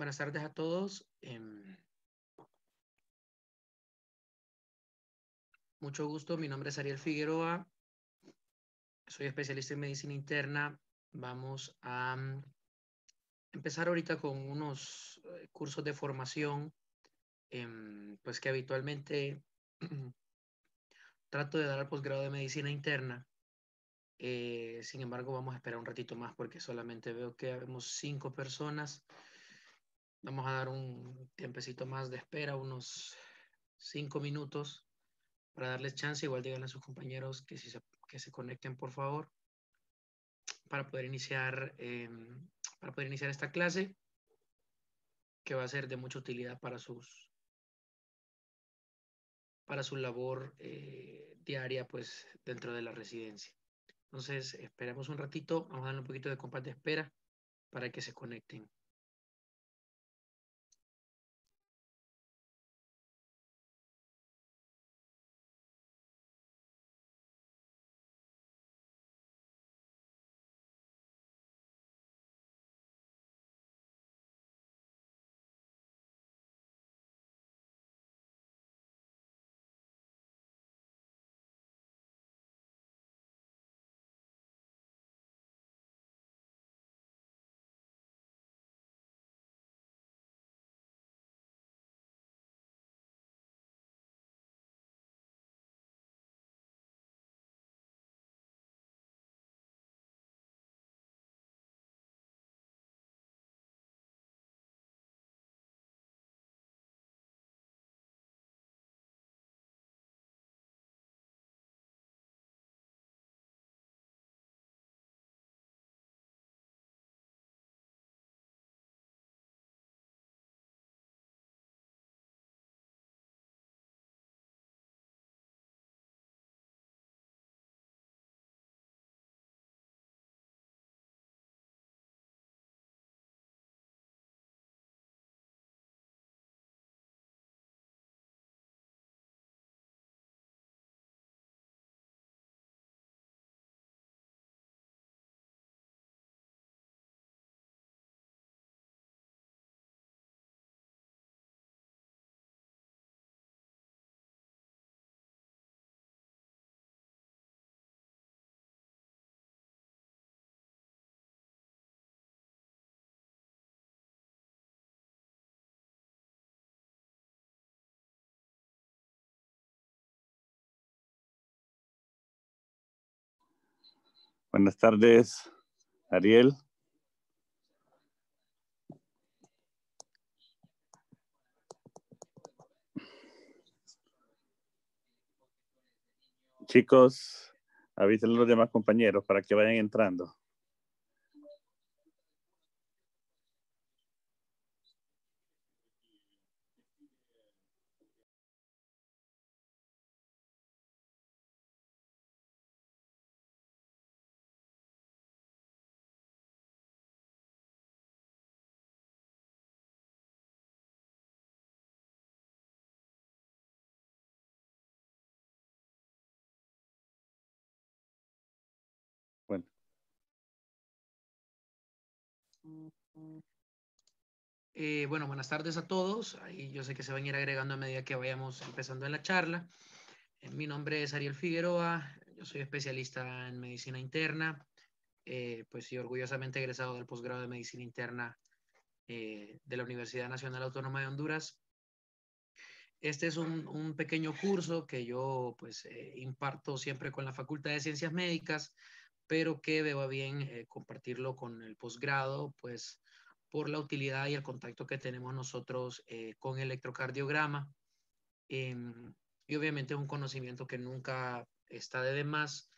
Buenas tardes a todos. Em, mucho gusto, mi nombre es Ariel Figueroa, soy especialista en medicina interna. Vamos a mm, empezar ahorita con unos eh, cursos de formación, em, pues que habitualmente trato de dar al posgrado de medicina interna. Eh, sin embargo, vamos a esperar un ratito más porque solamente veo que habemos cinco personas. Vamos a dar un tiempecito más de espera, unos cinco minutos, para darles chance. Igual díganle a sus compañeros que, si se, que se conecten, por favor, para poder, iniciar, em, para poder iniciar esta clase, que va a ser de mucha utilidad para, sus, su labor eh, diaria pues, dentro de la residencia. Entonces, esperamos un ratito, vamos a darle un poquito de compás de espera para que se conecten. Buenas tardes, Ariel. Chicos, avisen a los demás compañeros para que vayan entrando. Eh, bueno, buenas tardes a todos. yo sé que se van a ir agregando a medida que vayamos empezando en la charla. Eh, mi nombre es Ariel Figueroa, yo soy especialista en medicina interna, eh, pues y orgullosamente egresado del posgrado de medicina interna de la Universidad Nacional Autónoma de Honduras. Este es un, un pequeño curso que yo pues imparto siempre con la Facultad de Ciencias Médicas pero que veo bien eh, compartirlo con el posgrado, pues por la utilidad y el contacto que tenemos nosotros eh, con electrocardiograma. Em, y obviamente es un conocimiento que nunca está de demás.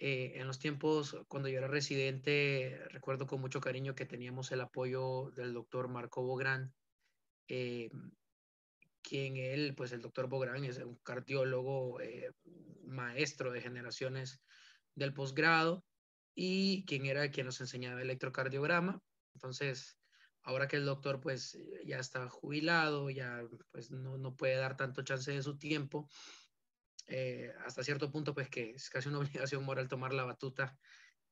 Eh, en los tiempos cuando yo era residente, recuerdo con mucho cariño que teníamos el apoyo del doctor Marco Bográn, eh, quien él, pues el doctor Bográn es un cardiólogo maestro de generaciones del posgrado y quien era quien nos enseñaba electrocardiograma. Entonces, ahora que el doctor pues ya está jubilado, ya pues no, no puede dar tanto chance de su tiempo, eh, hasta cierto punto pues que es casi una obligación moral tomar la batuta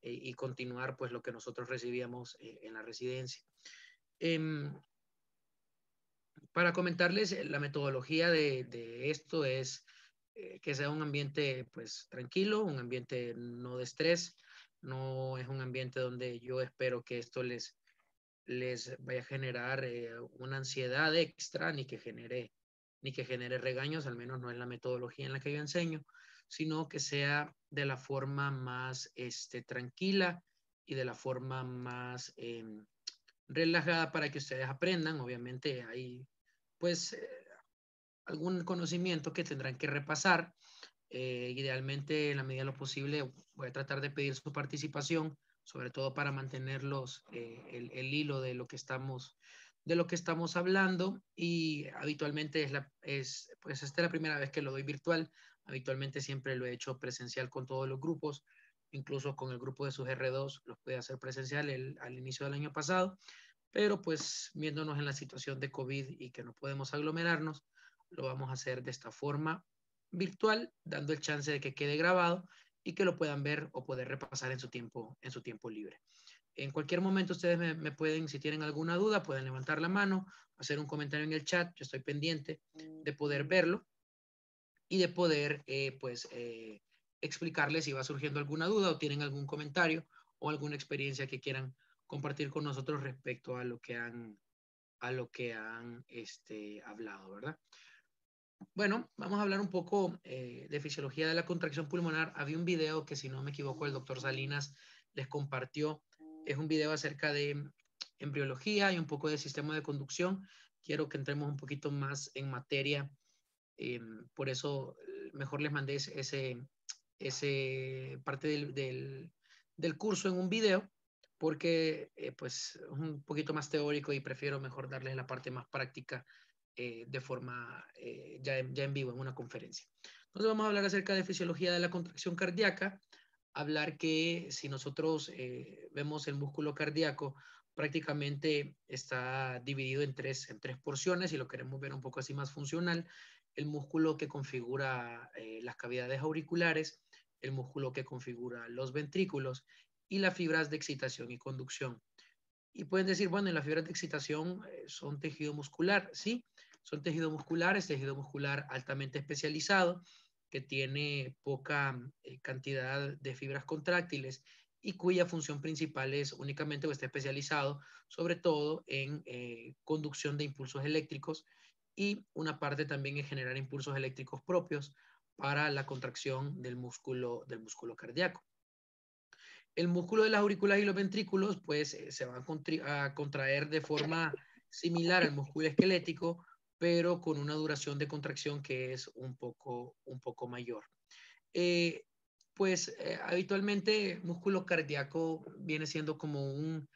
eh, y continuar pues lo que nosotros recibíamos eh, en la residencia. Em, para comentarles, la metodología de, de esto es eh, que sea un ambiente pues tranquilo, un ambiente no de estrés, no es un ambiente donde yo espero que esto les, les vaya a generar eh, una ansiedad extra ni que genere ni que genere regaños, al menos no es la metodología en la que yo enseño, sino que sea de la forma más este, tranquila y de la forma más em, relajada para que ustedes aprendan. Obviamente ahí pues eh, algún conocimiento que tendrán que repasar. Eh, idealmente, en la medida de lo posible, voy a tratar de pedir su participación, sobre todo para mantenerlos eh, el, hilo de lo que estamos de lo que estamos hablando y habitualmente es la es pues esta es la primera vez que lo doy virtual habitualmente siempre lo he hecho presencial con todos los grupos incluso con el grupo de sus R2 los pude hacer presencial al inicio del año pasado pero pues viéndonos en la situación de COVID y que no podemos aglomerarnos lo vamos a hacer de esta forma virtual, dando el chance de que quede grabado y que lo puedan ver o poder repasar en su tiempo, en su tiempo libre. En cualquier momento ustedes me, pueden, si tienen alguna duda, pueden levantar la mano, hacer un comentario en el chat, yo estoy pendiente de poder verlo y de poder, eh, pues, eh, explicarles si va surgiendo alguna duda o tienen algún comentario o alguna experiencia que quieran compartir con nosotros respecto a lo que han, a lo que han este, hablado, ¿verdad? Bueno, vamos a hablar un poco eh, de fisiología de la contracción pulmonar. Había un video que, si no me equivoco, el doctor Salinas les compartió. Es un video acerca de embriología y un poco de sistema de conducción. Quiero que entremos un poquito más en materia. Eh, por eso, eh, mejor les mandé ese, parte del, curso en un video, porque pues es un poquito más teórico y prefiero mejor darles la parte más práctica eh, de forma eh, ya, en, vivo, en una conferencia. Entonces vamos a hablar acerca de fisiología de la contracción cardíaca, hablar que si nosotros eh, vemos el músculo cardíaco, prácticamente está dividido en tres, en tres porciones, y lo queremos ver un poco así más funcional, el músculo que configura las cavidades auriculares, el músculo que configura los ventrículos y las fibras de excitación y conducción. Y pueden decir, bueno, las fibras de excitación eh, son tejido muscular, ¿sí? Son tejido muscular, es tejido muscular altamente especializado que tiene poca eh, cantidad de fibras contráctiles y cuya función principal es únicamente o está especializado sobre todo en eh, conducción de impulsos eléctricos y una parte también en generar impulsos eléctricos propios para la contracción del músculo, del músculo cardíaco el músculo de las aurículas y los ventrículos pues eh, se van a contraer de forma similar al músculo esquelético, pero con una duración de contracción que es un poco, un poco mayor. Eh, pues eh, habitualmente músculo cardíaco viene siendo como un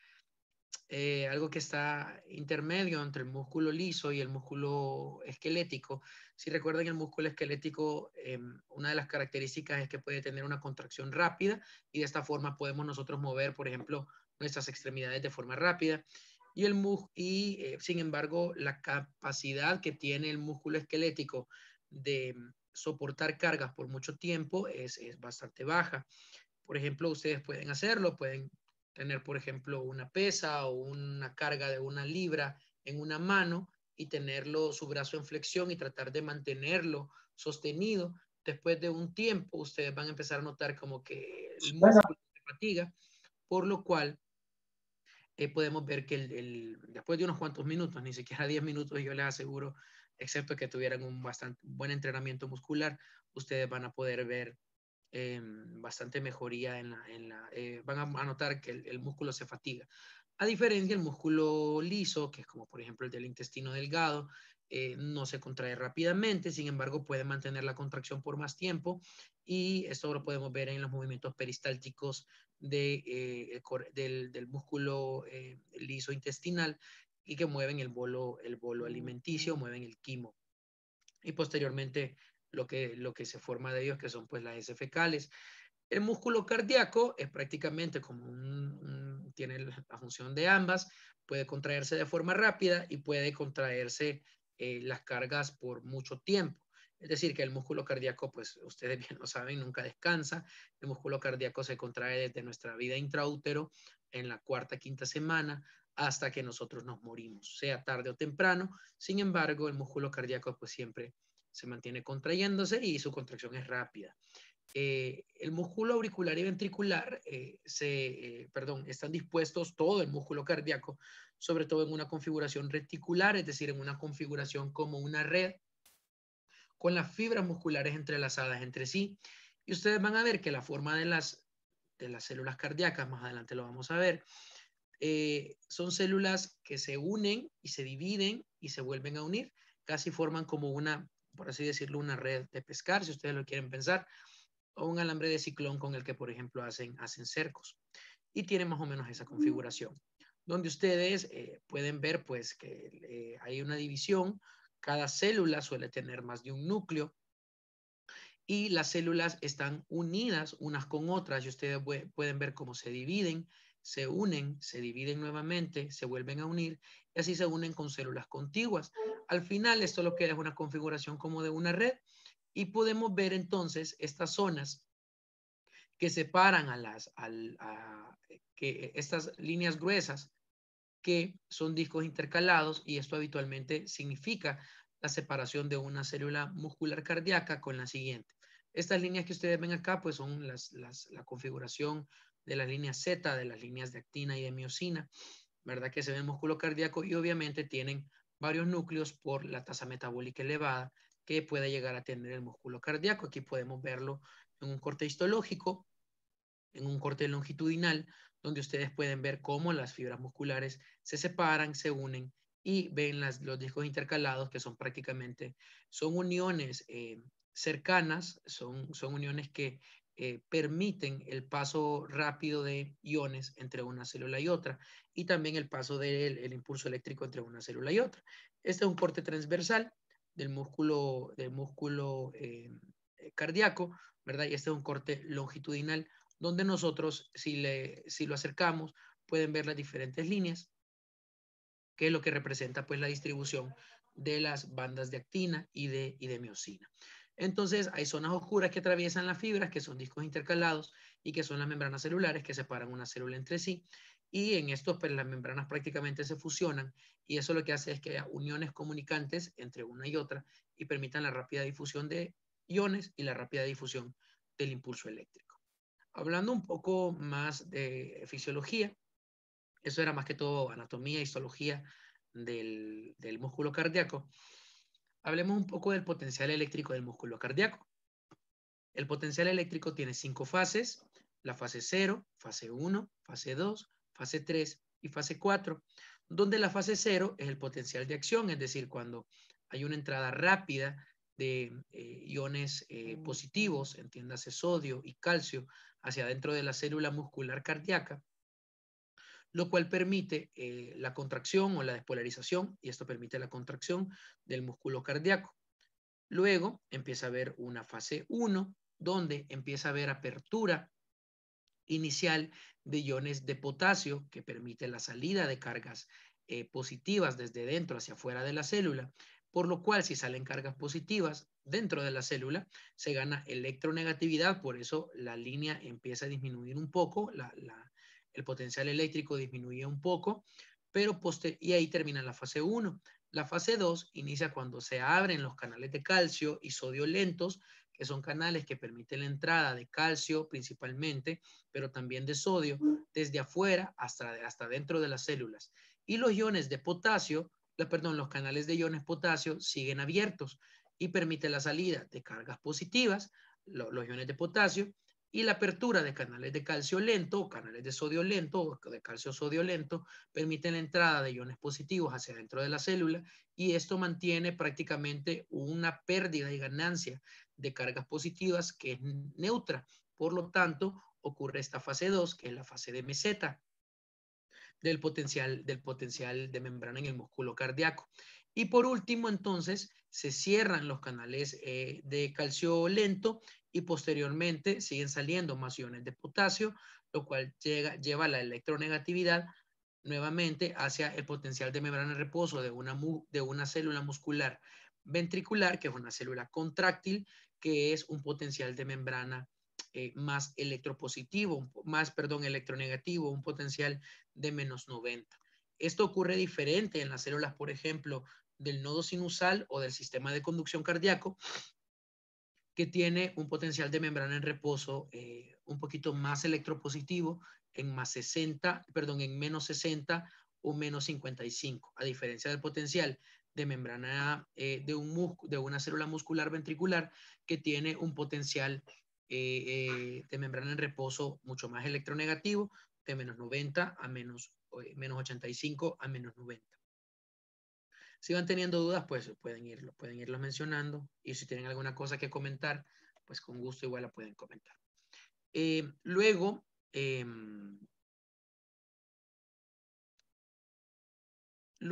eh, algo que está intermedio entre el músculo liso y el músculo esquelético. Si recuerdan, el músculo esquelético, eh, una de las características es que puede tener una contracción rápida y de esta forma podemos nosotros mover, por ejemplo, nuestras extremidades de forma rápida. Y, el y eh, sin embargo, la capacidad que tiene el músculo esquelético de mm, soportar cargas por mucho tiempo es, es bastante baja. Por ejemplo, ustedes pueden hacerlo, pueden tener, por ejemplo, una pesa o una carga de una libra en una mano y tenerlo su brazo en flexión y tratar de mantenerlo sostenido. Después de un tiempo, ustedes van a empezar a notar como que el músculo se fatiga, por lo cual eh, podemos ver que el, después de unos cuantos minutos, ni siquiera 10 minutos, yo les aseguro, excepto que tuvieran un bastante buen entrenamiento muscular, ustedes van a poder ver Em, bastante mejoría en la... Eh, van a, notar que el, músculo se fatiga. A diferencia del músculo liso, que es como por ejemplo el del intestino delgado, eh, no se contrae rápidamente, sin embargo puede mantener la contracción por más tiempo y esto lo podemos ver en los movimientos peristálticos eh, del, del, músculo liso intestinal y que mueven el bolo, el bolo mm. alimenticio, mueven el quimo y posteriormente lo que, lo que se forma de ellos, que son pues las heces fecales. El músculo cardíaco es prácticamente como tiene la función de ambas, puede contraerse de forma rápida y puede contraerse eh, las cargas por mucho tiempo. Es decir, que el músculo cardíaco, pues ustedes bien lo saben, nunca descansa. El músculo cardíaco se contrae desde nuestra vida intraútero en la cuarta, quinta semana hasta que nosotros nos morimos, sea tarde o temprano. Sin embargo, el músculo cardíaco pues siempre se mantiene contrayéndose y su contracción es rápida. Eh, el músculo auricular y ventricular eh, se, eh, perdón, están dispuestos todo el músculo cardíaco, sobre todo en una configuración reticular, es decir, en una configuración como una red, con las fibras musculares entrelazadas entre sí. Y ustedes van a ver que la forma de las, de las células cardíacas, más adelante lo vamos a ver, son células que se unen y se dividen y se vuelven a unir, casi forman como una por así decirlo, una red de pescar, si ustedes lo quieren pensar, o un alambre de ciclón con el que, por ejemplo, hacen, cercos. Y tiene más o menos esa configuración, donde ustedes eh, pueden ver pues que eh, hay una división, cada célula suele tener más de un núcleo, y las células están unidas unas con otras y ustedes pueden ver cómo se dividen, se unen, se dividen nuevamente, se vuelven a unir y así se unen con células contiguas. Al final esto lo que es una configuración como de una red y podemos ver entonces estas zonas que separan a las, que estas líneas gruesas que son discos intercalados y esto habitualmente significa la separación de una célula muscular cardíaca con la siguiente. Estas líneas que ustedes ven acá pues son las, la configuración de la línea Z, de las líneas de actina y de miocina. ¿verdad? Que se el músculo cardíaco y obviamente tienen varios núcleos por la tasa metabólica elevada que puede llegar a tener el músculo cardíaco. Aquí podemos verlo en un corte histológico, en un corte longitudinal, donde ustedes pueden ver cómo las fibras musculares se separan, se unen y ven las, los discos intercalados que son prácticamente, son uniones eh, cercanas, son, son uniones que eh, permiten el paso rápido de iones entre una célula y otra y también el paso del impulso eléctrico entre una célula y otra. Este es un corte transversal del músculo, del músculo eh, cardíaco, ¿verdad? Y este es un corte longitudinal donde nosotros, si, le, lo acercamos, pueden ver las diferentes líneas, que es lo que representa pues la distribución de las bandas de actina y de, y de miocina. Entonces, hay zonas oscuras que atraviesan las fibras, que son discos intercalados y que son las membranas celulares que separan una célula entre sí. Y en estos, pues, las membranas prácticamente se fusionan y eso lo que hace es que haya uniones comunicantes entre una y otra y permitan la rápida difusión de iones y la rápida difusión del impulso eléctrico. Hablando un poco más de fisiología, eso era más que todo anatomía, histología del músculo cardíaco hablemos un poco del potencial eléctrico del músculo cardíaco. El potencial eléctrico tiene cinco fases, la fase 0, fase 1, fase 2, fase 3 y fase 4, donde la fase 0 es el potencial de acción, es decir, cuando hay una entrada rápida de eh, iones eh, mm. positivos, entiéndase sodio y calcio, hacia adentro de la célula muscular cardíaca, lo cual permite eh, la contracción o la despolarización, y esto permite la contracción del músculo cardíaco. Luego empieza a haber una fase 1, donde empieza a haber apertura inicial de iones de potasio, que permite la salida de cargas eh, positivas desde dentro hacia afuera de la célula, por lo cual si salen cargas positivas dentro de la célula, se gana electronegatividad, por eso la línea empieza a disminuir un poco, la, el potencial eléctrico disminuye un poco, pero y ahí termina la fase 1. La fase 2 inicia cuando se abren los canales de calcio y sodio lentos, que son canales que permiten la entrada de calcio principalmente, pero también de sodio, desde afuera hasta, dentro de las células. Y los iones de potasio, perdón, los canales de iones potasio siguen abiertos y permiten la salida de cargas positivas, los iones de potasio, y la apertura de canales de calcio lento o canales de sodio lento o de calcio sodio lento permite la entrada de iones positivos hacia dentro de la célula y esto mantiene prácticamente una pérdida y ganancia de cargas positivas que es neutra. Por lo tanto, ocurre esta fase 2, que es la fase de meseta del potencial, del potencial de membrana en el músculo cardíaco. Y por último, entonces, se cierran los canales eh, de calcio lento y posteriormente siguen saliendo más iones de potasio, lo cual llega, lleva la electronegatividad nuevamente hacia el potencial de membrana de reposo de una, de una célula muscular ventricular, que es una célula contráctil, que es un potencial de membrana eh, más electropositivo, más, perdón, electronegativo, un potencial de menos 90. Esto ocurre diferente en las células, por ejemplo, del nodo sinusal o del sistema de conducción cardíaco, que tiene un potencial de membrana en reposo eh, un poquito más electropositivo en más 60, perdón, en menos 60 o menos 55, a diferencia del potencial de membrana eh, de, un de una célula muscular ventricular que tiene un potencial eh, de membrana en reposo mucho más electronegativo, de menos 90 a menos, menos 85 a menos 90. Si van teniendo dudas, pues pueden pueden irlos mencionando y si tienen alguna cosa que comentar, pues con gusto igual la pueden comentar. Eh, em,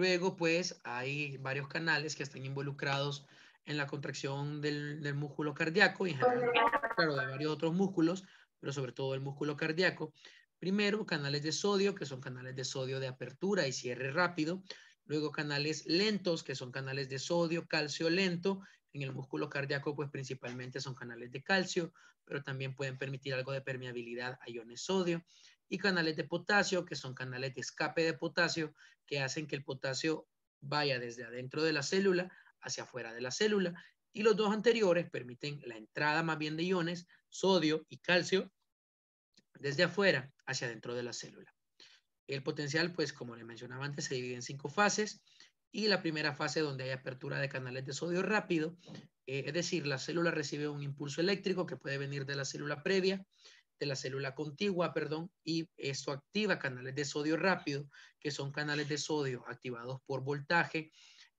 luego, pues hay varios canales que están involucrados en la contracción del, músculo cardíaco y claro, de varios otros músculos, pero sobre todo el músculo cardíaco. Primero, canales de sodio, que son canales de sodio de apertura y cierre rápido, Luego canales lentos, que son canales de sodio, calcio lento. En el músculo cardíaco, pues principalmente son canales de calcio, pero también pueden permitir algo de permeabilidad a iones sodio. Y canales de potasio, que son canales de escape de potasio, que hacen que el potasio vaya desde adentro de la célula hacia afuera de la célula. Y los dos anteriores permiten la entrada más bien de iones, sodio y calcio, desde afuera hacia adentro de la célula. El potencial, pues como le mencionaba antes, se divide en cinco fases y la primera fase donde hay apertura de canales de sodio rápido, eh, es decir, la célula recibe un impulso eléctrico que puede venir de la célula previa, de la célula contigua, perdón, y esto activa canales de sodio rápido, que son canales de sodio activados por voltaje,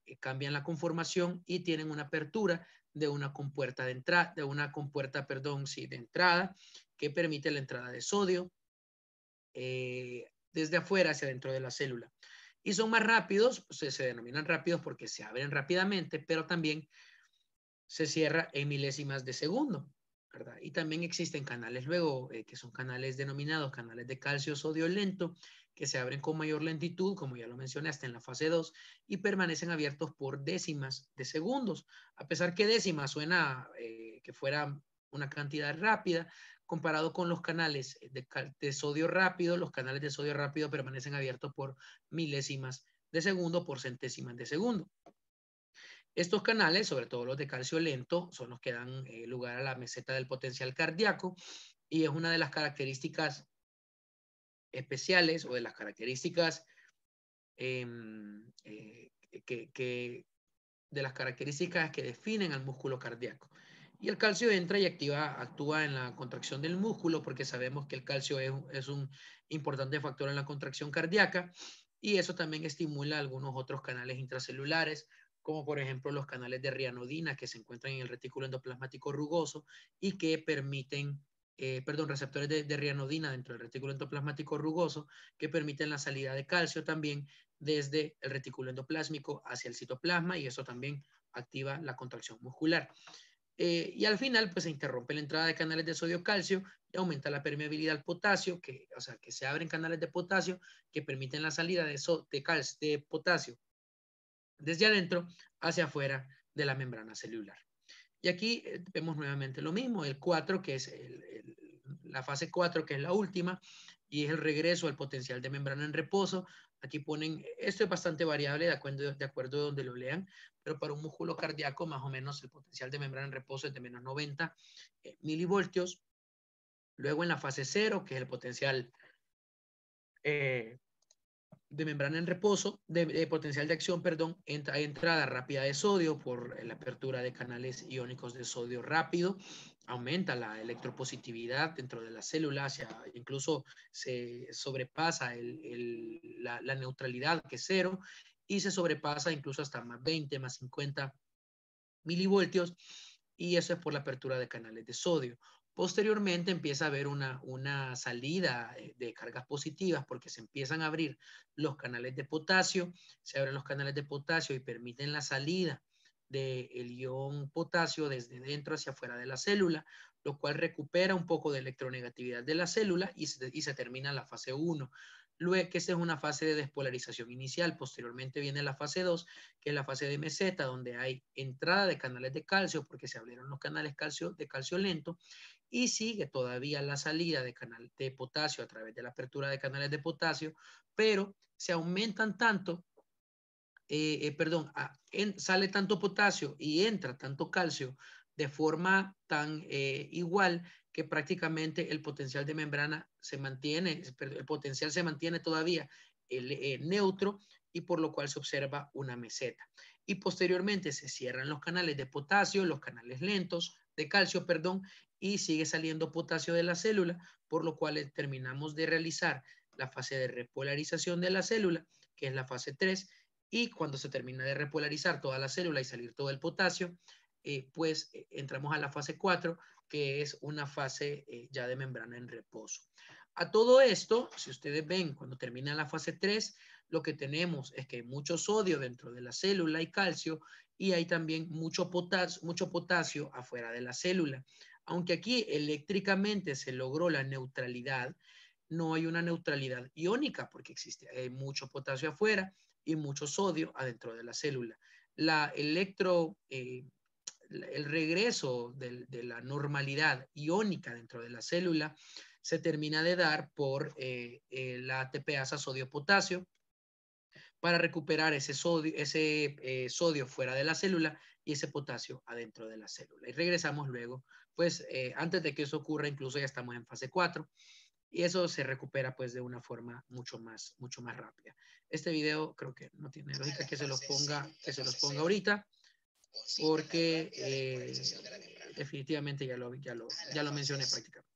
eh, cambian la conformación y tienen una apertura de una compuerta de entrada, de una compuerta, perdón, sí, de entrada, que permite la entrada de sodio, eh, desde afuera hacia dentro de la célula. Y son más rápidos, pues, se, denominan rápidos porque se abren rápidamente, pero también se cierra en milésimas de segundo. ¿verdad? Y también existen canales luego, eh, que son canales denominados canales de calcio sodio lento, que se abren con mayor lentitud, como ya lo mencioné, hasta en la fase 2, y permanecen abiertos por décimas de segundos. A pesar que décima suena eh, que fuera una cantidad rápida, comparado con los canales de, sodio rápido, los canales de sodio rápido permanecen abiertos por milésimas de segundo, por centésimas de segundo. Estos canales, sobre todo los de calcio lento, son los que dan eh, lugar a la meseta del potencial cardíaco y es una de las características especiales o de las características em, eh, de las características que definen al músculo cardíaco. Y el calcio entra y activa, actúa en la contracción del músculo, porque sabemos que el calcio es, un importante factor en la contracción cardíaca, y eso también estimula algunos otros canales intracelulares, como por ejemplo los canales de rianodina que se encuentran en el retículo endoplasmático rugoso y que permiten, eh, perdón, receptores de, rianodina dentro del retículo endoplasmático rugoso que permiten la salida de calcio también desde el retículo endoplásmico hacia el citoplasma y eso también activa la contracción muscular. Eh, y al final, pues se interrumpe la entrada de canales de sodio-calcio y aumenta la permeabilidad al potasio, que, o sea, que se abren canales de potasio que permiten la salida de, de, de potasio desde adentro hacia afuera de la membrana celular. Y aquí eh, vemos nuevamente lo mismo, el 4, que es la fase 4, que es la última, y es el regreso al potencial de membrana en reposo. Aquí ponen, esto es bastante variable de acuerdo, de acuerdo a donde lo lean, pero para un músculo cardíaco más o menos el potencial de membrana en reposo es de menos 90 eh, milivoltios. Luego en la fase cero, que es el potencial eh, de membrana en reposo, de, potencial de acción, perdón, entra, entrada rápida de sodio por eh, la apertura de canales iónicos de sodio rápido, aumenta la electropositividad dentro de célula células, incluso se sobrepasa la, la, neutralidad que es cero y se sobrepasa incluso hasta más 20, más 50 milivoltios y eso es por la apertura de canales de sodio. Posteriormente empieza a haber una, salida eh, de cargas positivas porque se empiezan a abrir los canales de potasio, se abren los canales de potasio y permiten la salida del el ion potasio desde dentro hacia afuera de la célula, lo cual recupera un poco de electronegatividad de la célula y se, y se termina la fase 1. Luego, que esa es una fase de despolarización inicial. Posteriormente viene la fase 2, que es la fase de meseta, donde hay entrada de canales de calcio, porque se abrieron los canales calcio, de calcio lento, y sigue todavía la salida de canal de potasio a través de la apertura de canales de potasio, pero se aumentan tanto, eh, eh, perdón, sale tanto potasio y entra tanto calcio de forma tan eh, igual que prácticamente el potencial de membrana se mantiene, el potencial se mantiene todavía eh, neutro y por lo cual se observa una meseta. Y posteriormente se cierran los canales de potasio, los canales lentos, de calcio, perdón, y sigue saliendo potasio de la célula, por lo cual eh, terminamos de realizar la fase de repolarización de la célula, que es la fase 3, y cuando se termina de repolarizar toda la célula y salir todo el potasio, eh, pues entramos a la fase 4, que es una fase eh, ya de membrana en reposo. A todo esto, si ustedes ven, cuando termina la fase 3, lo que tenemos es que hay mucho sodio dentro de la célula y calcio, y hay también mucho potasio, mucho potasio afuera de la célula. Aunque aquí eléctricamente se logró la neutralidad, no hay una neutralidad iónica porque existe mucho potasio afuera y mucho sodio adentro de la célula. La electro, eh, el regreso de, la normalidad iónica dentro de la célula se termina de dar por eh, eh la ATPasa sodio-potasio para recuperar ese, eh, sodio, fuera de la célula y ese potasio adentro de la célula. Y regresamos luego, pues eh, antes de que eso ocurra, incluso ya estamos en fase 4 y eso se recupera pues de una forma mucho más, mucho más rápida. Este video creo que no tiene lógica que se los ponga, que se los ponga ahorita porque eh, definitivamente ya lo, ya, lo, ah, ya lo mencioné prácticamente.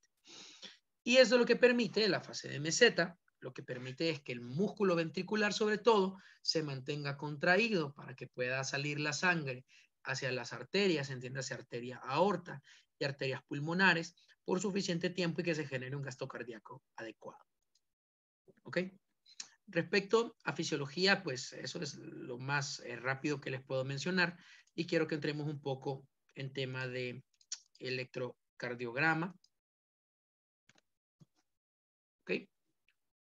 Y eso es lo que permite la fase de meseta, lo que permite es que el músculo ventricular sobre todo se mantenga contraído para que pueda salir la sangre hacia las arterias, entiéndase arteria aorta y arterias pulmonares, por suficiente tiempo y que se genere un gasto cardíaco adecuado. ¿Ok? Respecto a fisiología, pues eso es lo más eh, rápido que les puedo mencionar y quiero que entremos un poco en tema de electrocardiograma. ¿Ok?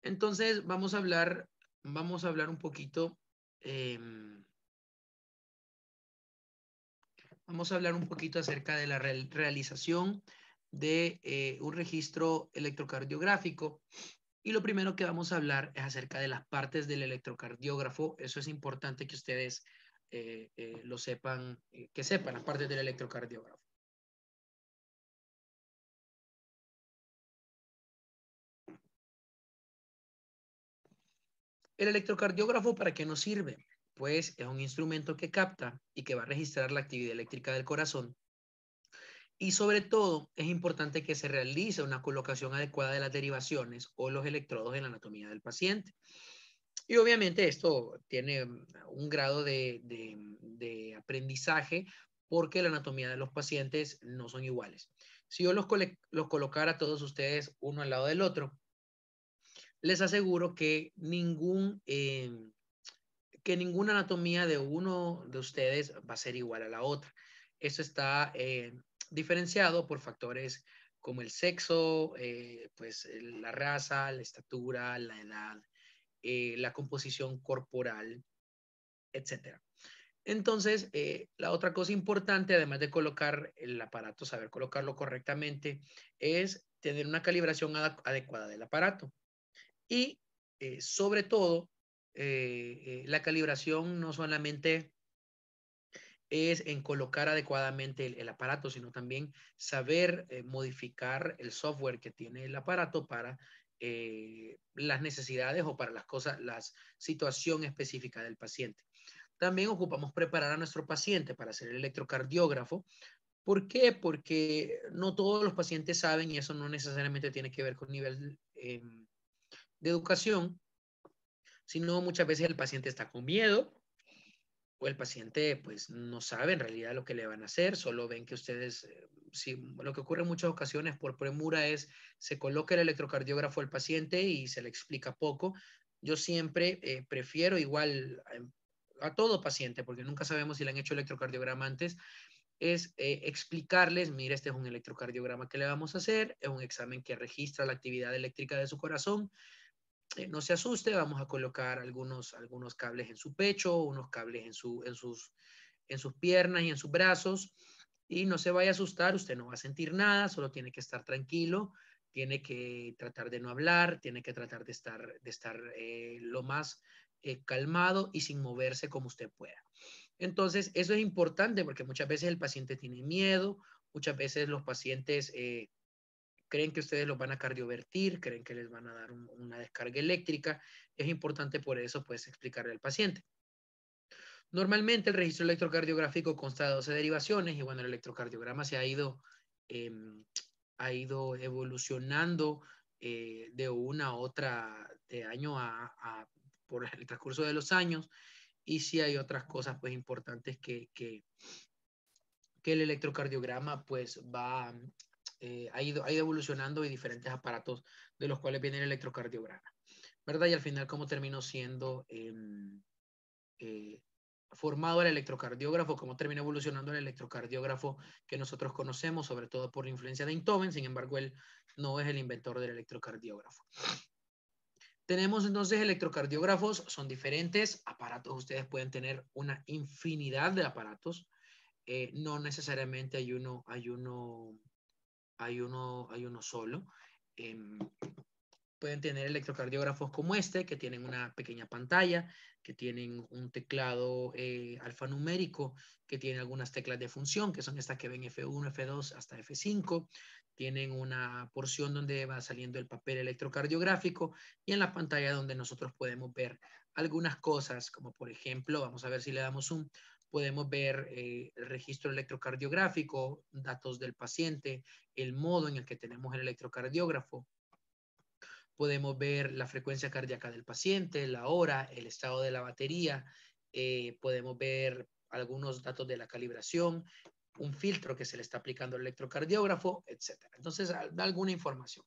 Entonces vamos a hablar, vamos a hablar un poquito, em, vamos a hablar un poquito acerca de la realización de eh, un registro electrocardiográfico. Y lo primero que vamos a hablar es acerca de las partes del electrocardiógrafo. Eso es importante que ustedes eh, eh, lo sepan, eh, que sepan las partes del electrocardiógrafo. El electrocardiógrafo, ¿para qué nos sirve? Pues es un instrumento que capta y que va a registrar la actividad eléctrica del corazón. Y sobre todo, es importante que se realice una colocación adecuada de las derivaciones o los electrodos en la anatomía del paciente. Y obviamente esto tiene mm, un grado mm, de, aprendizaje porque la anatomía de los pacientes no son iguales. Si yo los, los colocara a todos ustedes uno al lado del otro, les aseguro que ningún... Em, que ninguna anatomía de uno de ustedes va a ser igual a la otra. Eso está eh, diferenciado por factores como el sexo, eh, pues la raza, la estatura, la edad, eh, la composición corporal, etcétera. Entonces, eh, la otra cosa importante, además de colocar el aparato, saber colocarlo correctamente, es tener una calibración adecuada del aparato. Y eh, sobre todo, la calibración no solamente es en colocar adecuadamente el aparato, sino también saber modificar el software que tiene el aparato para eh, las necesidades o para las cosas, la situación específica del paciente. También ocupamos preparar a nuestro paciente para hacer el electrocardiógrafo. ¿Por qué? Porque no todos los pacientes saben y eso no necesariamente tiene que ver con nivel em, de educación, sino muchas veces el paciente está con miedo, o el paciente pues no sabe en realidad lo que le van a hacer, solo ven que ustedes, eh, si lo que ocurre en muchas ocasiones por premura es se coloca el electrocardiógrafo al paciente y se le explica poco. Yo siempre eh, prefiero igual em, a, todo paciente, porque nunca sabemos si le han hecho electrocardiograma antes, es eh, explicarles, mire este es un electrocardiograma que le vamos a hacer, es un examen que registra la actividad eléctrica de su corazón, eh, no se asuste, vamos a colocar algunos, algunos cables en su pecho, unos cables en, su, en, sus, en sus piernas y en sus brazos. Y no se vaya a asustar, usted no va a sentir nada, solo tiene que estar tranquilo, tiene que tratar de no hablar, tiene que tratar de estar, de estar eh, lo más eh, calmado y sin moverse como usted pueda. Entonces, eso es importante porque muchas veces el paciente tiene miedo, muchas veces los pacientes creen que ustedes los van a cardiovertir, creen que les van a dar una descarga eléctrica. Es importante por eso, pues, explicarle al paciente. Normalmente el registro electrocardiográfico consta de 12 derivaciones y bueno, el electrocardiograma se ha ido, em, ha ido evolucionando eh, de una a otra, de año a, por el transcurso de los años y si hay otras cosas pues importantes que, que, el electrocardiograma pues va eh, ha, ido, ha evolucionando y diferentes aparatos de los cuales viene el electrocardiograma, ¿verdad? Y al final, ¿cómo terminó siendo em, eh, formado el electrocardiógrafo? ¿Cómo terminó evolucionando el electrocardiógrafo que nosotros conocemos, sobre todo por la influencia de Einthoven. Sin embargo, él no es el inventor del electrocardiógrafo. Tenemos entonces electrocardiógrafos, son diferentes aparatos, ustedes pueden tener una infinidad de aparatos, eh, no necesariamente hay uno, hay uno hay uno, hay uno solo. Em, pueden tener electrocardiógrafos como este, que tienen una pequeña pantalla, que tienen un teclado eh, alfanumérico, que tiene algunas teclas de función, que son estas que ven F1, F2 hasta F5. Tienen una porción donde va saliendo el papel electrocardiográfico y en la pantalla donde nosotros podemos ver algunas cosas, como por ejemplo, vamos a ver si le damos un podemos ver eh, el registro electrocardiográfico, datos del paciente, el modo en el que tenemos el electrocardiógrafo. Podemos ver la frecuencia cardíaca del paciente, la hora, el estado de la batería. Eh, podemos ver algunos datos de la calibración, un filtro que se le está aplicando al electrocardiógrafo, etc. Entonces, da alguna información.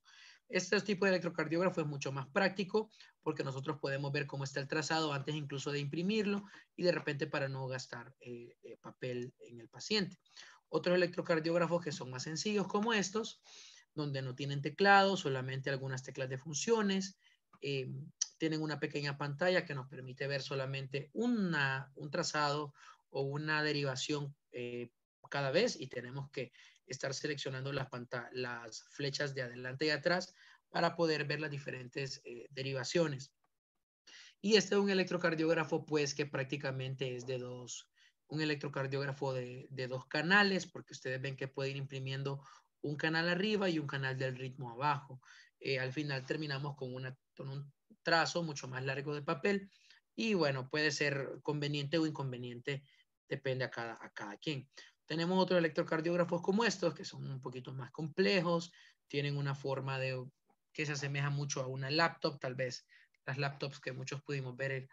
Este tipo de electrocardiógrafo es mucho más práctico porque nosotros podemos ver cómo está el trazado antes incluso de imprimirlo y de repente para no gastar eh, eh, papel en el paciente. Otros electrocardiógrafos que son más sencillos como estos, donde no tienen teclado, solamente algunas teclas de funciones, eh, tienen una pequeña pantalla que nos permite ver solamente una, un trazado o una derivación cada vez y tenemos que estar seleccionando las, flechas de adelante y atrás para poder ver las diferentes eh, derivaciones. Y este es un electrocardiógrafo, pues, que prácticamente es de dos, un electrocardiógrafo de, dos canales, porque ustedes ven que puede ir imprimiendo un canal arriba y un canal del ritmo abajo. Eh, al final terminamos con, un trazo mucho más largo de papel y bueno, puede ser conveniente o inconveniente, depende a cada, a cada quien. Tenemos otros electrocardiógrafos como estos, que son un poquito más complejos, tienen una forma de que se asemeja mucho a una laptop, tal vez las laptops que muchos pudimos ver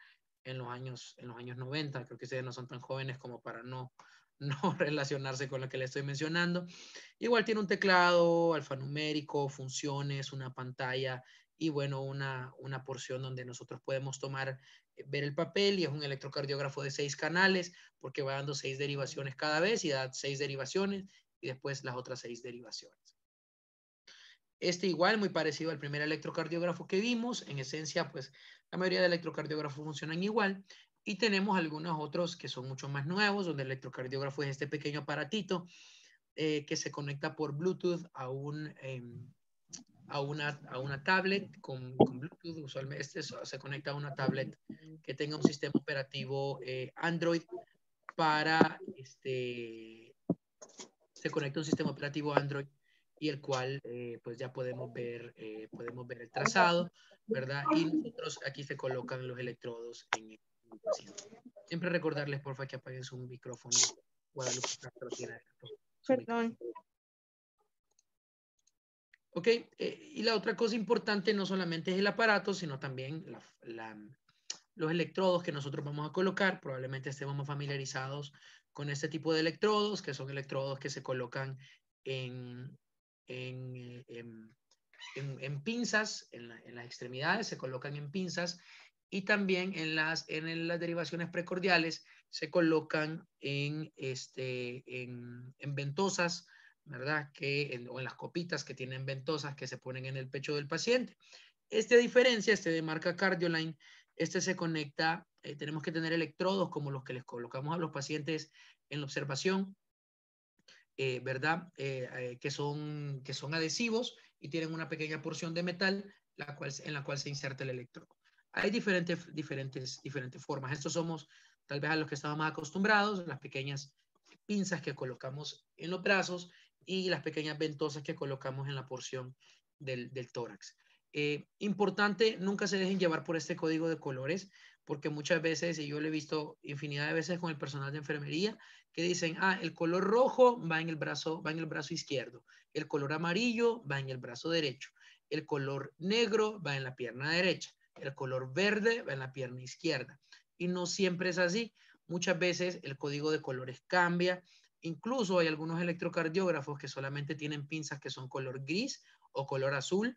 en los años, en los años 90, creo que ustedes no son tan jóvenes como para no, no relacionarse con lo que les estoy mencionando. Igual tiene un teclado alfanumérico, funciones, una pantalla y bueno, una, porción donde nosotros podemos tomar, eh, ver el papel y es un electrocardiógrafo de seis canales porque va dando seis derivaciones cada vez y da seis derivaciones y después las otras seis derivaciones. Este igual, muy parecido al primer electrocardiógrafo que vimos, en esencia, pues la mayoría de electrocardiógrafos funcionan igual, y tenemos algunos otros que son mucho más nuevos, donde el electrocardiógrafo es este pequeño aparatito eh, que se conecta por Bluetooth a un, em, a una, a una tablet con, Bluetooth. Usualmente este se conecta a una tablet que tenga un sistema operativo eh, Android para este se conecta un sistema operativo Android y el cual eh, pues ya podemos ver eh, podemos ver el trazado verdad y nosotros aquí se colocan los electrodos en el siempre recordarles porfa que apaguen su micrófono Perdón. ¿Ok? Eh, y la otra cosa importante no solamente es el aparato, sino también los electrodos que nosotros vamos a colocar. Probablemente estemos familiarizados con este tipo de electrodos, que son electrodos que se colocan en, en, eh, en, en pinzas, en, las extremidades, se colocan en pinzas y también en las, en las derivaciones precordiales se colocan en, este, en ventosas ¿verdad? Que, en, o en las copitas que tienen ventosas que se ponen en el pecho del paciente. Esta diferencia, este de marca Cardioline, este se conecta, eh, tenemos que tener electrodos como los que les colocamos a los pacientes en la observación, eh, ¿verdad? Eh, que, son, que son adhesivos y tienen una pequeña porción de metal la cual, en la cual se inserta el electrodo. Hay diferentes, diferentes, diferentes formas. Estos somos tal vez a los que estamos más acostumbrados, las pequeñas pinzas que colocamos en los brazos y las pequeñas ventosas que colocamos en la porción del, tórax. Eh, importante, nunca se dejen llevar por este código de colores, porque muchas veces, y yo lo he visto infinidad de veces con el personal de enfermería, que dicen, ah, el color rojo va en el brazo, va en el brazo izquierdo, el color amarillo va en el brazo derecho, el color negro va en la pierna derecha, el color verde va en la pierna izquierda. Y no siempre es así. Muchas veces el código de colores cambia, Incluso hay algunos electrocardiógrafos que solamente tienen pinzas que son color gris o color azul.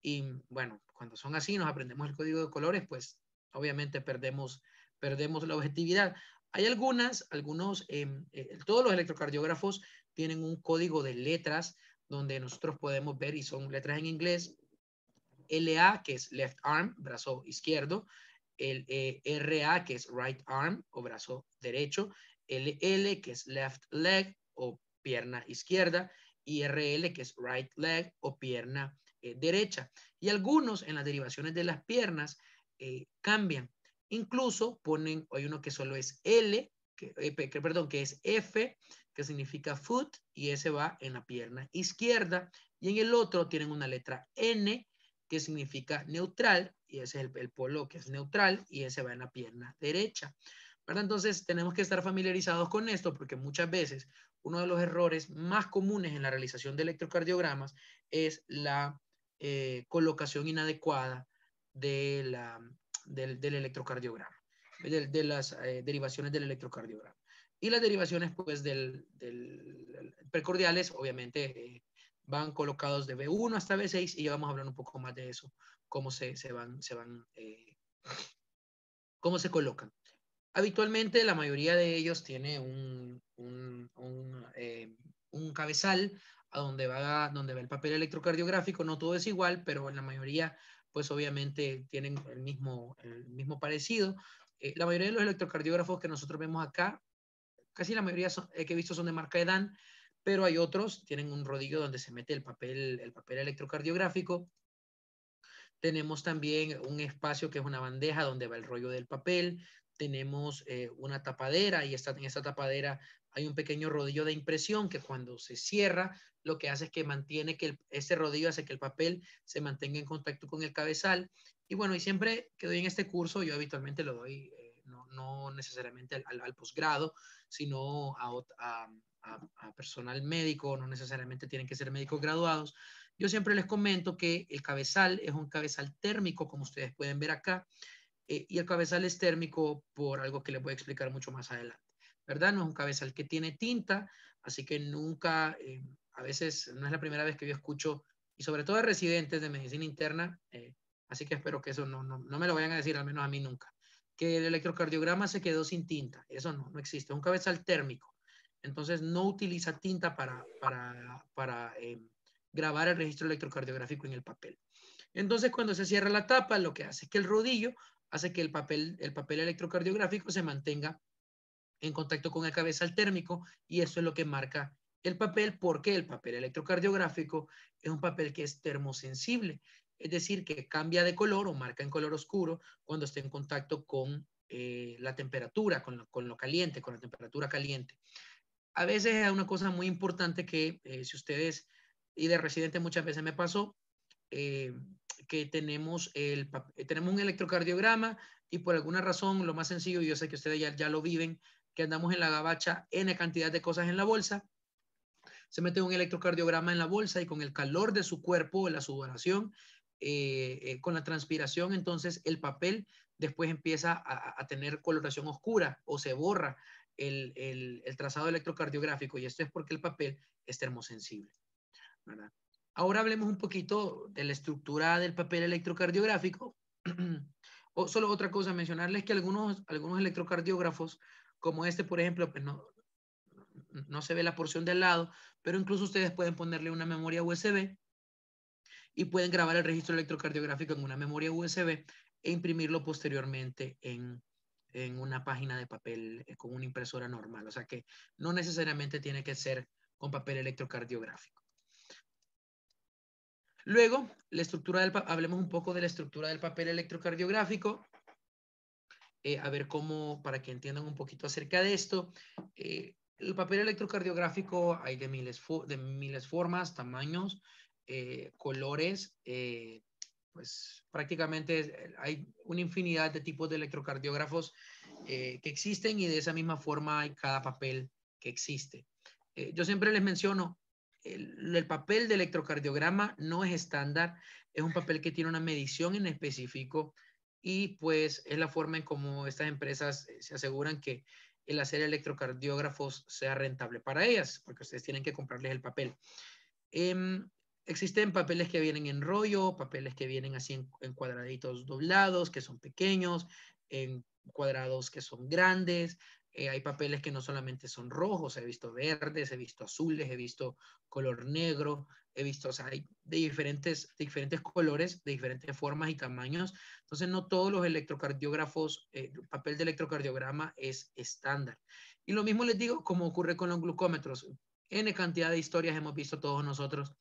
Y bueno, cuando son así, nos aprendemos el código de colores, pues obviamente perdemos, perdemos la objetividad. Hay algunas, algunos, em, eh, todos los electrocardiógrafos tienen un código de letras donde nosotros podemos ver y son letras en inglés. LA, que es left arm, brazo izquierdo. El eh, RA, que es right arm o brazo derecho. LL, que es left leg o pierna izquierda, y RL, que es right leg o pierna eh, derecha. Y algunos en las derivaciones de las piernas eh, cambian. Incluso ponen, hay uno que solo es L, eh, que, perdón, que es F, que significa foot, y ese va en la pierna izquierda. Y en el otro tienen una letra N, que significa neutral, y ese es el polo que es neutral, y ese va en la pierna derecha. Entonces tenemos que estar familiarizados con esto porque muchas veces uno de los errores más comunes en la realización de electrocardiogramas es la eh, colocación inadecuada del, electrocardiograma, de, las eh, derivaciones del electrocardiograma. Y las derivaciones pues del, precordiales obviamente eh, van colocados de B1 hasta B6 y ya vamos a hablar un poco más de eso, cómo se van, cómo se colocan. Habitualmente la mayoría de ellos tiene un, un, eh, un, cabezal a donde va, donde va el papel electrocardiográfico, no todo es igual, pero en la mayoría pues obviamente tienen el mismo, el mismo parecido. Eh, la mayoría de los electrocardiógrafos que nosotros vemos acá, casi la mayoría eh, que he visto son de marca EDAN, pero hay otros, tienen un rodillo donde se mete el papel, el papel electrocardiográfico. Tenemos también un espacio que es una bandeja donde va el rollo del papel tenemos eh, una tapadera y esta, en esta tapadera hay un pequeño rodillo de impresión que cuando se cierra lo que hace es que mantiene que este rodillo hace que el papel se mantenga en contacto con el cabezal. Y bueno, y siempre que doy en este curso, yo habitualmente lo doy eh, no, no, necesariamente al, posgrado, sino a personal médico, no necesariamente tienen que ser médicos graduados. Yo siempre les comento que el cabezal es un cabezal térmico, como ustedes pueden ver acá, eh, y el cabezal es térmico por algo que les voy a explicar mucho más adelante, ¿verdad? No es un cabezal que tiene tinta, así que nunca, eh, a veces no es la primera vez que yo escucho, y sobre todo a residentes de medicina interna, eh, así que espero que eso no, me lo vayan a decir, al menos a mí nunca, que el electrocardiograma se quedó sin tinta, eso no, no existe, es un cabezal térmico, entonces no utiliza tinta para, para, para grabar el registro electrocardiográfico en el papel. Entonces, cuando se cierra la tapa, lo que hace es que el rodillo hace que el papel, el papel electrocardiográfico se mantenga en contacto con el cabezal térmico y eso es lo que marca el papel porque el papel electrocardiográfico es un papel que es termosensible, es decir, que cambia de color o marca en color oscuro cuando está en contacto con eh, la temperatura, con lo, caliente, con la temperatura caliente. A veces es una cosa muy importante que eh, si ustedes, y de residente muchas veces me pasó, eh, que tenemos, el, eh, tenemos un electrocardiograma y por alguna razón, lo más sencillo, y yo sé que ustedes ya, ya lo viven, que andamos en la gabacha N cantidad de cosas en la bolsa, se mete un electrocardiograma en la bolsa y con el calor de su cuerpo, la sudoración, eh, eh, con la transpiración, entonces el papel después empieza a, tener coloración oscura o se borra el, el, el, trazado electrocardiográfico y esto es porque el papel es termosensible. ¿verdad? Ahora hablemos un poquito de la estructura del papel electrocardiográfico. o solo otra cosa mencionarles que algunos, algunos electrocardiógrafos, como este, por ejemplo, pues no, se ve la porción del lado, pero incluso ustedes pueden ponerle una memoria USB y pueden grabar el registro electrocardiográfico en una memoria USB e imprimirlo posteriormente en una página de papel eh, con una impresora normal. O sea que no necesariamente tiene que ser con papel electrocardiográfico. Luego, la estructura del hablemos un poco de la estructura del papel electrocardiográfico. Eh, a ver cómo, para que entiendan un poquito acerca de esto. Eh, el papel electrocardiográfico hay de miles, de miles formas, tamaños, eh, colores, pues prácticamente hay una infinidad de tipos de electrocardiógrafos que existen y de esa misma forma hay cada papel que existe. yo siempre les menciono, el, papel de electrocardiograma no es estándar, es un papel que tiene una medición en específico y pues es la forma en como estas empresas eh, se aseguran que el hacer electrocardiógrafos sea rentable para ellas, porque ustedes tienen que comprarles el papel. Em, existen papeles que vienen en rollo, papeles que vienen así en cuadraditos doblados, que son pequeños, en cuadrados que son grandes, eh, hay papeles que no solamente son rojos, he visto verdes, he visto azules, he visto color negro, he visto, o sea, hay de diferentes, diferentes colores, de diferentes formas y tamaños. Entonces, no todos los electrocardiógrafos, eh, el papel de electrocardiograma es estándar. Y lo mismo les digo, como ocurre con los glucómetros. N cantidad de historias hemos visto todos nosotros,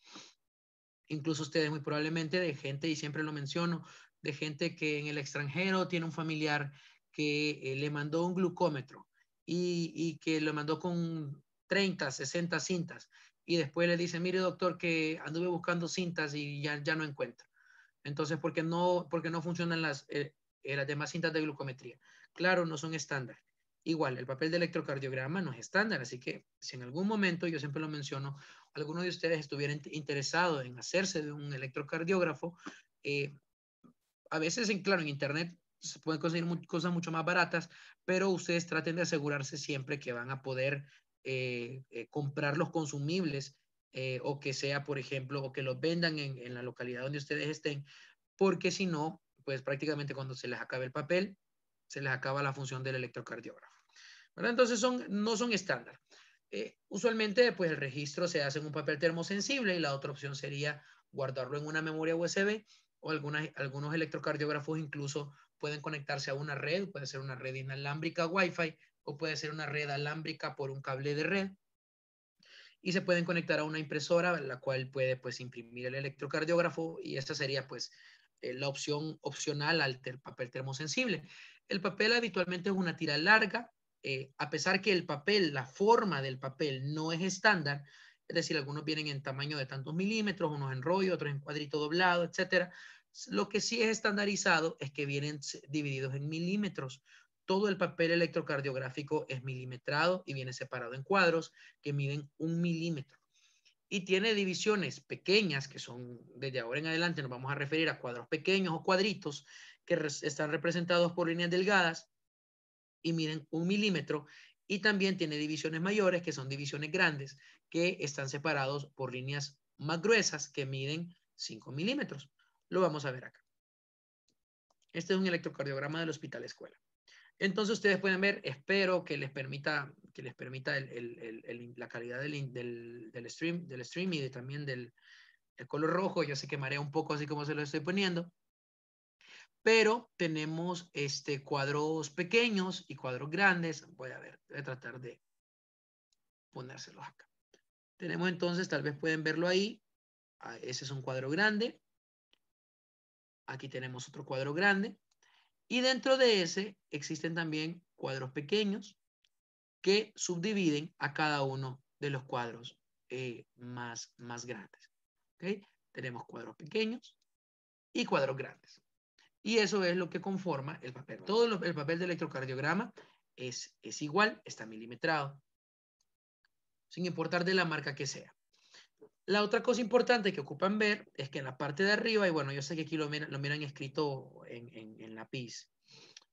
incluso ustedes muy probablemente, de gente, y siempre lo menciono, de gente que en el extranjero tiene un familiar que eh, le mandó un glucómetro y, que lo mandó con 30, 60 cintas y después le dice, mire doctor, que anduve buscando cintas y ya, ya no encuentro. Entonces, porque no, porque no funcionan las, eh, eh, las demás cintas de glucometría? Claro, no son estándar. Igual, el papel de electrocardiograma no es estándar, así que si en algún momento, yo siempre lo menciono, alguno de ustedes estuviera interesado en hacerse de un electrocardiógrafo, eh, a veces, en, claro, en Internet se pueden conseguir cosas mucho más baratas, pero ustedes traten de asegurarse siempre que van a poder eh, eh, comprar los consumibles eh, o que sea, por ejemplo, o que los vendan en, la localidad donde ustedes estén, porque si no, pues prácticamente cuando se les acabe el papel, se les acaba la función del electrocardiógrafo. Entonces son, no son estándar. usualmente, pues el registro se hace en un papel termosensible y la otra opción sería guardarlo en una memoria USB o algunos electrocardiógrafos incluso pueden conectarse a una red, puede ser una red inalámbrica Wi-Fi o puede ser una red alámbrica por un cable de red. Y se pueden conectar a una impresora, la cual puede pues, imprimir el electrocardiógrafo y esa sería pues eh, la opción opcional al papel termosensible. El papel habitualmente es una tira larga, eh, a pesar que el papel, la forma del papel no es estándar, es decir, algunos vienen en tamaño de tantos milímetros, unos en rollo, otros en cuadrito doblado, etcétera. Lo que sí es estandarizado es que vienen divididos en milímetros. Todo el papel electrocardiográfico es milimetrado y viene separado en cuadros que miden un milímetro. Y tiene divisiones pequeñas, que son desde ahora en adelante nos vamos a referir a cuadros pequeños o cuadritos que están representados por líneas delgadas y miden un milímetro. Y también tiene divisiones mayores, que son divisiones grandes, que están separados por líneas más gruesas que miden cinco milímetros. Lo vamos a ver acá. Este es un electrocardiograma del hospital escuela. Entonces ustedes pueden ver, espero que les permita, que les permita la calidad del, del, stream, del y también del color rojo. Ya se que un poco así como se lo estoy poniendo. Pero tenemos este, cuadros pequeños y cuadros grandes. Voy a ver, voy a tratar de ponérselos acá. Tenemos entonces, tal vez pueden verlo ahí. Ah, ese es un cuadro grande. Aquí tenemos otro cuadro grande. Y dentro de ese existen también cuadros pequeños que subdividen a cada uno de los cuadros eh, más, más grandes. Tenemos cuadros pequeños y cuadros grandes. Y eso es lo que conforma el papel. Todo el papel del electrocardiograma es, es igual, está milimetrado, sin importar de la marca que sea. La otra cosa importante que ocupan ver es que en la parte de arriba, y bueno, yo sé que aquí lo miran, escrito en, en lápiz,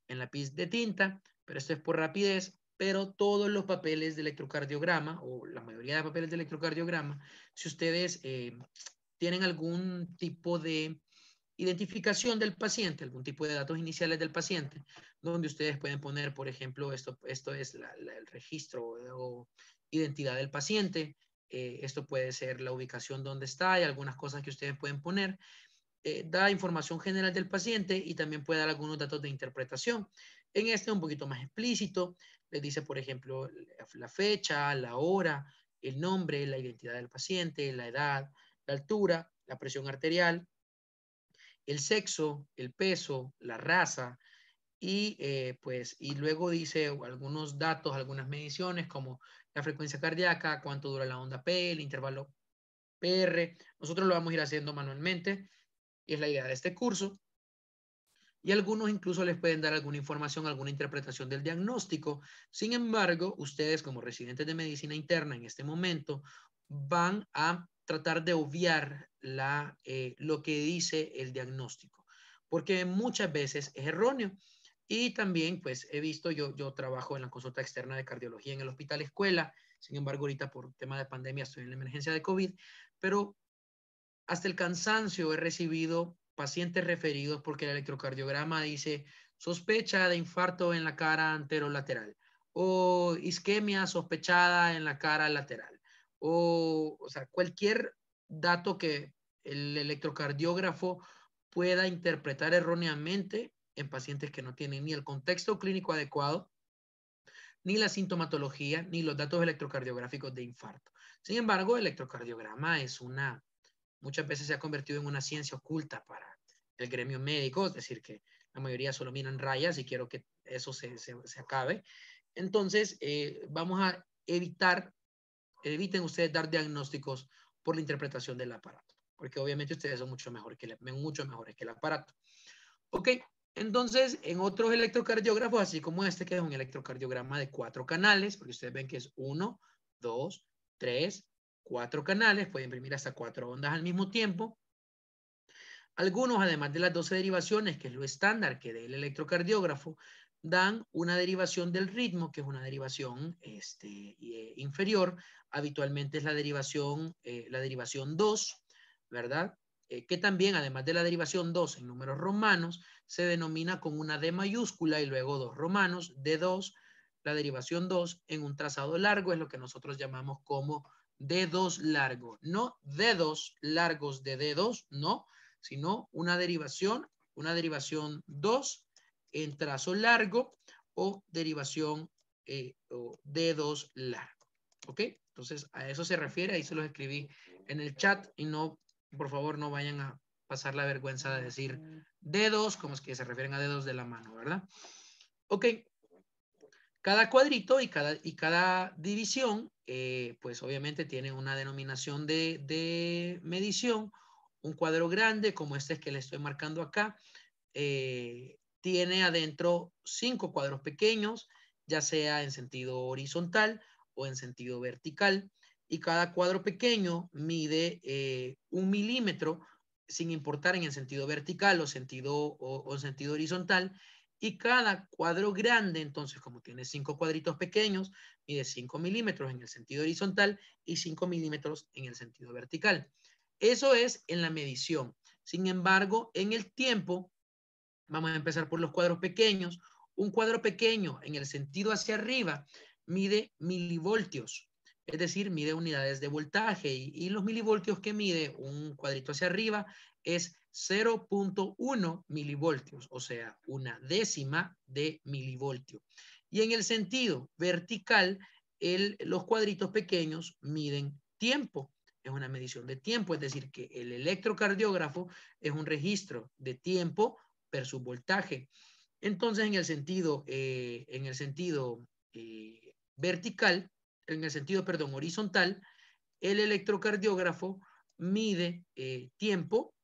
en de tinta, pero esto es por rapidez, pero todos los papeles de electrocardiograma, o la mayoría de papeles de electrocardiograma, si ustedes eh, tienen algún tipo de identificación del paciente, algún tipo de datos iniciales del paciente, donde ustedes pueden poner, por ejemplo, esto, esto es el registro o identidad del paciente, eh, esto puede ser la ubicación donde está y algunas cosas que ustedes pueden poner. Eh, da información general del paciente y también puede dar algunos datos de interpretación. En este un poquito más explícito, le dice, por ejemplo, la fecha, la hora, el nombre, la identidad del paciente, la edad, la altura, la presión arterial, el sexo, el peso, la raza, y eh, pues y luego dice algunos datos, algunas mediciones como la frecuencia cardíaca, cuánto dura la onda P, el intervalo PR. Nosotros lo vamos a ir haciendo manualmente y es la idea de este curso. Y algunos incluso les pueden dar alguna información, alguna interpretación del diagnóstico. Sin embargo, ustedes como residentes de medicina interna en este momento van a tratar de obviar la, eh, lo que dice el diagnóstico, porque muchas veces es erróneo. Y también, pues, he visto, yo, yo trabajo en la consulta externa de cardiología en el hospital escuela, sin embargo, ahorita por tema de pandemia estoy en la emergencia de COVID, pero hasta el cansancio he recibido pacientes referidos porque el electrocardiograma dice sospecha de infarto en la cara anterolateral o isquemia sospechada en la cara lateral o, o sea, cualquier dato que el electrocardiógrafo pueda interpretar erróneamente en pacientes que no tienen ni el contexto clínico adecuado, ni la sintomatología, ni los datos electrocardiográficos de infarto. Sin embargo, el electrocardiograma es una, muchas veces se ha convertido en una ciencia oculta para el gremio médico, es decir, que la mayoría solo miran rayas y quiero que eso se, se, se acabe. Entonces, eh, vamos a evitar, eviten ustedes dar diagnósticos por la interpretación del aparato, porque obviamente ustedes son mucho, mejor que ven mucho mejores que el aparato. Ok, entonces, en otros electrocardiógrafos, así como este, que es un electrocardiograma de cuatro canales, porque ustedes ven que es uno, dos, tres, cuatro canales, pueden imprimir hasta cuatro ondas al mismo tiempo. Algunos, además de las 12 derivaciones, que es lo estándar que el electrocardiógrafo, dan una derivación del ritmo, que es una derivación este, eh, inferior. Habitualmente es la derivación, eh, la derivación 2, ¿verdad? Eh, que también, además de la derivación 2 en números romanos, se denomina con una D mayúscula y luego dos romanos, D2, la derivación 2 en un trazado largo es lo que nosotros llamamos como D2 largo. No D2 largos de D2, no, sino una derivación, una derivación 2 en trazo largo o derivación eh, o D2 largo. ¿Ok? Entonces, a eso se refiere, ahí se los escribí en el chat y no por favor no vayan a pasar la vergüenza de decir dedos, como es que se refieren a dedos de la mano, ¿verdad? Ok, cada cuadrito y cada, y cada división, eh, pues obviamente tiene una denominación de, medición. Un cuadro grande, como este que le estoy marcando acá, eh, tiene adentro cinco cuadros pequeños, ya sea en sentido horizontal o en sentido vertical y cada cuadro pequeño mide eh, un milímetro, sin importar en el sentido vertical o sentido, o, sentido horizontal, y cada cuadro grande, entonces como tiene cinco cuadritos pequeños, mide cinco milímetros en el sentido horizontal y cinco milímetros en el sentido vertical. Eso es en la medición. Sin embargo, en el tiempo, vamos a empezar por los cuadros pequeños. Un cuadro pequeño en el sentido hacia arriba mide milivoltios es decir, mide unidades de voltaje y, los milivoltios que mide un cuadrito hacia arriba es 0.1 milivoltios, o sea, una décima de milivoltio. Y en el sentido vertical, los cuadritos pequeños miden tiempo, es una medición de tiempo, es decir, que el electrocardiógrafo es un registro de tiempo su voltaje. Entonces, en el sentido, eh, en el sentido eh, vertical, en el sentido, perdón, horizontal, el electrocardiógrafo mide eh, tiempo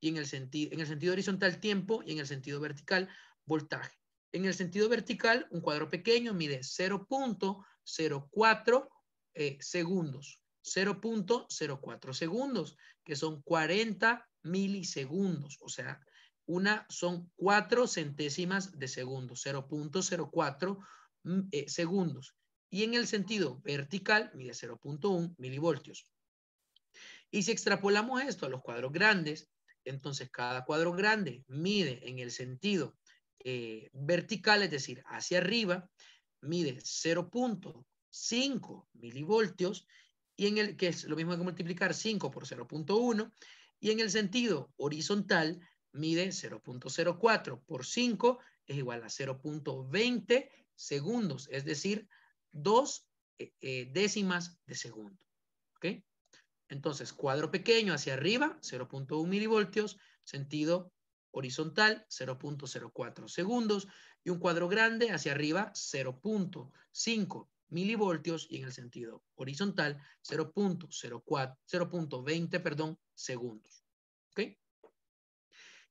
y en el, sentido, en el sentido horizontal tiempo y en el sentido vertical voltaje. En el sentido vertical, un cuadro pequeño mide 0.04 eh, segundos, 0.04 segundos, que son 40 milisegundos, o sea, una son cuatro centésimas de segundo, 0.04 mm, eh, segundos y en el sentido vertical mide 0.1 milivoltios. Y si extrapolamos esto a los cuadros grandes, entonces cada cuadro grande mide en el sentido eh, vertical, es decir, hacia arriba, mide 0.5 milivoltios, y en el, que es lo mismo que multiplicar 5 por 0.1, y en el sentido horizontal mide 0.04 por 5 es igual a 0.20 segundos, es decir, dos eh, eh, décimas de segundo. ¿Ok? Entonces, cuadro pequeño hacia arriba, 0.1 milivoltios, sentido horizontal, 0.04 segundos, y un cuadro grande hacia arriba, 0.5 milivoltios, y en el sentido horizontal, 0.20 perdón, segundos. ¿Ok?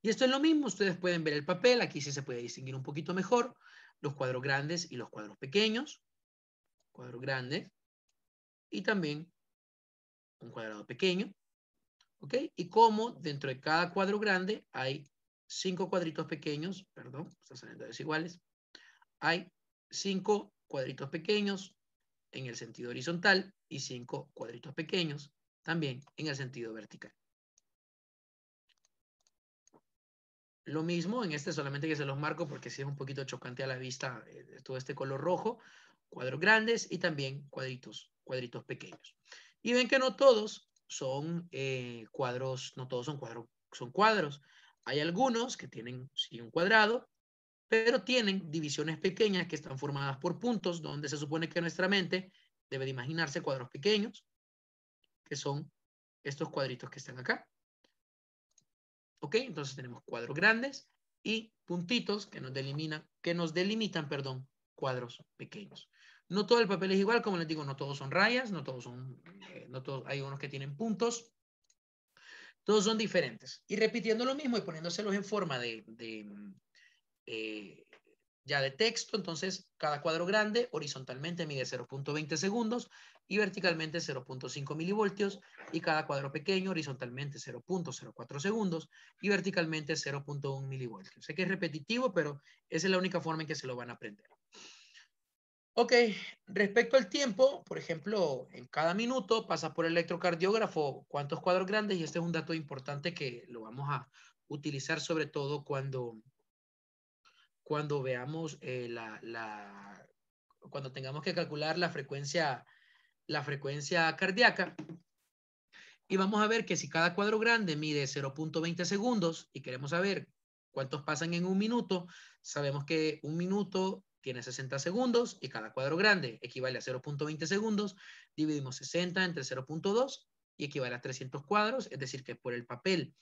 Y esto es lo mismo, ustedes pueden ver el papel, aquí sí se puede distinguir un poquito mejor los cuadros grandes y los cuadros pequeños cuadro grande y también un cuadrado pequeño. ¿Ok? Y como dentro de cada cuadro grande hay cinco cuadritos pequeños, perdón, están saliendo desiguales, hay cinco cuadritos pequeños en el sentido horizontal y cinco cuadritos pequeños también en el sentido vertical. Lo mismo en este, solamente que se los marco porque si es un poquito chocante a la vista eh, todo este color rojo cuadros grandes y también cuadritos, cuadritos pequeños. Y ven que no todos son eh, cuadros, no todos son cuadros, son cuadros. Hay algunos que tienen sí un cuadrado, pero tienen divisiones pequeñas que están formadas por puntos, donde se supone que nuestra mente debe de imaginarse cuadros pequeños, que son estos cuadritos que están acá. ¿Ok? Entonces tenemos cuadros grandes y puntitos que nos delimitan, que nos delimitan perdón, cuadros pequeños. No todo el papel es igual, como les digo, no todos son rayas, no todos son, eh, no todos, hay unos que tienen puntos, todos son diferentes. Y repitiendo lo mismo y poniéndoselos en forma de, eh, ya de texto, entonces cada cuadro grande horizontalmente mide 0.20 segundos y verticalmente 0.5 milivoltios y cada cuadro pequeño horizontalmente 0.04 segundos y verticalmente 0.1 milivoltios. Sé que es repetitivo, pero esa es la única forma en que se lo van a aprender. Ok, respecto al tiempo, por ejemplo, en cada minuto pasa por el electrocardiógrafo cuántos cuadros grandes y este es un dato importante que lo vamos a utilizar sobre todo cuando, cuando veamos eh, la, la, cuando tengamos que calcular la frecuencia, la frecuencia cardíaca. Y vamos a ver que si cada cuadro grande mide 0.20 segundos y queremos saber cuántos pasan en un minuto, sabemos que un minuto tiene 60 segundos y cada cuadro grande equivale a 0.20 segundos. Dividimos 60 entre 0.2 y equivale a 300 cuadros, es decir, que por el papel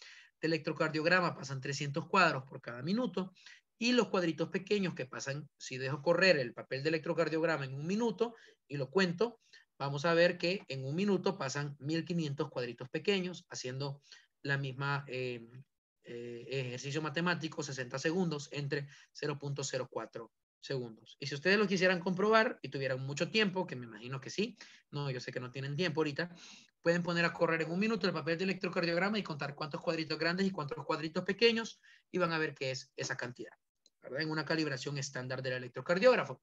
de electrocardiograma pasan 300 cuadros por cada minuto y los cuadritos pequeños que pasan, si dejo correr el papel de electrocardiograma en un minuto y lo cuento, vamos a ver que en un minuto pasan 1500 cuadritos pequeños haciendo la misma eh, eh, ejercicio matemático, 60 segundos entre 0.04 segundos. Y si ustedes lo quisieran comprobar y tuvieran mucho tiempo, que me imagino que sí, no, yo sé que no tienen tiempo ahorita, pueden poner a correr en un minuto el papel de electrocardiograma y contar cuántos cuadritos grandes y cuántos cuadritos pequeños y van a ver qué es esa cantidad, ¿verdad? En una calibración estándar del electrocardiógrafo.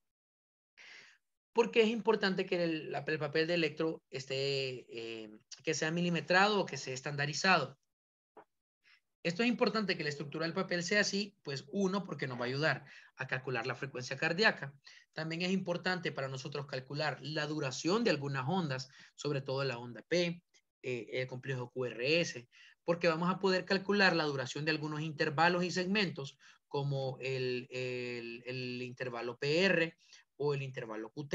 Porque es importante que el, papel de electro esté, eh, que sea milimetrado o que sea estandarizado. Esto es importante que la estructura del papel sea así, pues uno, porque nos va a ayudar a calcular la frecuencia cardíaca. También es importante para nosotros calcular la duración de algunas ondas, sobre todo la onda P, eh, el complejo QRS, porque vamos a poder calcular la duración de algunos intervalos y segmentos, como el, intervalo PR o el intervalo QT,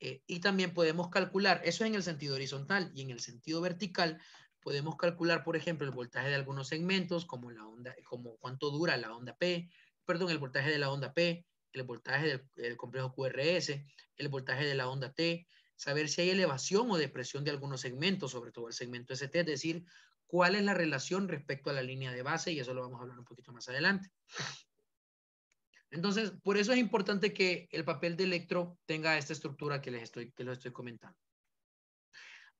eh, y también podemos calcular, eso en el sentido horizontal y en el sentido vertical, Podemos calcular, por ejemplo, el voltaje de algunos segmentos, como, la onda, como cuánto dura la onda P, perdón, el voltaje de la onda P, el voltaje del, complejo QRS, el voltaje de la onda T, saber si hay elevación o depresión de algunos segmentos, sobre todo el segmento ST, es decir, cuál es la relación respecto a la línea de base y eso lo vamos a hablar un poquito más adelante. Entonces, por eso es importante que el papel de electro tenga esta estructura que les estoy, que les estoy comentando.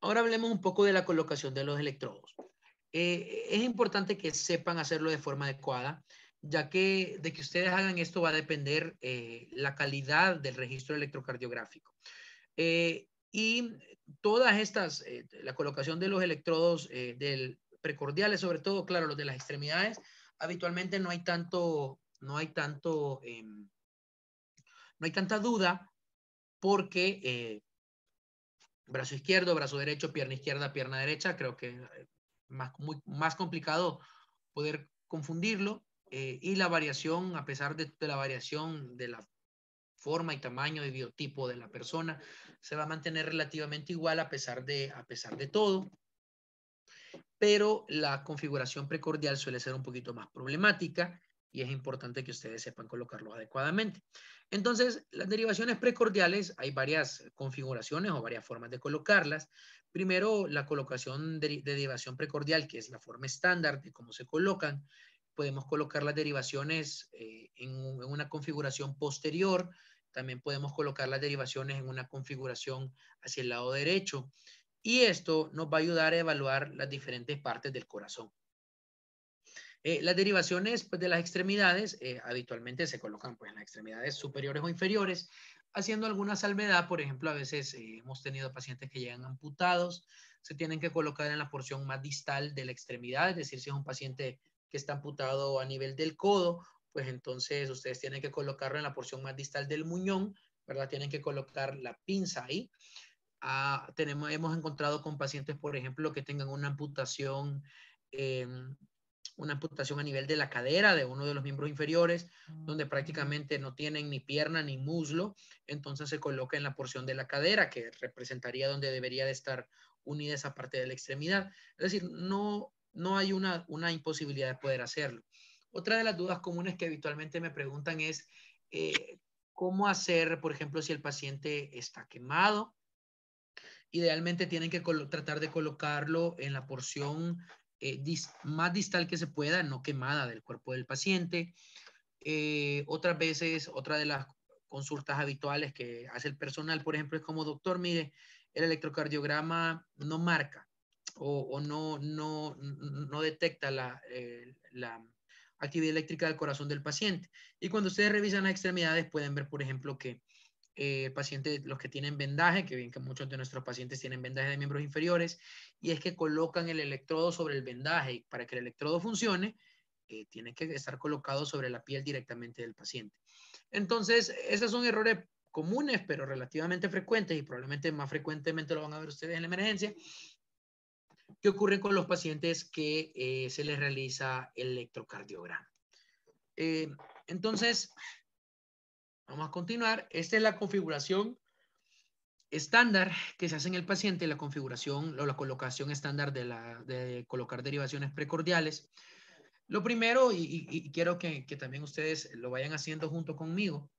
Ahora hablemos un poco de la colocación de los electrodos. Eh, es importante que sepan hacerlo de forma adecuada, ya que de que ustedes hagan esto va a depender eh, la calidad del registro electrocardiográfico. Eh, y todas estas, la colocación de los electrodos del precordiales, sobre todo, claro, los de las extremidades, habitualmente no hay tanto, no hay tanto, em, no hay tanta duda porque brazo izquierdo, brazo derecho, pierna izquierda, pierna derecha. Creo que eh, más, más complicado poder confundirlo. Eh, y la variación, a pesar de, de, la variación de la forma y tamaño y biotipo de la persona, se va a mantener relativamente igual a pesar de, a pesar de todo. Pero la configuración precordial suele ser un poquito más problemática y es importante que ustedes sepan colocarlo adecuadamente. Entonces, las derivaciones precordiales, hay varias configuraciones o varias formas de colocarlas. Primero, la colocación de, derivación precordial, que es la forma estándar de cómo se colocan. Podemos colocar las derivaciones eh, en una configuración posterior, también podemos colocar las derivaciones en una configuración hacia el lado derecho. Y esto nos va a ayudar a evaluar las diferentes partes del corazón. Eh, las derivaciones pues, de las extremidades eh, habitualmente se colocan pues, en las extremidades superiores o inferiores, haciendo alguna salvedad. Por ejemplo, a veces eh, hemos tenido pacientes que llegan amputados, se tienen que colocar en la porción más distal de la extremidad, es decir, si es un paciente que está amputado a nivel del codo, pues entonces ustedes tienen que colocarlo en la porción más distal del muñón, ¿verdad? Tienen que colocar la pinza ahí. Ah, tenemos, hemos encontrado con pacientes, por ejemplo, que tengan una amputación em, una amputación a nivel de la cadera de uno de los miembros inferiores, ah, donde prácticamente no tienen ni pierna ni muslo, entonces se coloca en la porción de la cadera que representaría donde debería de estar unida esa parte de la extremidad. Es decir, no, hay una, imposibilidad de poder hacerlo. Otra de las dudas comunes que habitualmente me preguntan es eh, cómo hacer, por ejemplo, si el paciente está quemado. Idealmente tienen que tratar de colocarlo en la porción eh, más distal que se pueda, no quemada del cuerpo del paciente. Eh, otras veces, otra de las consultas habituales que hace el personal, por ejemplo, es como, doctor, mire, el electrocardiograma no marca o, no, no, no detecta la, eh, la actividad eléctrica del corazón del paciente. Y cuando ustedes revisan las extremidades, pueden ver, por ejemplo, que eh, pacientes, los que tienen vendaje, que bien que muchos de nuestros pacientes tienen vendaje de miembros inferiores, y es que colocan el electrodo sobre el vendaje y para que el electrodo funcione, eh, tiene que estar colocado sobre la piel directamente del paciente. Entonces, esos son errores comunes, pero relativamente frecuentes y probablemente más frecuentemente lo van a ver ustedes en la emergencia, que ocurren con los pacientes que eh, se les realiza electrocardiograma. entonces, Vamos a continuar. Esta es la configuración estándar que se hace en el paciente, la configuración o la colocación estándar de, la, de colocar derivaciones precordiales. Lo primero, y, quiero que, también ustedes lo vayan haciendo junto conmigo,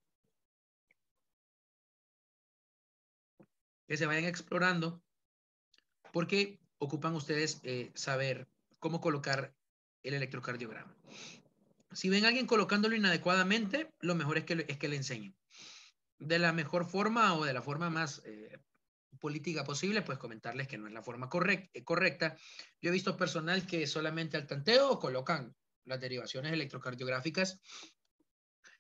que se vayan explorando, porque ocupan ustedes eh, saber cómo colocar el electrocardiograma. Si ven a alguien colocándolo inadecuadamente, lo mejor es que, le, es que le enseñen. De la mejor forma o de la forma más eh, política posible, pues comentarles que no es la forma eh, correcta. Yo he visto personal que solamente al tanteo colocan las derivaciones electrocardiográficas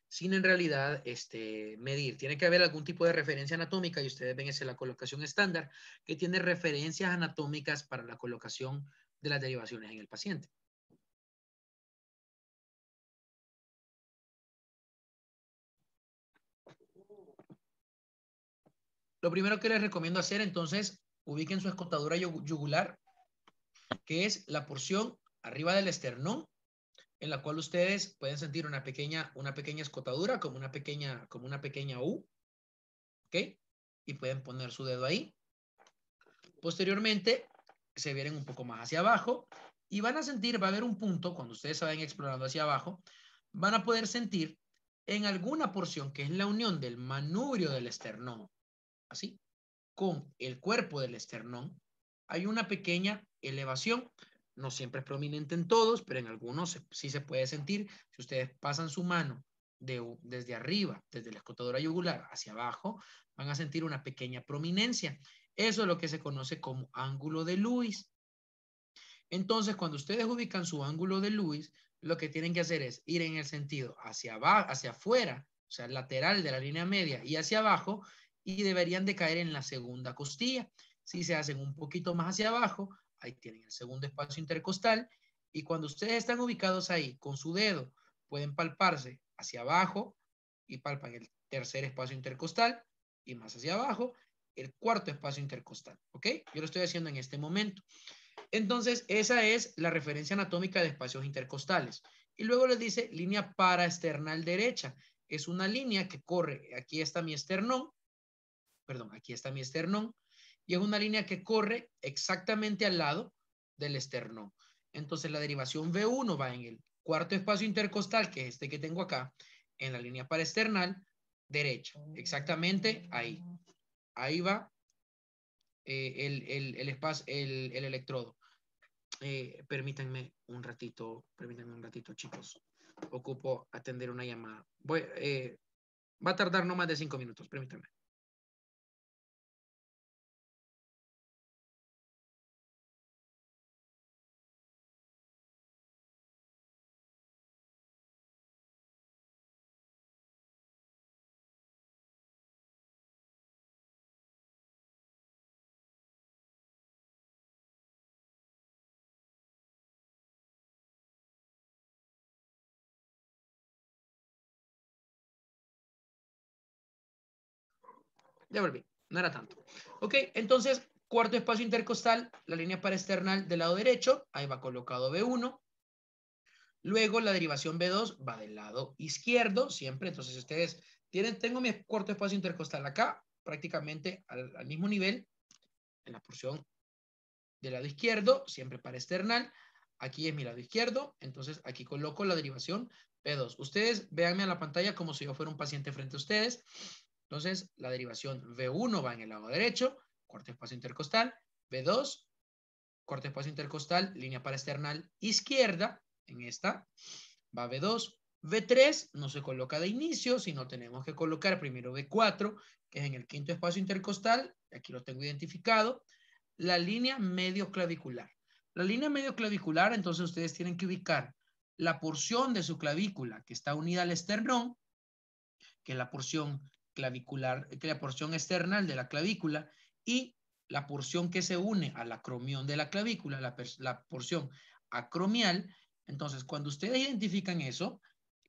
sin en realidad este, medir. Tiene que haber algún tipo de referencia anatómica y ustedes ven esa es la colocación estándar que tiene referencias anatómicas para la colocación de las derivaciones en el paciente. Lo primero que les recomiendo hacer entonces, ubiquen su escotadura yugular, que es la porción arriba del esternón, en la cual ustedes pueden sentir una pequeña, una pequeña escotadura, como una pequeña, como una pequeña U. ¿Ok? Y pueden poner su dedo ahí. Posteriormente, se vienen un poco más hacia abajo y van a sentir, va a haber un punto, cuando ustedes vayan explorando hacia abajo, van a poder sentir en alguna porción, que es la unión del manubrio del esternón así, con el cuerpo del esternón, hay una pequeña elevación. No siempre es prominente en todos, pero en algunos sí se puede sentir. Si ustedes pasan su mano desde arriba, desde la escotadora yugular hacia abajo, van a sentir una pequeña prominencia. Eso es lo que se conoce como ángulo de Lewis. Entonces, cuando ustedes ubican su ángulo de Lewis, lo que tienen que hacer es ir en el sentido hacia abajo, hacia afuera, o sea, lateral de la línea media y hacia abajo, y deberían de caer en la segunda costilla. Si se hacen un poquito más hacia abajo, ahí tienen el segundo espacio intercostal y cuando ustedes están ubicados ahí con su dedo, pueden palparse hacia abajo y palpan el tercer espacio intercostal y más hacia abajo el cuarto espacio intercostal, ¿ok? Yo lo estoy haciendo en este momento. Entonces, esa es la referencia anatómica de espacios intercostales. Y luego les dice línea paraesternal derecha. Es una línea que corre, aquí está mi esternón, perdón, aquí está mi esternón, y es una línea que corre exactamente al lado del esternón. Entonces la derivación V1 va en el cuarto espacio intercostal, que es este que tengo acá, en la línea paraesternal derecha, exactamente ahí. Ahí va eh, el, espacio, el, el electrodo. Eh, permítanme un ratito, permítanme un ratito, chicos. Ocupo atender una llamada. Eh, va a tardar no más de cinco minutos, permítanme. Ya volví, no era tanto. Ok, entonces, cuarto espacio intercostal, la línea para del lado derecho, ahí va colocado B1. Luego la derivación B2 va del lado izquierdo, siempre. Entonces, ustedes tienen, tengo mi cuarto espacio intercostal acá, prácticamente al, mismo nivel, en la porción del lado izquierdo, siempre para external. Aquí es mi lado izquierdo, entonces aquí coloco la derivación b 2 Ustedes véanme a la pantalla como si yo fuera un paciente frente a ustedes. Entonces, la derivación V1 va en el lado derecho, corte espacio intercostal, V2, corte espacio intercostal, línea paraesternal izquierda, en esta, va V2, V3 no se coloca de inicio, sino tenemos que colocar primero V4, que es en el quinto espacio intercostal, aquí lo tengo identificado, la línea medioclavicular. La línea medioclavicular, entonces ustedes tienen que ubicar la porción de su clavícula que está unida al esternón, que es la porción clavicular, eh, la porción externa de la clavícula y la porción que se une al la de la clavícula, la, porción acromial. Entonces, cuando ustedes identifican eso,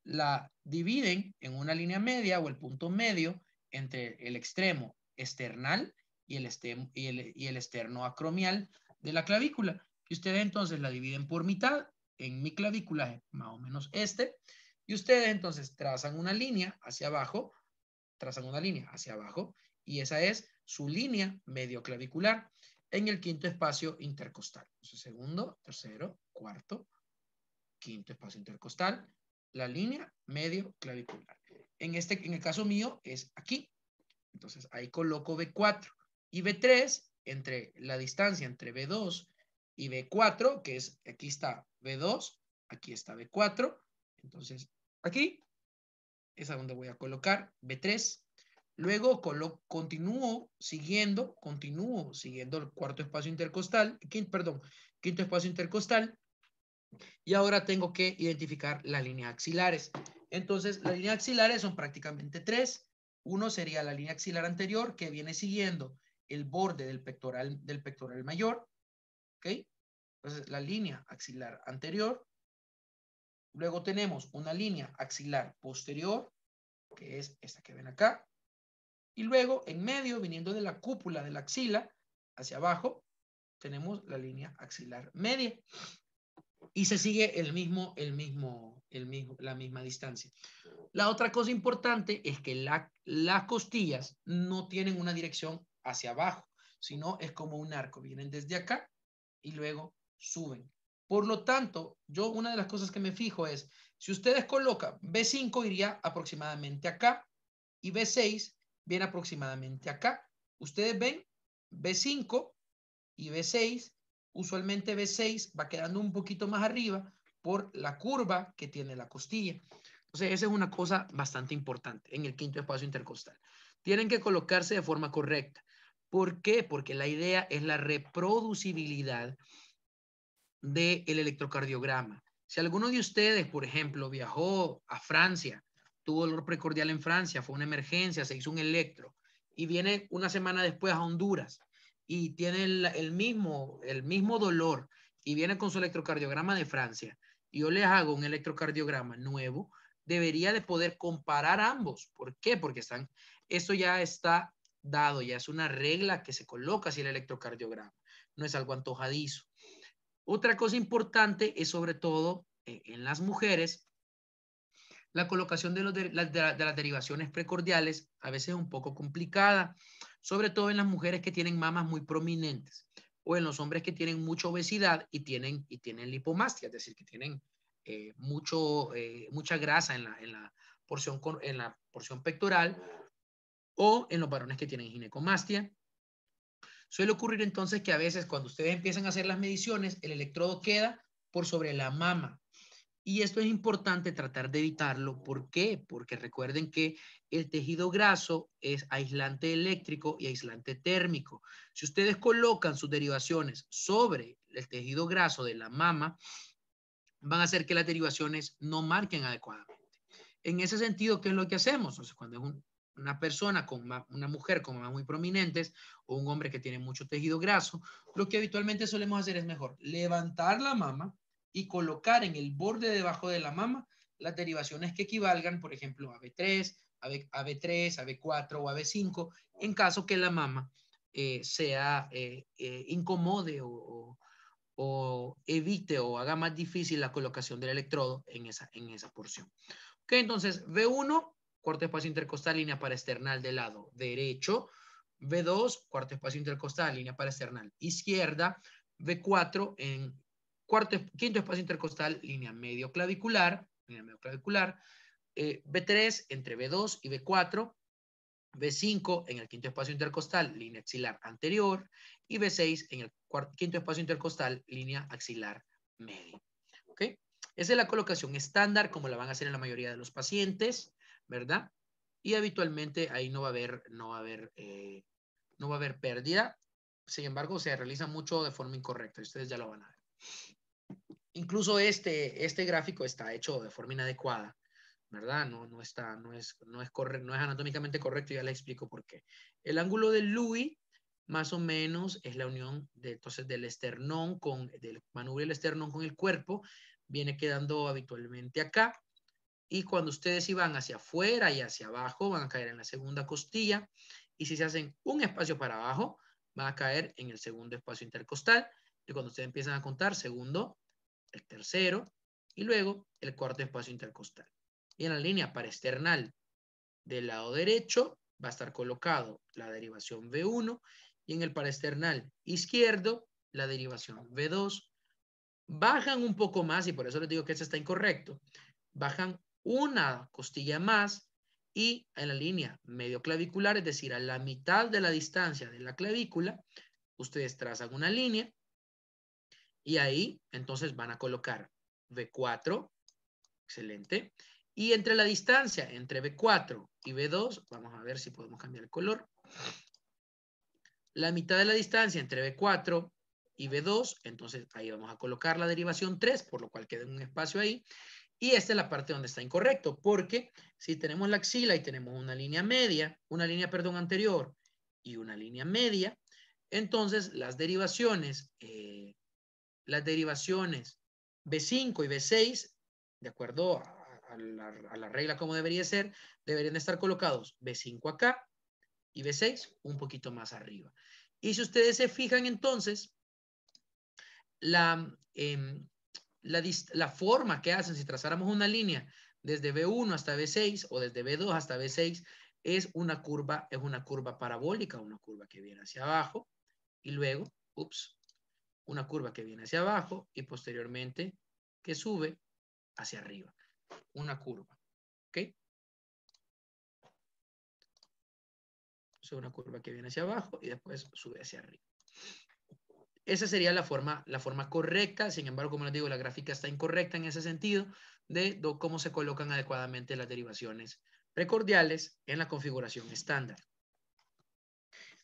la dividen en una línea media o el punto medio entre el extremo external y el, externo, y el, externo acromial de la clavícula. Y ustedes entonces la dividen por mitad. En mi clavícula más o menos este. Y ustedes entonces trazan una línea hacia abajo trazan una línea hacia abajo y esa es su línea medioclavicular en el quinto espacio intercostal. segundo, tercero, cuarto, quinto espacio intercostal, la línea medioclavicular. En, este, en el caso mío es aquí. Entonces ahí coloco B4 y B3 entre la distancia entre B2 y B4, que es aquí está B2, aquí está B4. Entonces aquí es donde voy a colocar B3. Luego continúo siguiendo, continúo siguiendo el cuarto espacio intercostal, perdón, quinto espacio intercostal. Y ahora tengo que identificar la línea axilares. Entonces, las líneas axilares son prácticamente tres. Uno sería la línea axilar anterior que viene siguiendo el borde del pectoral, del pectoral mayor. ¿Ok? Entonces, la línea axilar anterior Luego tenemos una línea axilar posterior, que es esta que ven acá. Y luego, en medio, viniendo de la cúpula de la axila hacia abajo, tenemos la línea axilar media. Y se sigue el mismo, el mismo, el mismo, la misma distancia. La otra cosa importante es que las costillas no tienen una dirección hacia abajo, sino es como un arco. Vienen desde acá y luego suben. Por lo tanto, yo una de las cosas que me fijo es, si ustedes colocan B5 iría aproximadamente acá y B6 viene aproximadamente acá. Ustedes ven B5 y B6. Usualmente B6 va quedando un poquito más arriba por la curva que tiene la costilla. Entonces, esa es una cosa bastante importante en el quinto espacio intercostal. Tienen que colocarse de forma correcta. ¿Por qué? Porque la idea es la reproducibilidad del electrocardiograma. Si alguno de ustedes, por ejemplo, viajó a Francia, tuvo dolor precordial en Francia, fue una emergencia, se hizo un electro y viene una semana después a Honduras y tiene el, mismo, el mismo dolor y viene con su electrocardiograma de Francia, yo les hago un electrocardiograma nuevo, debería de poder comparar ambos. ¿Por qué? Porque están, eso ya está dado, ya es una regla que se coloca si el electrocardiograma, no es algo antojadizo. Otra cosa importante es sobre todo eh, en las mujeres la colocación de, las derivaciones precordiales a veces es un poco complicada, sobre todo en las mujeres que tienen mamas muy prominentes o en los hombres que tienen mucha obesidad y tienen, y tienen lipomastia, es decir, que tienen eh, eh, mucha grasa en la, porción, en la porción pectoral o en los varones que tienen ginecomastia Suele ocurrir entonces que a veces cuando ustedes empiezan a hacer las mediciones, el electrodo queda por sobre la mama. Y esto es importante tratar de evitarlo. ¿Por qué? Porque recuerden que el tejido graso es aislante eléctrico y aislante térmico. Si ustedes colocan sus derivaciones sobre el tejido graso de la mama, van a hacer que las derivaciones no marquen adecuadamente. En ese sentido, ¿qué es lo que hacemos? cuando es un, una persona, con una mujer con mamas muy prominentes o un hombre que tiene mucho tejido graso, lo que habitualmente solemos hacer es mejor levantar la mama y colocar en el borde debajo de la mama las derivaciones que equivalgan, por ejemplo, a B3, a B3, a B4 o a B5, en caso que la mama eh, sea eh, eh, incomode o, evite o haga más difícil la colocación del electrodo en esa, en esa porción. que entonces B1 cuarto espacio intercostal, línea para del lado derecho, B2, cuarto espacio intercostal, línea para izquierda, B4 en cuarto, quinto espacio intercostal, línea medio clavicular, línea medio eh, B3 entre B2 y B4, B5 en el quinto espacio intercostal, línea axilar anterior, y B6 en el quinto espacio intercostal, línea axilar media. ¿Ok? Esa es la colocación estándar, como la van a hacer en la mayoría de los pacientes. ¿verdad? Y habitualmente ahí no va a haber, no va a haber, eh, no va a haber pérdida. Sin embargo, se realiza mucho de forma incorrecta y ustedes ya lo van a ver. Incluso este, este gráfico está hecho de forma inadecuada, ¿verdad? No, no, está, no, es, no, es corre, no es anatómicamente correcto, ya les explico por qué. El ángulo del Louis más o menos es la unión de, entonces del esternón con, del manubrio del esternón con el cuerpo, viene quedando habitualmente acá y cuando ustedes iban hacia afuera y hacia abajo, van a caer en la segunda costilla. Y si se hacen un espacio para abajo, van a caer en el segundo espacio intercostal. Y cuando ustedes empiezan a contar, segundo, el tercero y luego el cuarto espacio intercostal. Y en la línea para del lado derecho va a estar colocado la derivación V1 y en el para izquierdo la derivación V2. Bajan un poco más y por eso les digo que este está incorrecto. Bajan una costilla más y en la línea medio clavicular, es decir, a la mitad de la distancia de la clavícula, ustedes trazan una línea y ahí entonces van a colocar B4, excelente, y entre la distancia entre B4 y B2, vamos a ver si podemos cambiar el color, la mitad de la distancia entre B4 y B2, entonces ahí vamos a colocar la derivación 3, por lo cual queda un espacio ahí, y esta es la parte donde está incorrecto, porque si tenemos la axila y tenemos una línea media, una línea, perdón, anterior y una línea media, entonces las derivaciones, eh, las derivaciones B5 y B6, de acuerdo a, la, regla como debería ser, deberían estar colocados B5 acá y B6 un poquito más arriba. Y si ustedes se fijan entonces, la, em, la, forma que hacen, si trazáramos una línea desde B1 hasta B6 o desde B2 hasta B6, es una curva, es una curva parabólica, una curva que viene hacia abajo y luego, ups, una curva que viene hacia abajo y posteriormente que sube hacia arriba. Una curva, ¿ok? Es una curva que viene hacia abajo y después sube hacia arriba. Esa sería la forma, la forma correcta, sin embargo, como les digo, la gráfica está incorrecta en ese sentido de cómo se colocan adecuadamente las derivaciones precordiales en la configuración estándar.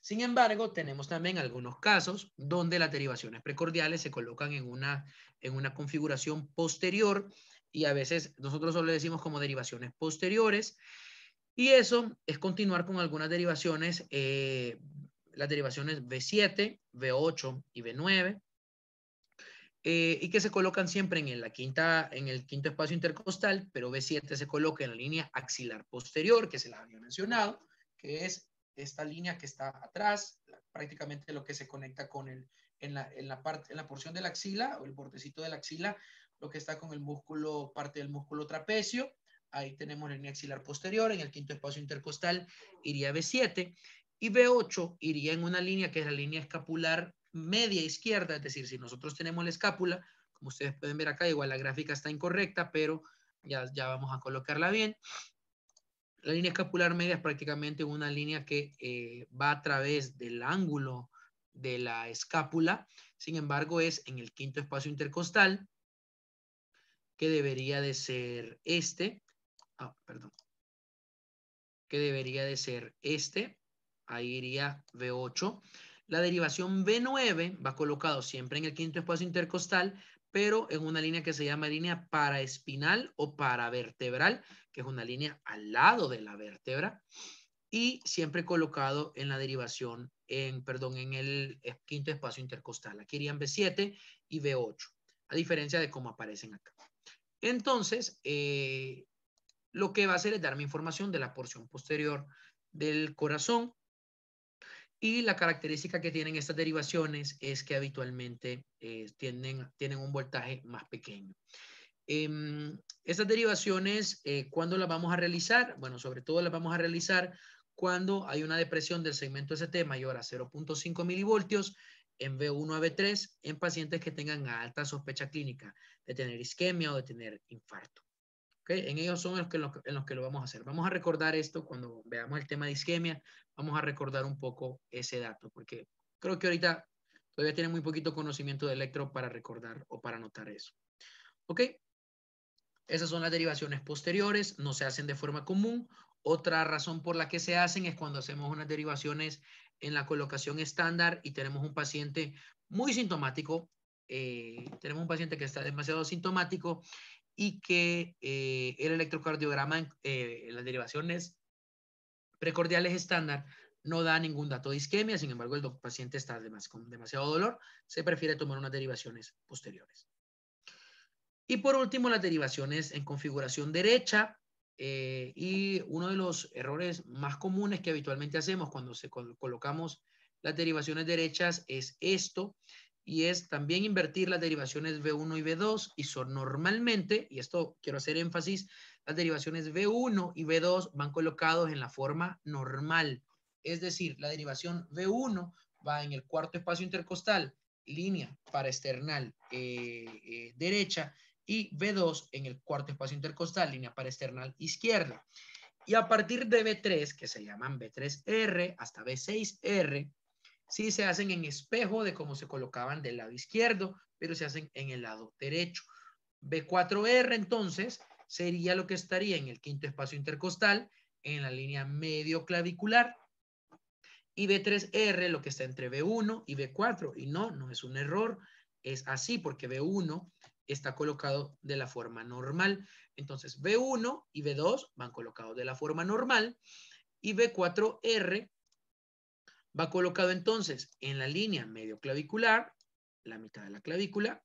Sin embargo, tenemos también algunos casos donde las derivaciones precordiales se colocan en una, en una configuración posterior y a veces nosotros solo decimos como derivaciones posteriores. Y eso es continuar con algunas derivaciones eh, las derivaciones B7, B8 y B9, eh, y que se colocan siempre en, la quinta, en el quinto espacio intercostal, pero B7 se coloca en la línea axilar posterior, que se las había mencionado, que es esta línea que está atrás, prácticamente lo que se conecta con el, en la, parte, en la porción de la axila o el bordecito de la axila, lo que está con el músculo, parte del músculo trapecio, ahí tenemos la línea axilar posterior, en el quinto espacio intercostal iría B7, y B8 iría en una línea que es la línea escapular media izquierda, es decir, si nosotros tenemos la escápula, como ustedes pueden ver acá, igual la gráfica está incorrecta, pero ya, ya vamos a colocarla bien. La línea escapular media es prácticamente una línea que eh, va a través del ángulo de la escápula, sin embargo es en el quinto espacio intercostal, que debería de ser este, ah, perdón, que debería de ser este, ahí iría B8. La derivación B9 va colocado siempre en el quinto espacio intercostal, pero en una línea que se llama línea paraespinal o paravertebral, que es una línea al lado de la vértebra, y siempre colocado en la derivación, en, perdón, en el quinto espacio intercostal. Aquí irían B7 y B8, a diferencia de cómo aparecen acá. Entonces, eh, lo que va a hacer es darme información de la porción posterior del corazón, y la característica que tienen estas derivaciones es que habitualmente eh, tienen, tienen un voltaje más pequeño. Em, estas derivaciones, eh, ¿cuándo las vamos a realizar? Bueno, sobre todo las vamos a realizar cuando hay una depresión del segmento ST mayor a 0.5 milivoltios en V1 a V3 en pacientes que tengan alta sospecha clínica de tener isquemia o de tener infarto. En ellos son los que, en los que lo vamos a hacer. Vamos a recordar esto cuando veamos el tema de isquemia, vamos a recordar un poco ese dato, porque creo que ahorita todavía tienen muy poquito conocimiento de electro para recordar o para notar eso. ¿Ok? Esas son las derivaciones posteriores, no se hacen de forma común. Otra razón por la que se hacen es cuando hacemos unas derivaciones en la colocación estándar y tenemos un paciente muy sintomático, eh, tenemos un paciente que está demasiado sintomático y que eh, el electrocardiograma, eh, en las derivaciones precordiales estándar, no da ningún dato de isquemia, sin embargo el paciente está además con demasiado dolor, se prefiere tomar unas derivaciones posteriores. Y por último, las derivaciones en configuración derecha. Eh, y uno de los errores más comunes que habitualmente hacemos cuando se colocamos las derivaciones derechas es esto, y es también invertir las derivaciones B1 y B2 y son normalmente, y esto quiero hacer énfasis, las derivaciones B1 y B2 van colocados en la forma normal. Es decir, la derivación B1 va en el cuarto espacio intercostal, línea para external eh, eh, derecha, y B2 en el cuarto espacio intercostal, línea para external izquierda. Y a partir de B3, que se llaman B3R hasta B6R, Sí se hacen en espejo de cómo se colocaban del lado izquierdo, pero se hacen en el lado derecho. B4R entonces sería lo que estaría en el quinto espacio intercostal, en la línea medio clavicular. Y B3R lo que está entre B1 y B4. Y no, no es un error. Es así porque B1 está colocado de la forma normal. Entonces B1 y B2 van colocados de la forma normal y B4R Va colocado entonces en la línea medio clavicular, la mitad de la clavícula,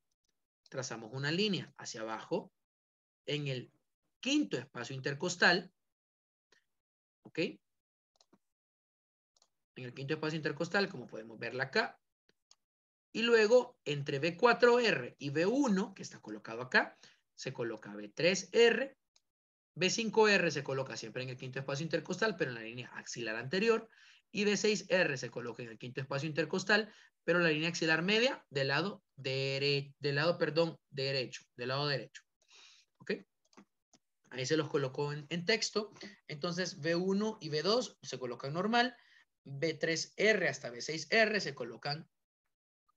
trazamos una línea hacia abajo, en el quinto espacio intercostal, ¿ok? En el quinto espacio intercostal, como podemos verla acá, y luego entre B4R y B1, que está colocado acá, se coloca B3R, B5R se coloca siempre en el quinto espacio intercostal, pero en la línea axilar anterior, y B6R se coloca en el quinto espacio intercostal, pero la línea axilar media del lado, del lado perdón, derecho, del lado derecho. Ahí se los colocó en, texto. Entonces B1 y B2 se colocan normal, B3R hasta B6R se colocan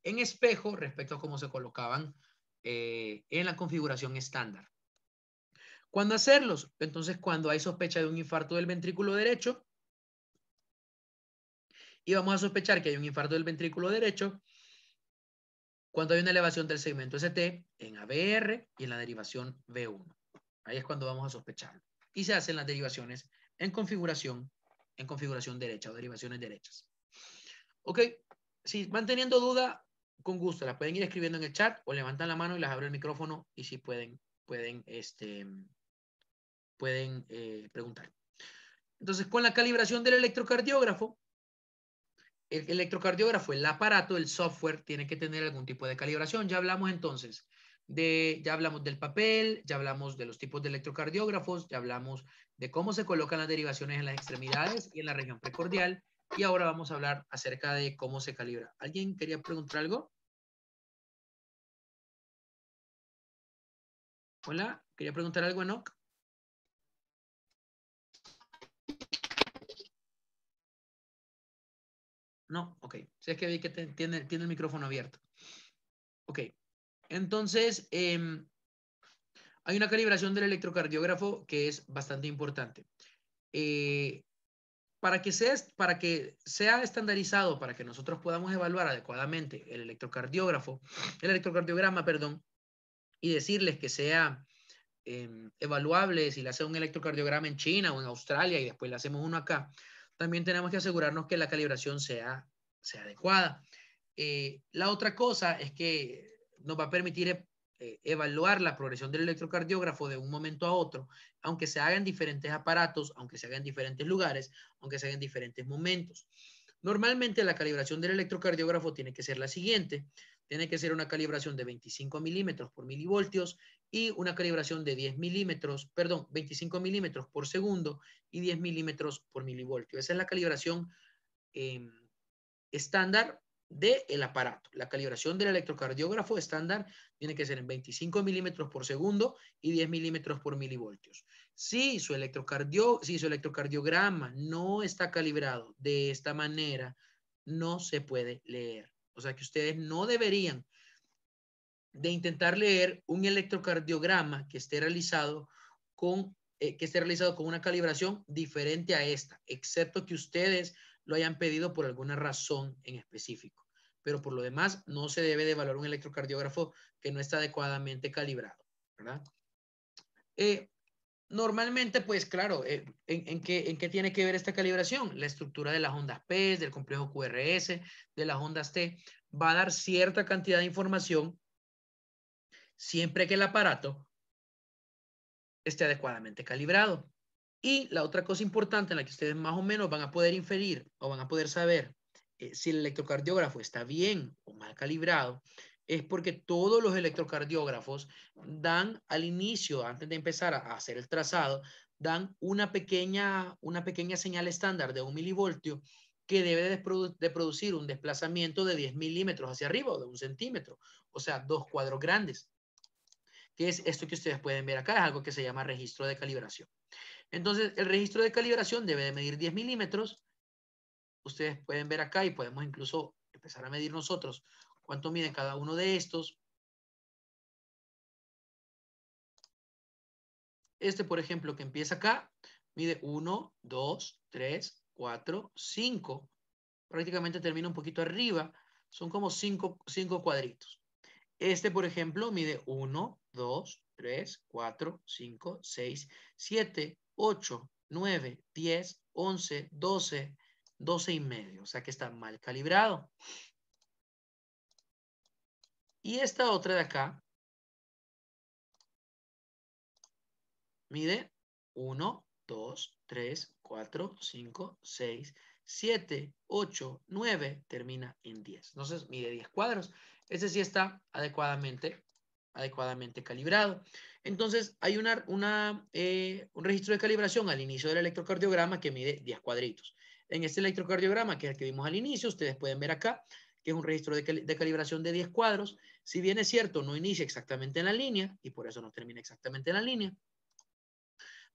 en espejo respecto a cómo se colocaban eh, en la configuración estándar. ¿Cuándo hacerlos? Entonces, cuando hay sospecha de un infarto del ventrículo derecho, y vamos a sospechar que hay un infarto del ventrículo derecho cuando hay una elevación del segmento ST en ABR y en la derivación B1. Ahí es cuando vamos a sospecharlo. Y se hacen las derivaciones en configuración, en configuración derecha o derivaciones derechas. Ok, si van teniendo duda, con gusto, las pueden ir escribiendo en el chat o levantan la mano y las abro el micrófono y si pueden, pueden, este, pueden eh, preguntar. Entonces, con la calibración del electrocardiógrafo, el electrocardiógrafo, el aparato, el software tiene que tener algún tipo de calibración. Ya hablamos entonces de, ya hablamos del papel, ya hablamos de los tipos de electrocardiógrafos, ya hablamos de cómo se colocan las derivaciones en las extremidades y en la región precordial. Y ahora vamos a hablar acerca de cómo se calibra. ¿Alguien quería preguntar algo? Hola, quería preguntar algo, Enoch. No, ok. Si es que vi que tiene, el micrófono abierto. Ok. Entonces, em, hay una calibración del electrocardiógrafo que es bastante importante. Eh, para, que sea, estandarizado, para que nosotros podamos evaluar adecuadamente el electrocardiógrafo, el electrocardiograma, perdón, y decirles que sea em, evaluable si le hace un electrocardiograma en China o en Australia y después le hacemos uno acá, también tenemos que asegurarnos que la calibración sea, sea adecuada. Eh, la otra cosa es que nos va a permitir eh, eh, evaluar la progresión del electrocardiógrafo de un momento a otro, aunque se hagan diferentes aparatos, aunque se hagan diferentes lugares, aunque se hagan diferentes momentos. Normalmente la calibración del electrocardiógrafo tiene que ser la siguiente tiene que ser una calibración de 25 milímetros por milivoltios y una calibración de 10 milímetros, perdón, 25 milímetros por segundo y 10 milímetros por milivoltios. Esa es la calibración em, estándar del aparato. La calibración del electrocardiógrafo estándar tiene que ser en 25 milímetros por segundo y 10 milímetros por milivoltios. Si su, electrocardio, si su electrocardiograma no está calibrado de esta manera, no se puede leer. O sea que ustedes no deberían de intentar leer un electrocardiograma que esté realizado con eh, que esté realizado con una calibración diferente a esta, excepto que ustedes lo hayan pedido por alguna razón en específico. Pero por lo demás, no se debe de evaluar un electrocardiógrafo que no está adecuadamente calibrado, ¿verdad? Eh, Normalmente, pues claro, eh, en, qué, tiene que ver esta calibración? La estructura de las ondas P, del complejo QRS, de las ondas T, va a dar cierta cantidad de información siempre que el aparato esté adecuadamente calibrado. Y la otra cosa importante en la que ustedes más o menos van a poder inferir o van a poder saber eh, si el electrocardiógrafo está bien o mal calibrado es porque todos los electrocardiógrafos dan al inicio, antes de empezar a hacer el trazado, dan una pequeña, una pequeña señal estándar de un milivoltio que debe de, producir un desplazamiento de 10 milímetros hacia arriba o de un centímetro, o sea, dos cuadros grandes, que es esto que ustedes pueden ver acá, es algo que se llama registro de calibración. Entonces, el registro de calibración debe de medir 10 milímetros, ustedes pueden ver acá y podemos incluso empezar a medir nosotros cuánto mide cada uno de estos. Este, por ejemplo, que empieza acá, mide 1, 2, 3, 4, 5. Prácticamente termina un poquito arriba. Son como 5 cuadritos. Este, por ejemplo, mide 1, 2, 3, 4, 5, 6, 7, 8, 9, 10, 11, 12, 12 y medio. O sea que está mal calibrado. Y esta otra de acá mide 1, 2, 3, 4, 5, 6, 7, 8, 9, termina en 10. Entonces mide 10 cuadros. Ese sí está adecuadamente, adecuadamente calibrado. Entonces hay una, eh, un registro de calibración al inicio del electrocardiograma que mide 10 cuadritos. En este electrocardiograma, que es el que vimos al inicio, ustedes pueden ver acá, que es un registro de, calibración de 10 cuadros. Si bien es cierto, no inicia exactamente en la línea y por eso no termina exactamente en la línea.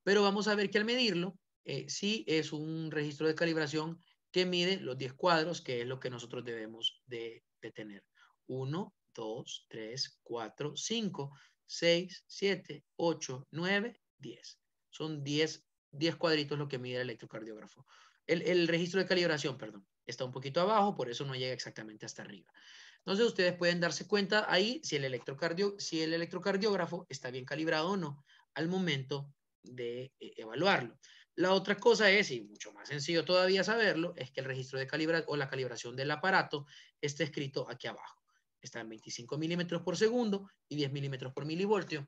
Pero vamos a ver que al medirlo, eh, sí es un registro de calibración que mide los 10 cuadros, que es lo que nosotros debemos de, tener. 1, 2, 3, 4, 5, 6, 7, 8, 9, 10. Son 10, cuadritos lo que mide el electrocardiógrafo. el registro de calibración, perdón está un poquito abajo, por eso no llega exactamente hasta arriba. Entonces ustedes pueden darse cuenta ahí si el, si el electrocardiógrafo está bien calibrado o no al momento de eh, evaluarlo. La otra cosa es, y mucho más sencillo todavía saberlo, es que el registro de calibración o la calibración del aparato está escrito aquí abajo. Está en 25 milímetros por segundo y 10 milímetros por milivoltio,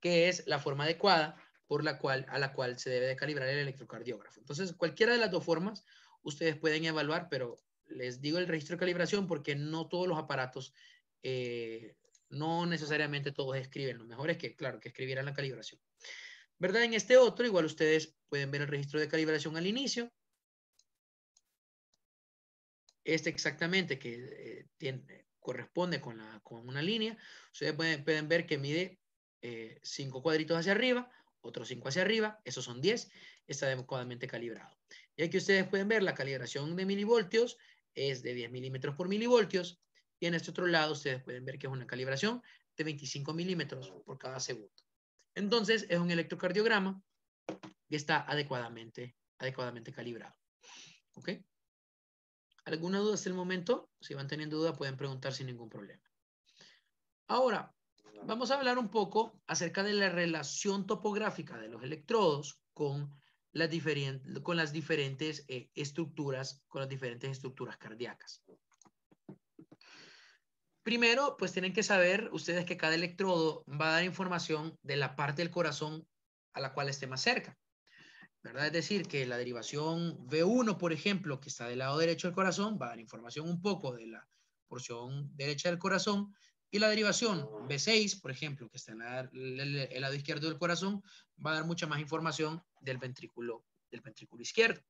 que es la forma adecuada por a la cual se debe de calibrar el electrocardiógrafo. Entonces, cualquiera de las dos formas ustedes pueden evaluar, pero les digo el registro de calibración porque no todos los aparatos, eh, no necesariamente todos escriben. Lo mejor es que, claro, que escribieran la calibración. ¿Verdad? En este otro, igual ustedes pueden ver el registro de calibración al inicio. Este exactamente, que eh, corresponde con, una línea. Ustedes pueden, ver que mide eh, cinco cuadritos hacia arriba, otros cinco hacia arriba, esos son 10, está adecuadamente calibrado aquí ustedes pueden ver la calibración de milivoltios es de 10 milímetros por milivoltios. Y en este otro lado ustedes pueden ver que es una calibración de 25 milímetros por cada segundo. Entonces es un electrocardiograma que está adecuadamente, adecuadamente calibrado. ¿Ok? ¿Alguna duda hasta el momento? Si van teniendo duda pueden preguntar sin ningún problema. Ahora, vamos a hablar un poco acerca de la relación topográfica de los electrodos con las con las diferentes eh, estructuras, con las diferentes estructuras cardíacas. Primero, pues tienen que saber ustedes que cada electrodo va a dar información de la parte del corazón a la cual esté más cerca. ¿verdad? Es decir, que la derivación V1, por ejemplo, que está del lado derecho del corazón, va a dar información un poco de la porción derecha del corazón, y la derivación B6, por ejemplo, que está en, el lado izquierdo del corazón, va a dar mucha más información del ventrículo, del ventrículo izquierdo.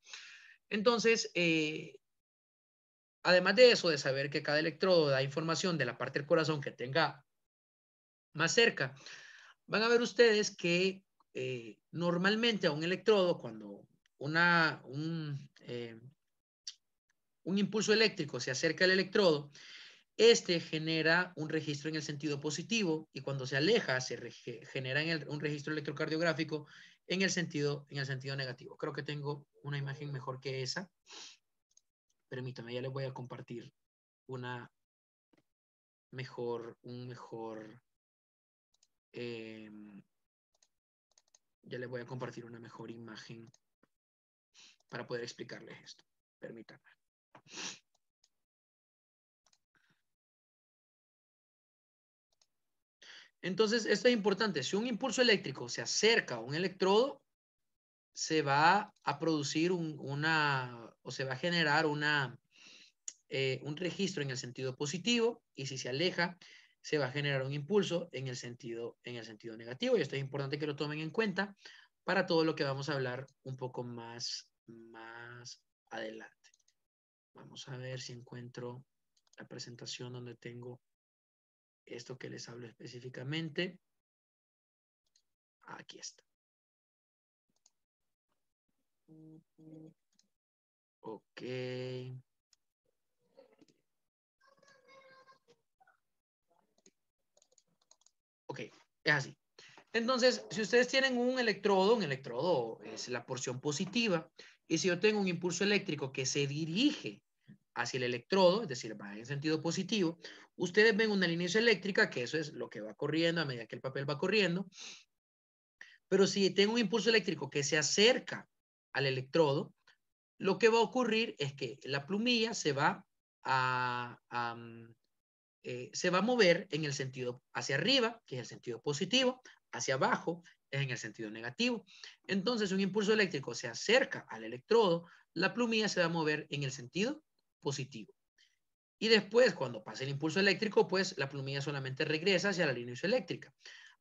Entonces, eh, además de eso, de saber que cada electrodo da información de la parte del corazón que tenga más cerca, van a ver ustedes que eh, normalmente a un electrodo, cuando una, un, eh, un impulso eléctrico se acerca al electrodo, este genera un registro en el sentido positivo y cuando se aleja se genera un registro electrocardiográfico en el, sentido, en el sentido negativo. Creo que tengo una imagen mejor que esa. Permítame, ya les voy a compartir una mejor, un mejor, em, ya les voy a compartir una mejor imagen para poder explicarles esto. Permítanme. Entonces, esto es importante. Si un impulso eléctrico se acerca a un electrodo, se va a producir una, o se va a generar una, eh, un registro en el sentido positivo, y si se aleja, se va a generar un impulso en el sentido, en el sentido negativo. Y esto es importante que lo tomen en cuenta para todo lo que vamos a hablar un poco más, más adelante. Vamos a ver si encuentro la presentación donde tengo esto que les hablo específicamente. Aquí está. Ok. Ok, es así. Entonces, si ustedes tienen un electrodo, un electrodo es la porción positiva, y si yo tengo un impulso eléctrico que se dirige hacia el electrodo, es decir, va en sentido positivo. Ustedes ven una línea eléctrica, que eso es lo que va corriendo a medida que el papel va corriendo. Pero si tengo un impulso eléctrico que se acerca al electrodo, lo que va a ocurrir es que la plumilla se va a, mm, eh, se va a mover en el sentido hacia arriba, que es el sentido positivo, hacia abajo es en el sentido negativo. Entonces, un impulso eléctrico se acerca al electrodo, la plumilla se va a mover en el sentido positivo. Y después, cuando pasa el impulso eléctrico, pues la plumilla solamente regresa hacia la línea isoeléctrica.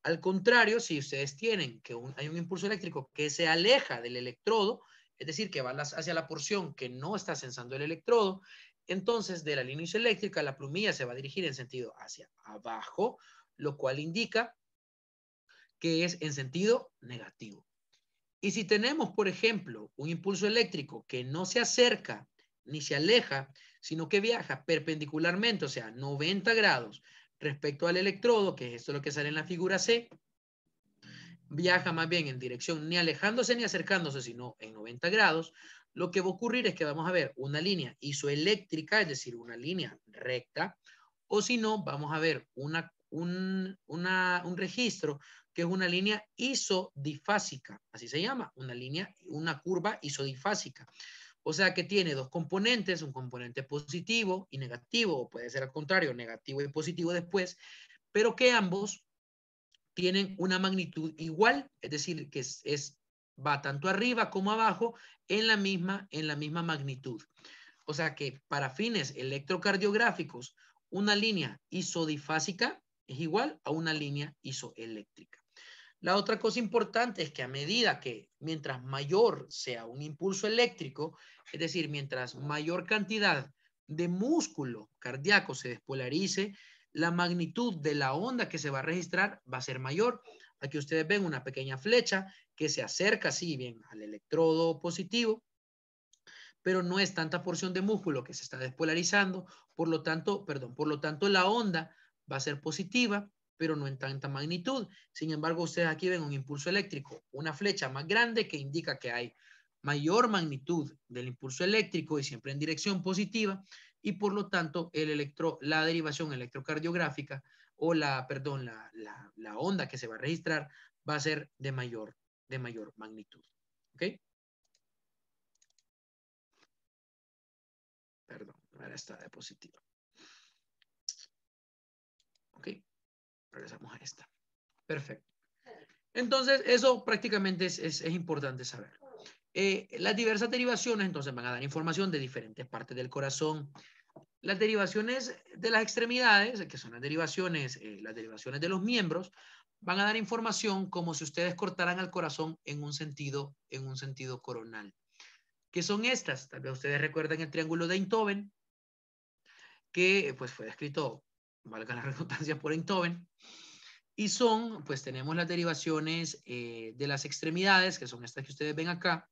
Al contrario, si ustedes tienen que un, hay un impulso eléctrico que se aleja del electrodo, es decir, que va hacia la porción que no está censando el electrodo, entonces de la línea isoeléctrica la plumilla se va a dirigir en sentido hacia abajo, lo cual indica que es en sentido negativo. Y si tenemos, por ejemplo, un impulso eléctrico que no se acerca ni se aleja, sino que viaja perpendicularmente, o sea, 90 grados respecto al electrodo, que es esto lo que sale en la figura C, viaja más bien en dirección ni alejándose ni acercándose, sino en 90 grados, lo que va a ocurrir es que vamos a ver una línea isoeléctrica, es decir, una línea recta, o si no, vamos a ver una, un, un registro que es una línea isodifásica, así se llama, una línea, una curva isodifásica. O sea que tiene dos componentes, un componente positivo y negativo, o puede ser al contrario, negativo y positivo después, pero que ambos tienen una magnitud igual, es decir, que es, va tanto arriba como abajo en la, misma, en la misma magnitud. O sea que para fines electrocardiográficos, una línea isodifásica es igual a una línea isoeléctrica. La otra cosa importante es que a medida que mientras mayor sea un impulso eléctrico, es decir, mientras mayor cantidad de músculo cardíaco se despolarice, la magnitud de la onda que se va a registrar va a ser mayor. Aquí ustedes ven una pequeña flecha que se acerca sí, bien al electrodo positivo, pero no es tanta porción de músculo que se está despolarizando, por lo tanto, perdón, por lo tanto la onda va a ser positiva pero no en tanta magnitud. Sin embargo, ustedes aquí ven un impulso eléctrico, una flecha más grande que indica que hay mayor magnitud del impulso eléctrico y siempre en dirección positiva y por lo tanto el electro, la derivación electrocardiográfica o la, perdón, la, onda que se va a registrar va a ser de mayor, de mayor magnitud. ¿Ok? Perdón, ahora está diapositiva. Regresamos a esta. Perfecto. Entonces, eso prácticamente es, importante saber. Eh, las diversas derivaciones, entonces, van a dar información de diferentes partes del corazón. Las derivaciones de las extremidades, que son las derivaciones, eh, las derivaciones de los miembros, van a dar información como si ustedes cortaran al corazón en un sentido, en un sentido coronal. ¿Qué son estas? Tal vez ustedes recuerden el triángulo de Eindhoven, que pues fue descrito valga la redundancia, por entoven, Y son, pues tenemos las derivaciones eh, de las extremidades, que son estas que ustedes ven acá,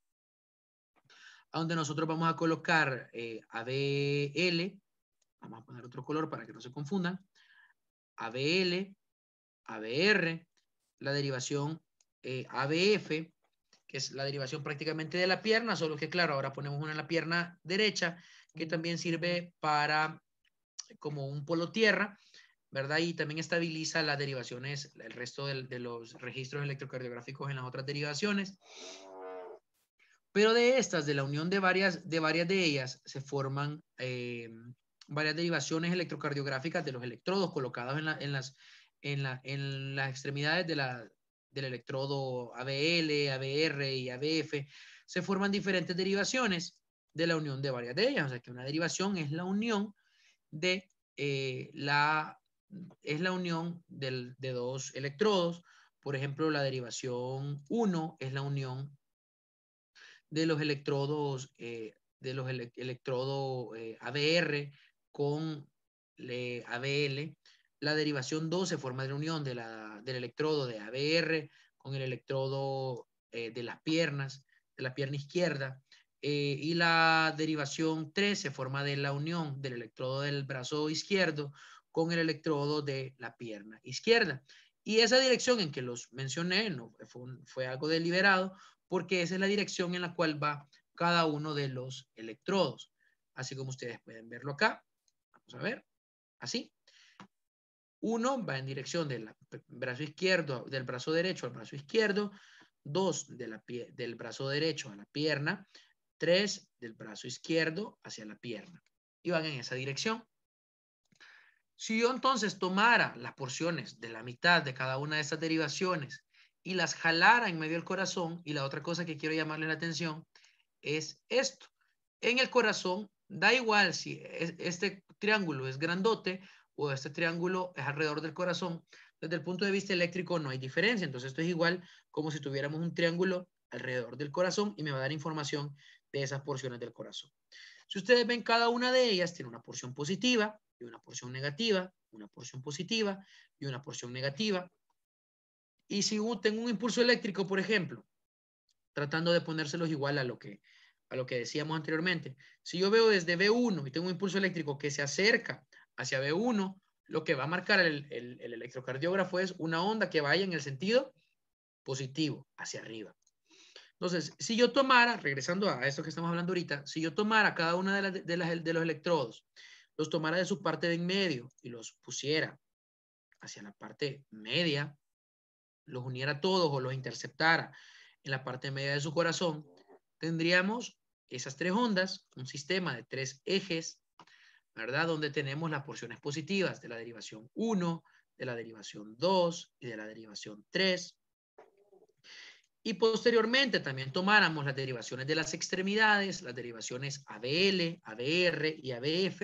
donde nosotros vamos a colocar eh, ABL, vamos a poner otro color para que no se confundan, ABL, ABR, la derivación eh, ABF, que es la derivación prácticamente de la pierna, solo que claro, ahora ponemos una en la pierna derecha, que también sirve para como un polo tierra, ¿verdad? Y también estabiliza las derivaciones, el resto de, los registros electrocardiográficos en las otras derivaciones. Pero de estas, de la unión de varias de, varias de ellas, se forman eh, varias derivaciones electrocardiográficas de los electrodos colocados en, las, extremidades de la, del electrodo ABL, ABR y ABF. Se forman diferentes derivaciones de la unión de varias de ellas. O sea que una derivación es la unión de eh, la, es la unión del, de dos electrodos. Por ejemplo, la derivación 1 es la unión de los electrodos, eh, de los eh, ABR con ABL. La derivación 2 se forma de la unión del electrodo de ABR con el electrodo de las piernas, de la pierna izquierda. Eh, y la derivación 3 se forma de la unión del electrodo del brazo izquierdo con el electrodo de la pierna izquierda. Y esa dirección en que los mencioné fue, algo deliberado porque esa es la dirección en la cual va cada uno de los electrodos. Así como ustedes pueden verlo acá. Vamos a ver. Así. Uno va en dirección del brazo izquierdo, del brazo derecho al brazo izquierdo. Dos del brazo derecho a la pierna. Tres del brazo izquierdo hacia la pierna. Y van en esa dirección. Si yo entonces tomara las porciones de la mitad de cada una de estas derivaciones y las jalara en medio del corazón, y la otra cosa que quiero llamarle la atención es esto. En el corazón, da igual si este triángulo es grandote o este triángulo es alrededor del corazón, desde el punto de vista eléctrico no hay diferencia. Entonces esto es igual como si tuviéramos un triángulo alrededor del corazón y me va a dar información de esas porciones del corazón. Si ustedes ven, cada una de ellas tiene una porción positiva y una porción negativa, una porción positiva y una porción negativa. Y si tengo un impulso eléctrico, por ejemplo, tratando de ponérselos igual a lo que, a lo que decíamos anteriormente, si yo veo desde B1 y tengo un impulso eléctrico que se acerca hacia B1, lo que va a marcar el, el electrocardiógrafo es una onda que vaya en el sentido positivo, hacia arriba. Entonces, si yo tomara, regresando a esto que estamos hablando ahorita, si yo tomara cada uno de, los electrodos, los tomara de su parte de en medio y los pusiera hacia la parte media, los uniera todos o los interceptara en la parte media de su corazón, tendríamos esas tres ondas, un sistema de tres ejes, ¿verdad? Donde tenemos las porciones positivas de la derivación 1, de la derivación 2 y de la derivación 3, y posteriormente también tomáramos las derivaciones de las extremidades, las derivaciones ABL, ABR y ABF,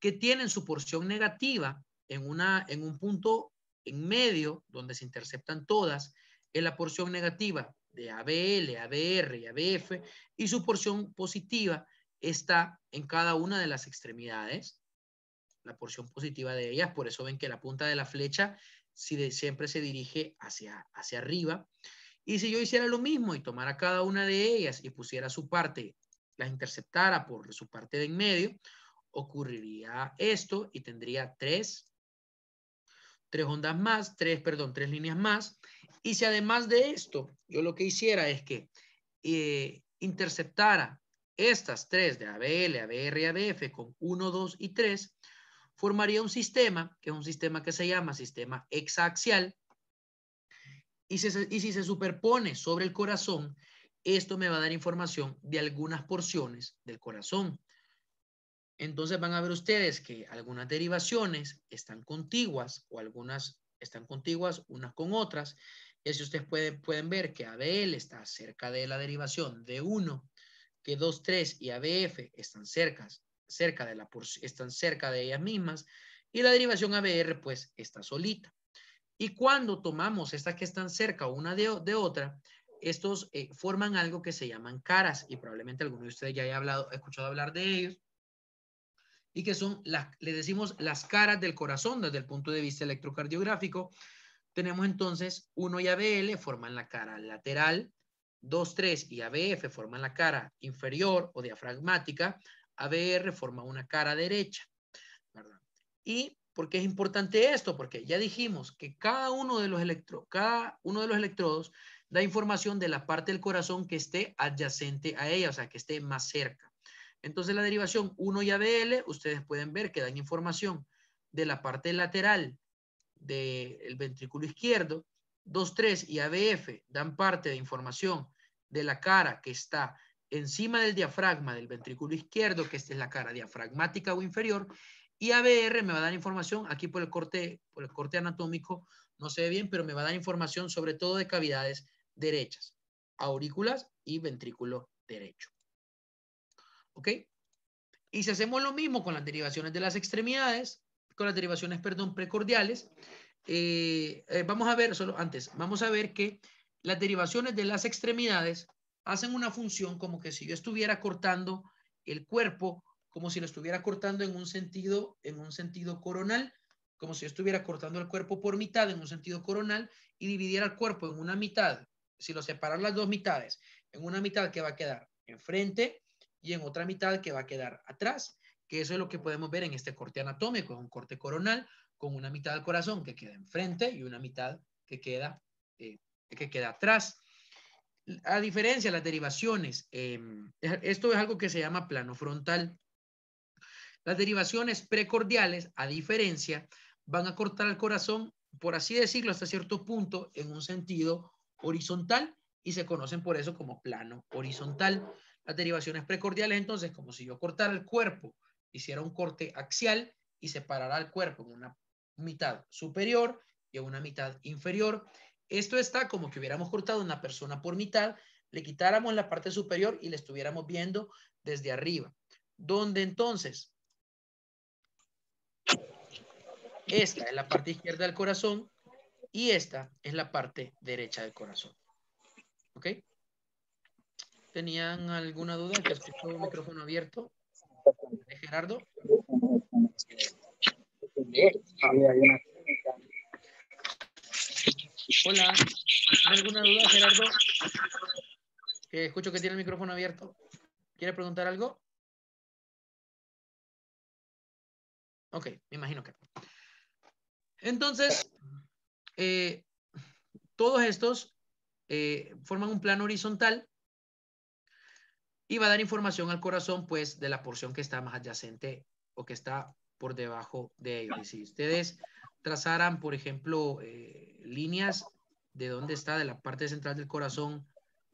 que tienen su porción negativa en, en un punto en medio donde se interceptan todas, en la porción negativa de ABL, ABR y ABF, y su porción positiva está en cada una de las extremidades, la porción positiva de ellas, por eso ven que la punta de la flecha siempre se dirige hacia, hacia arriba, y si yo hiciera lo mismo y tomara cada una de ellas y pusiera su parte, las interceptara por su parte de en medio, ocurriría esto y tendría tres, tres ondas más, tres, perdón, tres líneas más. Y si además de esto, yo lo que hiciera es que eh, interceptara estas tres de ABL, ABR, ABF con 1, 2 y 3, formaría un sistema, que es un sistema que se llama sistema hexaxial, y, si se superpone sobre el corazón, esto me va a dar información de algunas porciones del corazón. Entonces van a ver ustedes que algunas derivaciones están contiguas o algunas están contiguas unas con otras. Y así ustedes pueden, ver que ABL está cerca de la derivación de 1, que 2, 3 y ABF están cerca, cerca de la, están cerca de ellas mismas. Y la derivación ABR pues está solita. Y cuando tomamos estas que están cerca una de, otra, estos eh, forman algo que se llaman caras y probablemente alguno de ustedes ya haya escuchado hablar de ellos y que son las, le decimos las caras del corazón desde el punto de vista electrocardiográfico. Tenemos entonces 1 y ABL forman la cara lateral, 2, 3 y ABF forman la cara inferior o diafragmática, ABR forma una cara derecha. ¿verdad? Y ¿Por es importante esto? Porque ya dijimos que cada uno de los, electro, cada uno de los electrodos da información de la parte del corazón que esté adyacente a ella, o sea, que esté más cerca. Entonces la derivación 1 y ABL, ustedes pueden ver que dan información de la parte lateral del ventrículo izquierdo, 2, 3 y ABF dan parte de información de la cara que está encima del diafragma del ventrículo izquierdo, que esta es la cara diafragmática o inferior, y ABR me va a dar información, aquí por el corte, por el corte anatómico no se ve bien, pero me va a dar información sobre todo de cavidades derechas, aurículas y ventrículo derecho. ¿Ok? Y si hacemos lo mismo con las derivaciones de las extremidades, con las derivaciones, perdón, precordiales, eh, eh, vamos a ver, solo antes, vamos a ver que las derivaciones de las extremidades hacen una función como que si yo estuviera cortando el cuerpo como si lo estuviera cortando en un sentido, en un sentido coronal, como si estuviera cortando el cuerpo por mitad en un sentido coronal y dividiera el cuerpo en una mitad, si lo separan las dos mitades, en una mitad que va a quedar enfrente y en otra mitad que va a quedar atrás, que eso es lo que podemos ver en este corte anatómico, un corte coronal con una mitad del corazón que queda enfrente y una mitad que queda, eh, que queda atrás. A diferencia, de las derivaciones, em, esto es algo que se llama plano frontal. Las derivaciones precordiales, a diferencia, van a cortar al corazón, por así decirlo, hasta cierto punto en un sentido horizontal y se conocen por eso como plano horizontal. Las derivaciones precordiales, entonces, como si yo cortara el cuerpo, hiciera un corte axial y separara el cuerpo en una mitad superior y en una mitad inferior. Esto está como que hubiéramos cortado una persona por mitad, le quitáramos la parte superior y le estuviéramos viendo desde arriba, donde entonces Esta es la parte izquierda del corazón y esta es la parte derecha del corazón. ¿Ok? ¿Tenían alguna duda? ¿Te micrófono abierto? Gerardo? Hola, alguna duda, Gerardo? escucho que tiene el micrófono abierto. ¿Quiere preguntar algo? Ok, me imagino que. Entonces, eh, todos estos eh, forman un plano horizontal y va a dar información al corazón, pues, de la porción que está más adyacente o que está por debajo de ellos. si ustedes trazaran, por ejemplo, eh, líneas de dónde está, de la parte central del corazón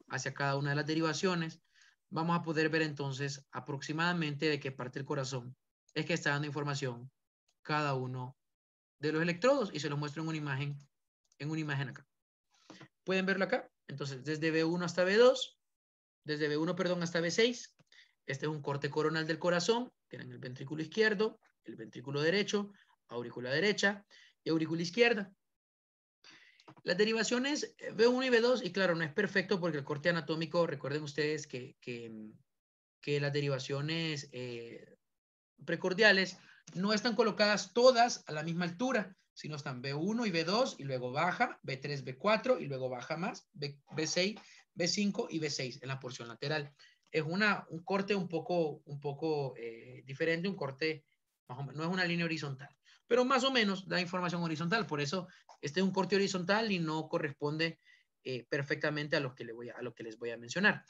hacia cada una de las derivaciones, vamos a poder ver entonces aproximadamente de qué parte del corazón es que está dando información cada uno de los electrodos y se lo muestro en una imagen, en una imagen acá. ¿Pueden verlo acá? Entonces, desde B1 hasta B2, desde B1, perdón, hasta B6, este es un corte coronal del corazón, tienen el ventrículo izquierdo, el ventrículo derecho, aurícula derecha y aurícula izquierda. Las derivaciones B1 y B2, y claro, no es perfecto porque el corte anatómico, recuerden ustedes que, las derivaciones eh, precordiales no están colocadas todas a la misma altura, sino están B1 y B2 y luego baja, B3, B4 y luego baja más, B, 6 B5 y B6 en la porción lateral. Es una, un corte un poco, un poco eh, diferente, un corte, no es una línea horizontal, pero más o menos da información horizontal, por eso este es un corte horizontal y no corresponde eh, perfectamente a lo, que voy a lo que les voy a mencionar.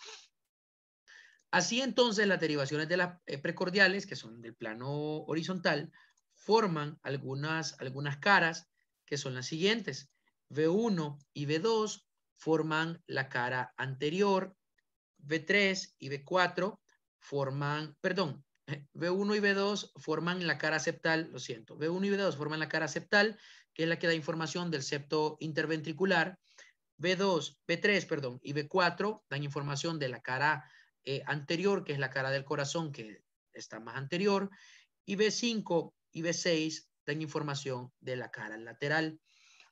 Así entonces las derivaciones de las eh, precordiales, que son del plano horizontal, forman algunas, algunas caras que son las siguientes. V1 y V2 forman la cara anterior, V3 y V4 forman, perdón, v 1 y v 2 forman la cara septal, lo siento, v 1 y B2 forman la cara septal, que es la que da información del septo interventricular. B2, B3, perdón, y v 4 dan información de la cara eh, anterior, que es la cara del corazón, que está más anterior, y B5 y B6 dan información de la cara lateral.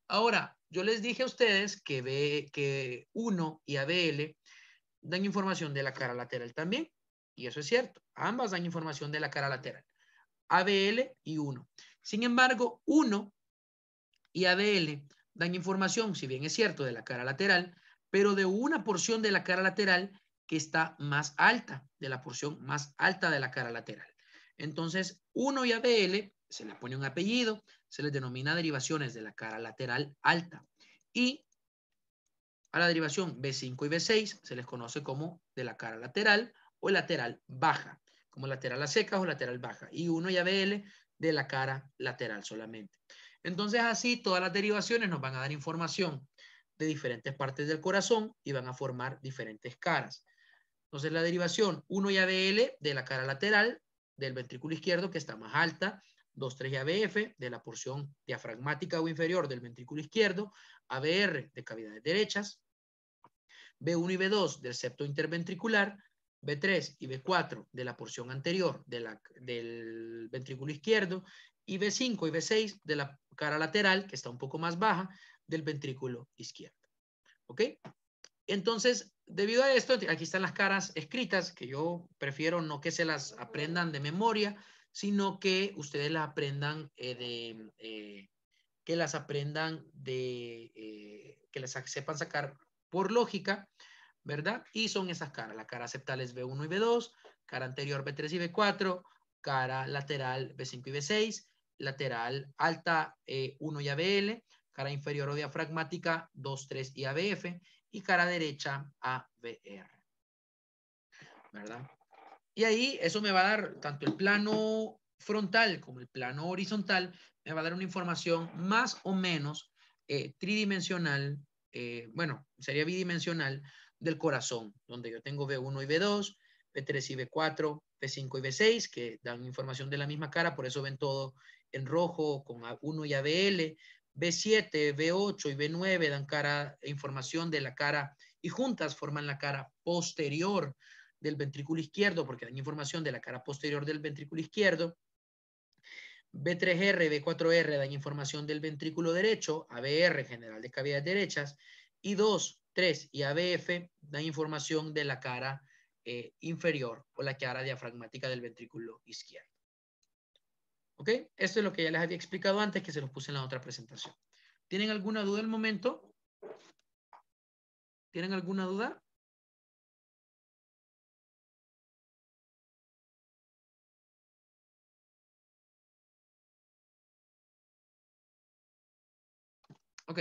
Ahora, yo les dije a ustedes que, B, que 1 y ABL dan información de la cara lateral también, y eso es cierto, ambas dan información de la cara lateral, ABL y 1. Sin embargo, 1 y ABL dan información, si bien es cierto, de la cara lateral, pero de una porción de la cara lateral que está más alta, de la porción más alta de la cara lateral. Entonces, 1 y ABL se le pone un apellido, se les denomina derivaciones de la cara lateral alta. Y a la derivación B5 y B6 se les conoce como de la cara lateral o lateral baja, como lateral a secas o lateral baja. Y 1 y ABL de la cara lateral solamente. Entonces así todas las derivaciones nos van a dar información de diferentes partes del corazón y van a formar diferentes caras. Entonces la derivación 1 y ABL de la cara lateral del ventrículo izquierdo que está más alta, 2, 3 y ABF de la porción diafragmática o inferior del ventrículo izquierdo, ABR de cavidades derechas, B1 y B2 del septo interventricular, B3 y B4 de la porción anterior del ventrículo izquierdo y B5 y B6 de la cara lateral, que está un poco más baja, del ventrículo izquierdo. ¿Ok? Entonces, debido a esto, aquí están las caras escritas, que yo prefiero no que se las aprendan de memoria, sino que ustedes las aprendan eh, de, eh, que las aprendan de, eh, que las sepan sacar por lógica, ¿verdad? Y son esas caras, la cara septal es B1 y B2, cara anterior B3 y B4, cara lateral B5 y B6, lateral alta 1 y ABL, cara inferior o diafragmática 2, 3 y ABF, y cara derecha ABR. ¿Verdad? Y ahí eso me va a dar tanto el plano frontal como el plano horizontal, me va a dar una información más o menos eh, tridimensional, eh, bueno, sería bidimensional del corazón, donde yo tengo B1 y B2, B3 y B4, B5 y B6, que dan información de la misma cara, por eso ven todo en rojo con A1 y ABL, B7, B8 y B9 dan cara, información de la cara y juntas forman la cara posterior del ventrículo izquierdo porque dan información de la cara posterior del ventrículo izquierdo. B3R, B4R dan información del ventrículo derecho, ABR, general de cavidades derechas, y 2, 3 y ABF dan información de la cara eh, inferior o la cara diafragmática del ventrículo izquierdo. ¿Ok? Esto es lo que ya les había explicado antes, que se los puse en la otra presentación. ¿Tienen alguna duda el momento? ¿Tienen alguna duda? Ok,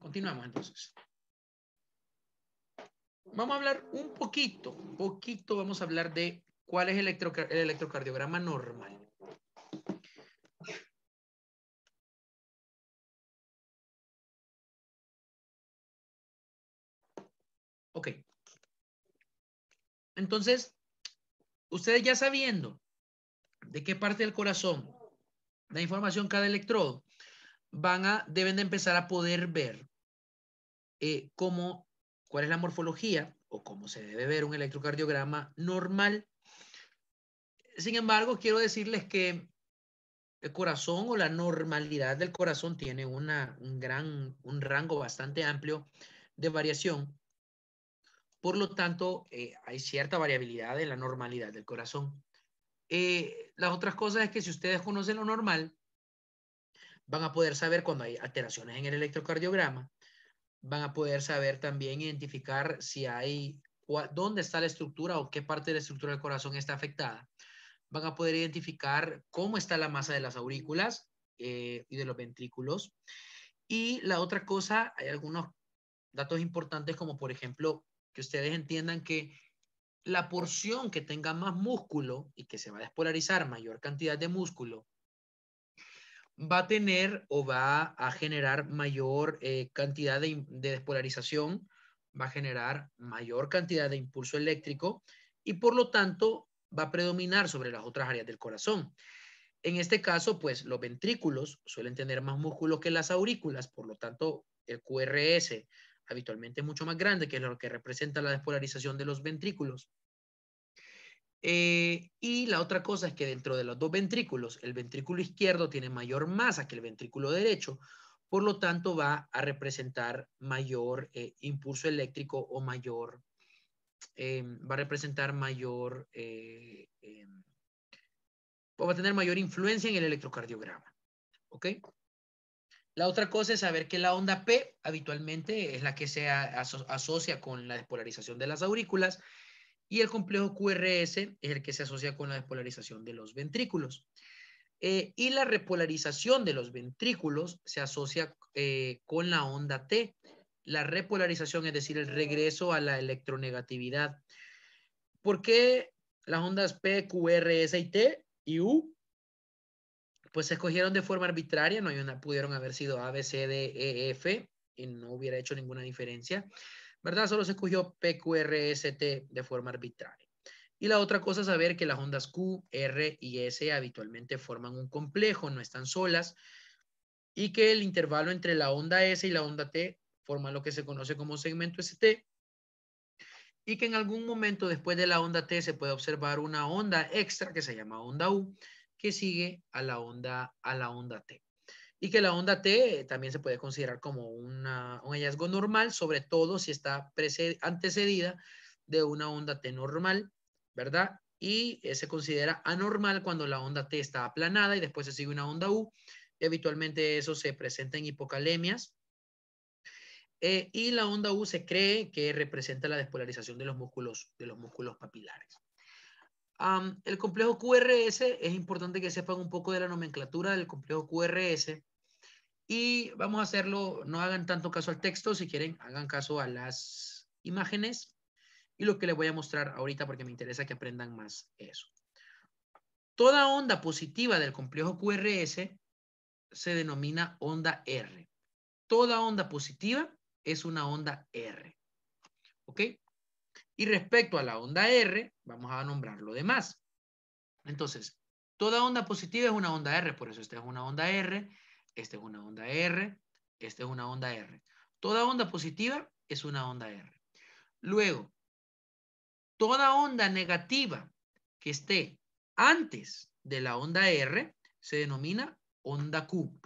continuamos entonces. Vamos a hablar un poquito, poquito vamos a hablar de cuál es el, electrocardiograma normal. Ok. Entonces, ustedes ya sabiendo de qué parte del corazón da información cada electrodo, van a, deben de empezar a poder ver eh, cómo, cuál es la morfología o cómo se debe ver un electrocardiograma normal. Sin embargo, quiero decirles que el corazón o la normalidad del corazón tiene un, gran, un rango bastante amplio de variación por lo tanto, eh, hay cierta variabilidad en la normalidad del corazón. Eh, las otras cosas es que si ustedes conocen lo normal, van a poder saber cuando hay alteraciones en el electrocardiograma, van a poder saber también identificar si hay, dónde está la estructura o qué parte de la estructura del corazón está afectada. Van a poder identificar cómo está la masa de las aurículas eh, y de los ventrículos. Y la otra cosa, hay algunos datos importantes como por ejemplo que ustedes entiendan que la porción que tenga más músculo y que se va a despolarizar mayor cantidad de músculo, va a tener o va a generar mayor eh, cantidad de, despolarización, va a generar mayor cantidad de impulso eléctrico y por lo tanto va a predominar sobre las otras áreas del corazón. En este caso, pues los ventrículos suelen tener más músculo que las aurículas, por lo tanto, el QRS habitualmente mucho más grande, que es lo que representa la despolarización de los ventrículos. Eh, y la otra cosa es que dentro de los dos ventrículos, el ventrículo izquierdo tiene mayor masa que el ventrículo derecho, por lo tanto va a representar mayor eh, impulso eléctrico o mayor, eh, va a representar mayor, em, va a tener mayor influencia en el electrocardiograma. ¿Ok? La otra cosa es saber que la onda P habitualmente es la que se asocia con la despolarización de las aurículas y el complejo QRS es el que se asocia con la despolarización de los ventrículos. Eh, y la repolarización de los ventrículos se asocia eh, con la onda T. La repolarización, es decir, el regreso a la electronegatividad. ¿Por qué las ondas P, QRS y T y U pues se escogieron de forma arbitraria, no hay pudieron haber sido A, B, C, D, E, F, y no hubiera hecho ninguna diferencia, ¿verdad? Solo se escogió P, Q, R, e, S, T de forma arbitraria. Y la otra cosa es saber que las ondas Q, R y S habitualmente forman un complejo, no están solas, y que el intervalo entre la onda S y la onda T forma lo que se conoce como segmento ST, y que en algún momento después de la onda T se puede observar una onda extra que se llama onda U, que sigue a la onda, a la onda T. Y que la onda T también se puede considerar como un hallazgo normal, sobre todo si está antecedida de una onda T normal, ¿verdad? Y eh, se considera anormal cuando la onda T está aplanada y después se sigue una onda U. habitualmente eso se presenta en hipocalemias, eh, y la onda U se cree que representa la despolarización de los músculos, de los músculos papilares el complejo QRS, es importante que sepan un poco de la nomenclatura del complejo QRS. Y vamos a hacerlo, no hagan tanto caso al texto, si quieren, hagan caso a las imágenes y lo que les voy a mostrar ahorita porque me interesa que aprendan más eso. Toda onda positiva del complejo QRS se denomina onda R. Toda onda positiva es una onda R. ¿Ok? Y respecto a la onda R, vamos a nombrar lo demás. Entonces, toda onda positiva es una onda R, por eso esta es una onda R, esta es una onda R, esta es una onda R. Toda onda positiva es una onda R. Luego, toda onda negativa que esté antes de la onda R se denomina onda Q.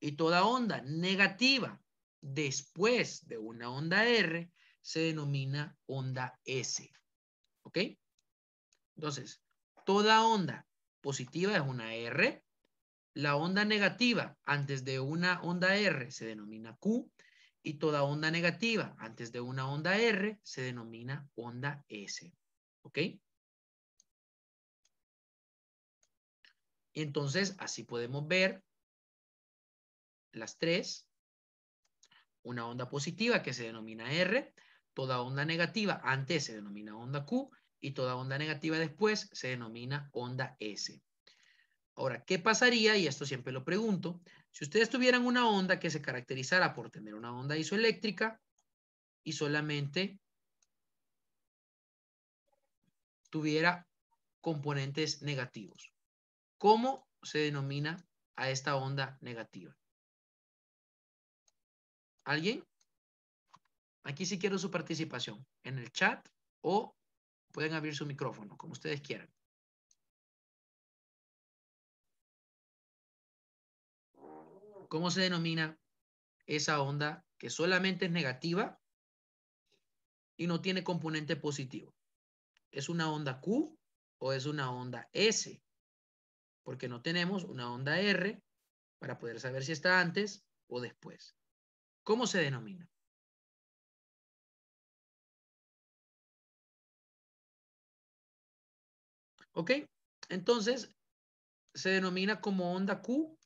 Y toda onda negativa después de una onda R se denomina onda S. ¿Ok? Entonces, toda onda positiva es una R. La onda negativa antes de una onda R se denomina Q. Y toda onda negativa antes de una onda R se denomina onda S. ¿Ok? Entonces, así podemos ver las tres. Una onda positiva que se denomina R, Toda onda negativa antes se denomina onda Q y toda onda negativa después se denomina onda S. Ahora, ¿qué pasaría? Y esto siempre lo pregunto. Si ustedes tuvieran una onda que se caracterizara por tener una onda isoeléctrica y solamente tuviera componentes negativos. ¿Cómo se denomina a esta onda negativa? ¿Alguien? Aquí sí quiero su participación en el chat o pueden abrir su micrófono, como ustedes quieran. ¿Cómo se denomina esa onda que solamente es negativa y no tiene componente positivo? ¿Es una onda Q o es una onda S? Porque no tenemos una onda R para poder saber si está antes o después. ¿Cómo se denomina? ¿Ok? Entonces, se denomina como onda Q,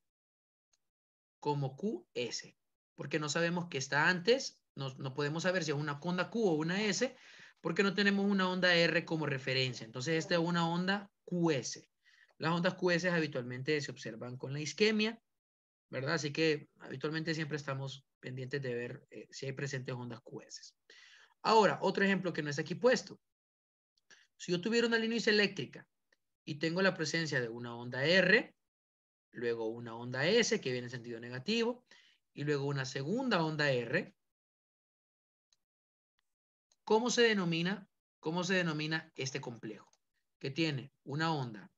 como QS, porque no sabemos qué está antes, no, no podemos saber si es una onda Q o una S, porque no tenemos una onda R como referencia. Entonces, esta es una onda QS. Las ondas QS habitualmente se observan con la isquemia, ¿verdad? Así que habitualmente siempre estamos pendientes de ver eh, si hay presentes ondas QS. Ahora, otro ejemplo que no está aquí puesto. Si yo tuviera una línea eléctrica y tengo la presencia de una onda R, luego una onda S que viene en sentido negativo, y luego una segunda onda R, ¿cómo se denomina, cómo se denomina este complejo? Que tiene una onda,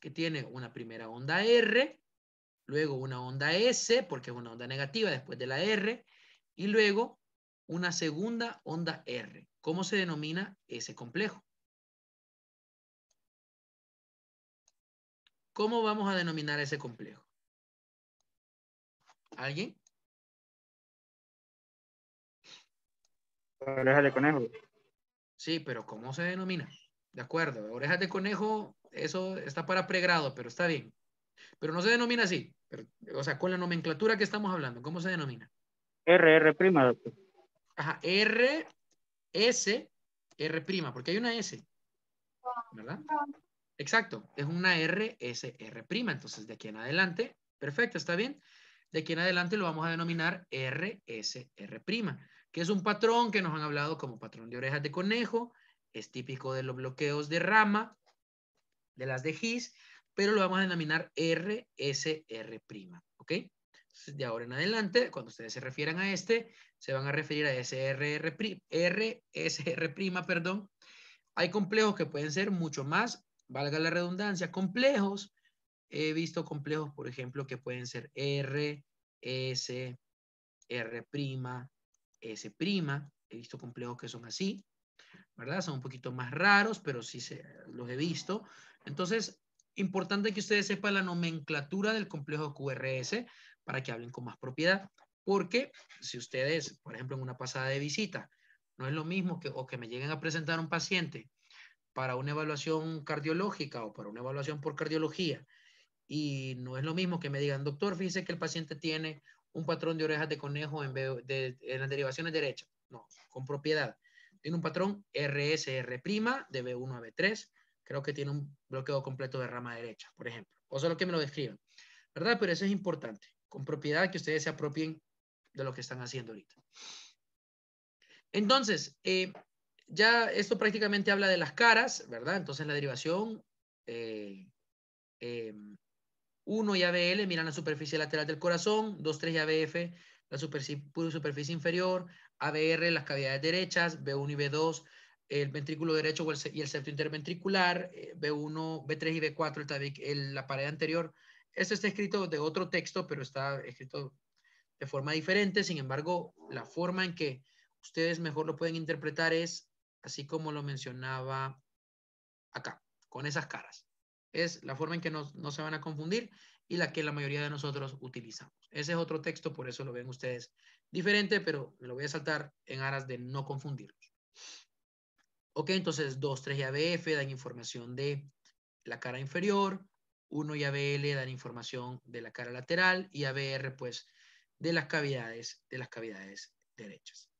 que tiene una primera onda R, luego una onda S, porque es una onda negativa después de la R, y luego una segunda onda R. ¿Cómo se denomina ese complejo? ¿Cómo vamos a denominar ese complejo? ¿Alguien? Orejas de conejo. Sí, pero ¿cómo se denomina? De acuerdo, orejas de conejo, eso está para pregrado, pero está bien. Pero no se denomina así. o sea, con la nomenclatura que estamos hablando, ¿cómo se denomina? R, prima, doctor. Ajá, R, S, R prima, porque hay una S. ¿Verdad? Exacto, es una RSR'. Entonces, de aquí en adelante, perfecto, está bien. De aquí en adelante lo vamos a denominar RSR', que es un patrón que nos han hablado como patrón de orejas de conejo, es típico de los bloqueos de rama, de las de GIS, pero lo vamos a denominar RSR', ¿ok? Entonces, de ahora en adelante, cuando ustedes se refieran a este, se van a referir a SRR', RSR', perdón. Hay complejos que pueden ser mucho más valga la redundancia, complejos. He visto complejos, por ejemplo, que pueden ser R, S, R', S'. He visto complejos que son así, ¿verdad? Son un poquito más raros, pero sí se, los he visto. Entonces, importante que ustedes sepan la nomenclatura del complejo QRS para que hablen con más propiedad. Porque si ustedes, por ejemplo, en una pasada de visita, no es lo mismo que o que me lleguen a presentar un paciente para una evaluación cardiológica o para una evaluación por cardiología. Y no es lo mismo que me digan, doctor, fíjese que el paciente tiene un patrón de orejas de conejo en, de, las derivaciones derechas. No, con propiedad. Tiene un patrón RSR' de B1 a B3. Creo que tiene un bloqueo completo de rama derecha, por ejemplo. O solo que me lo describan. ¿Verdad? Pero eso es importante. Con propiedad que ustedes se apropien de lo que están haciendo ahorita. Entonces, eh, ya esto prácticamente habla de las caras, ¿verdad? Entonces la derivación 1 eh, eh, y ABL miran la superficie lateral del corazón, 2, 3 y ABF la superficie, inferior, ABR las cavidades derechas, B1 y B2 el ventrículo derecho y el septo interventricular, B1, eh, B3 y B4, la pared anterior. Esto está escrito de otro texto, pero está escrito de forma diferente. Sin embargo, la forma en que ustedes mejor lo pueden interpretar es así como lo mencionaba acá, con esas caras. Es la forma en que no, no se van a confundir y la que la mayoría de nosotros utilizamos. Ese es otro texto, por eso lo ven ustedes diferente, pero me lo voy a saltar en aras de no confundirlos. Ok, entonces 2, 3 y ABF dan información de la cara inferior, 1 y ABL dan información de la cara lateral y ABR pues de las cavidades, de las cavidades derechas.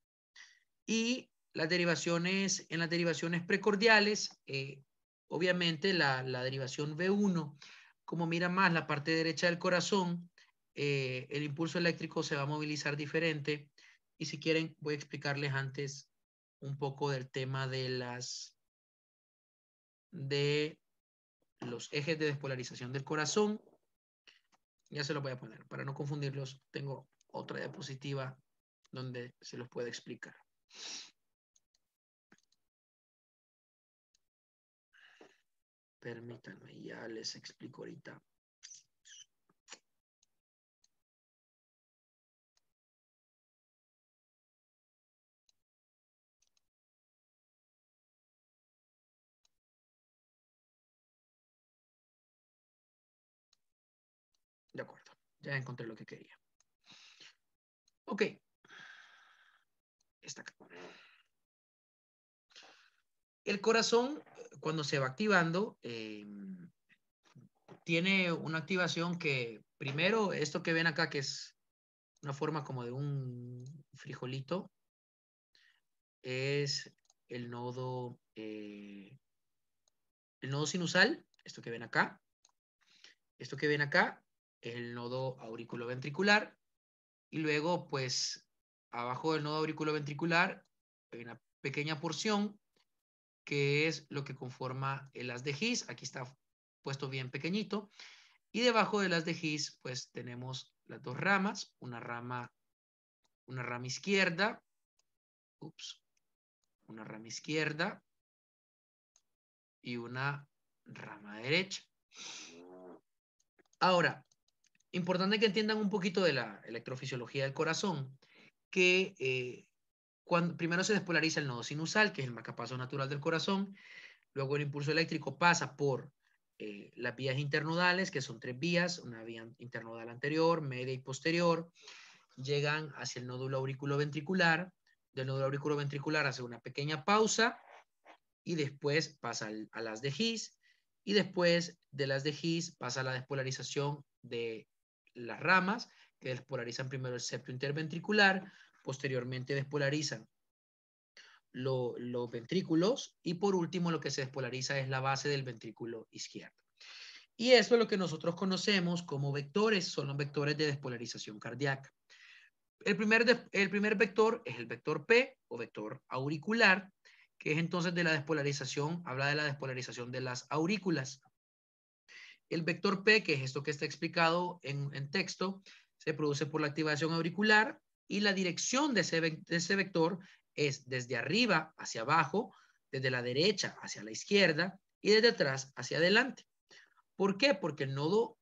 Y derivaciones, en las derivaciones precordiales, eh, obviamente la, la, derivación B1, como mira más la parte derecha del corazón, eh, el impulso eléctrico se va a movilizar diferente. Y si quieren, voy a explicarles antes un poco del tema de las de los ejes de despolarización del corazón. Ya se los voy a poner. Para no confundirlos, tengo otra diapositiva donde se los puede explicar. Permítanme, ya les explico ahorita. De acuerdo, ya encontré lo que quería. Ok. Está acá. El corazón, eh, cuando se va activando, eh, tiene una activación que, primero, esto que ven acá, que es una forma como de un frijolito, es el nodo, eh, el nodo sinusal, esto que ven acá. Esto que ven acá es el nodo auriculoventricular. Y luego, pues, abajo del nodo auriculoventricular hay una pequeña porción que es lo que conforma el as de GIS. Aquí está puesto bien pequeñito. Y debajo del as de GIS, pues tenemos las dos ramas, una rama, una rama izquierda, ups, una rama izquierda y una rama derecha. Ahora, importante que entiendan un poquito de la electrofisiología del corazón, que eh, primero se despolariza el nodo sinusal, que es el macapaso natural del corazón, luego el impulso eléctrico pasa por eh, las vías internodales, que son tres vías, una vía internodal anterior, media y posterior, llegan hacia el nódulo auriculoventricular, del nódulo ventricular hace una pequeña pausa y después pasa a las de GIs y después de las de His pasa la despolarización de las ramas, que despolarizan primero el septo interventricular, posteriormente despolarizan los ventrículos y por último lo que se despolariza es la base del ventrículo izquierdo. Y eso es lo que nosotros conocemos como vectores, son los vectores de despolarización cardíaca. El primer, vector es el vector P o vector auricular, que es entonces de la despolarización, habla de la despolarización de las aurículas. El vector P, que es esto que está explicado en texto, se produce por la activación auricular y la dirección de ese, vector es desde arriba hacia abajo, desde la derecha hacia la izquierda y desde atrás hacia adelante. ¿Por qué? Porque el nodo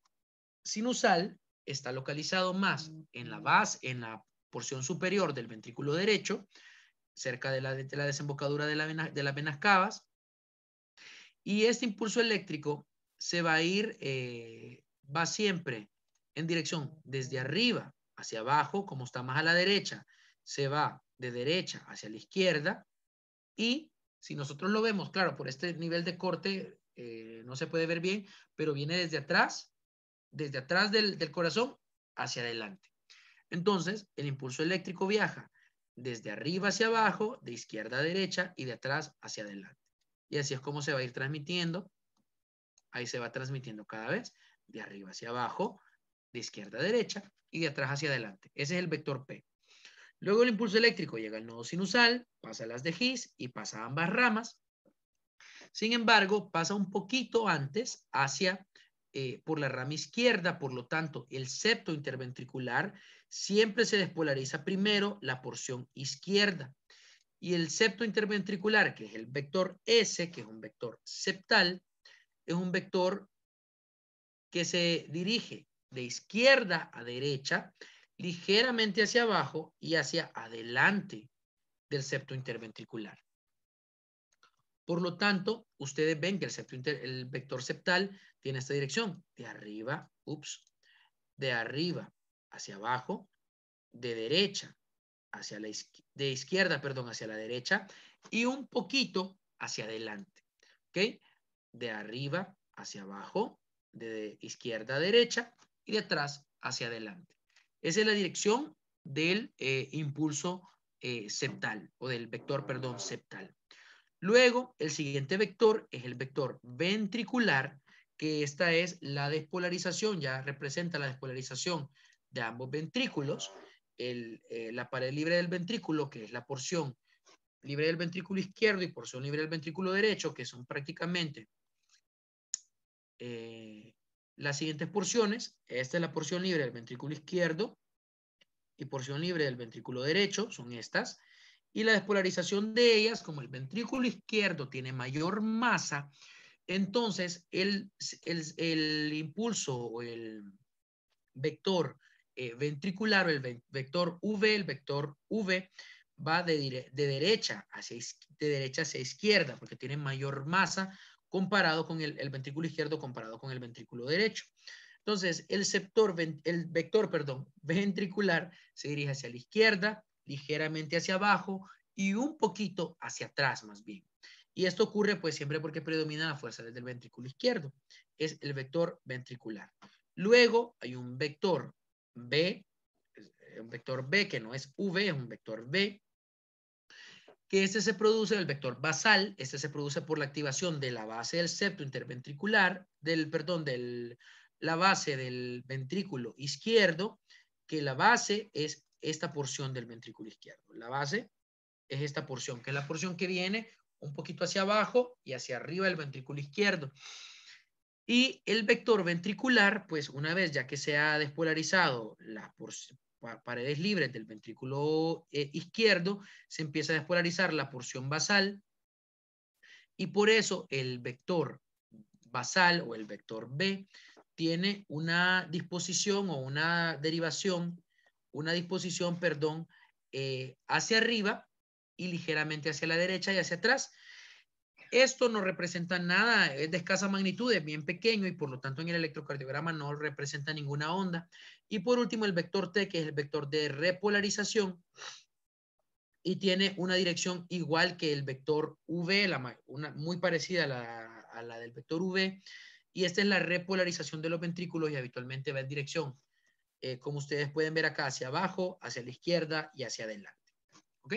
sinusal está localizado más en la base, en la porción superior del ventrículo derecho, cerca de la, desembocadura de, la de las venas cavas, y este impulso eléctrico se va a ir, eh, va siempre en dirección desde arriba hacia abajo, como está más a la derecha, se va de derecha hacia la izquierda y si nosotros lo vemos, claro, por este nivel de corte eh, no se puede ver bien, pero viene desde atrás, desde atrás del, del corazón hacia adelante. Entonces, el impulso eléctrico viaja desde arriba hacia abajo, de izquierda a derecha y de atrás hacia adelante. Y así es como se va a ir transmitiendo. Ahí se va transmitiendo cada vez, de arriba hacia abajo, de izquierda a derecha y de atrás hacia adelante. Ese es el vector P. Luego el impulso eléctrico llega al nodo sinusal, pasa a las de His y pasa a ambas ramas. Sin embargo, pasa un poquito antes hacia eh, por la rama izquierda, por lo tanto, el septo interventricular siempre se despolariza primero la porción izquierda. Y el septo interventricular, que es el vector S, que es un vector septal, es un vector que se dirige de izquierda a derecha, ligeramente hacia abajo y hacia adelante del septo interventricular. Por lo tanto, ustedes ven que el, el vector septal tiene esta dirección, de arriba, ups, de arriba hacia abajo, de derecha hacia la izquierda, de izquierda, perdón, hacia la derecha y un poquito hacia adelante, De arriba hacia abajo, de izquierda a derecha y de atrás hacia adelante. Esa es la dirección del eh, impulso eh, septal o del vector, perdón, septal. Luego, el siguiente vector es el vector ventricular, que esta es la despolarización, ya representa la despolarización de ambos ventrículos. Eh, la pared libre del ventrículo, que es la porción libre del ventrículo izquierdo y porción libre del ventrículo derecho, que son prácticamente las siguientes porciones. Esta es la porción libre del ventrículo izquierdo y porción libre del ventrículo derecho, son estas. Y la despolarización de ellas, como el ventrículo izquierdo tiene mayor masa, entonces el, el, impulso o el vector eh, ventricular o el vector V, el vector V, va de, derecha hacia, de derecha hacia izquierda porque tiene mayor masa comparado con el, ventrículo izquierdo comparado con el ventrículo derecho. Entonces, el, el vector perdón, ventricular se dirige hacia la izquierda, ligeramente hacia abajo y un poquito hacia atrás más bien. Y esto ocurre pues siempre porque predomina la fuerza desde el ventrículo izquierdo. Es el vector ventricular. Luego hay un vector B, eh, un vector B que no es V, es un vector B, que este se produce el vector basal, este se produce por la activación de la base del septo interventricular, del, perdón, de la base del ventrículo izquierdo, que la base es esta porción del ventrículo izquierdo. La base es esta porción, que es la porción que viene un poquito hacia abajo y hacia arriba del ventrículo izquierdo. Y el vector ventricular, pues una vez ya que se ha despolarizado la porción, paredes libres del ventrículo eh, izquierdo, se empieza a despolarizar la porción basal y por eso el vector basal o el vector B tiene una disposición o una derivación, una disposición, perdón, eh, hacia arriba y ligeramente hacia la derecha y hacia atrás, esto no representa nada, es de escasa magnitud, es bien pequeño y por lo tanto en el electrocardiograma no representa ninguna onda. Y por último, el vector T, que es el vector de repolarización y tiene una dirección igual que el vector V, muy parecida a la, del vector V. Y esta es la repolarización de los ventrículos y habitualmente va en dirección, eh, como ustedes pueden ver acá, hacia abajo, hacia la izquierda y hacia adelante. ¿Ok?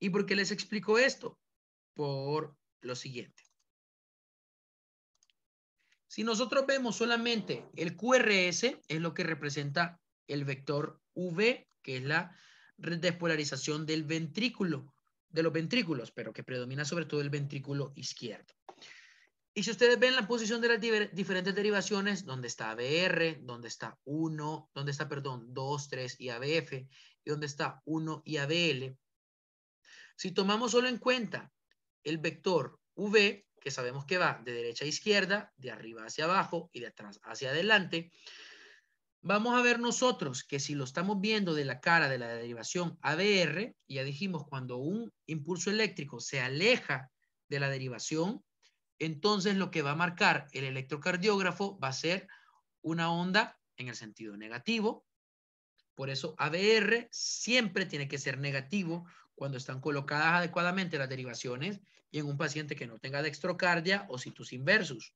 ¿Y por qué les explico esto? por lo siguiente. Si nosotros vemos solamente el QRS, es lo que representa el vector V, que es la despolarización del ventrículo, de los ventrículos, pero que predomina sobre todo el ventrículo izquierdo. Y si ustedes ven la posición de las diferentes derivaciones, donde está ABR, donde está 1, donde está, perdón, 2, 3 y ABF, y donde está 1 y ABL, si tomamos solo en cuenta el vector V, que sabemos que va de derecha a izquierda, de arriba hacia abajo y de atrás hacia adelante, Vamos a ver nosotros que si lo estamos viendo de la cara de la derivación ABR, ya dijimos cuando un impulso eléctrico se aleja de la derivación, entonces lo que va a marcar el electrocardiógrafo va a ser una onda en el sentido negativo. Por eso ABR siempre tiene que ser negativo cuando están colocadas adecuadamente las derivaciones y en un paciente que no tenga dextrocardia o situs inversus.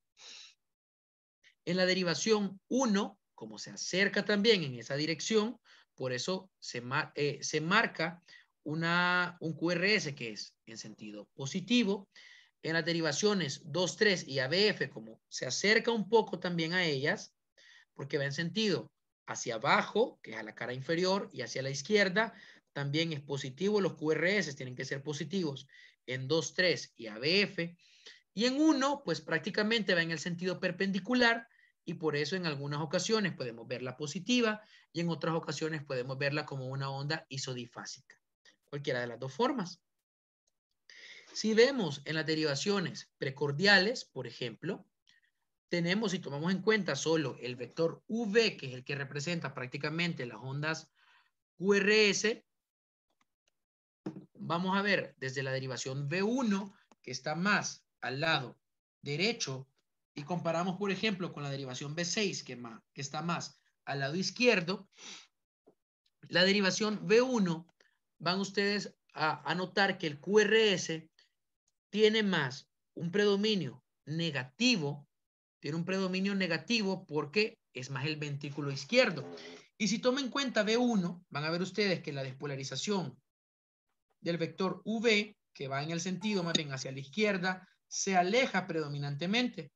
En la derivación 1, como se acerca también en esa dirección, por eso se, eh, marca una, un QRS que es en sentido positivo. En las derivaciones 2, 3 y ABF, como se acerca un poco también a ellas, porque va en sentido hacia abajo, que es a la cara inferior, y hacia la izquierda, también es positivo. Los QRS tienen que ser positivos en 2, 3 y ABF. Y en 1, pues prácticamente va en el sentido perpendicular y por eso en algunas ocasiones podemos verla positiva y en otras ocasiones podemos verla como una onda isodifásica. Cualquiera de las dos formas. Si vemos en las derivaciones precordiales, por ejemplo, tenemos, y tomamos en cuenta solo el vector V, que es el que representa prácticamente las ondas QRS, vamos a ver desde la derivación B1, que está más al lado derecho, y comparamos, por ejemplo, con la derivación B6, que, está más al lado izquierdo, la derivación B1, van ustedes a, notar que el QRS tiene más un predominio negativo, tiene un predominio negativo porque es más el ventrículo izquierdo. Y si toman en cuenta B1, van a ver ustedes que la despolarización del vector V, que va en el sentido más bien hacia la izquierda, se aleja predominantemente.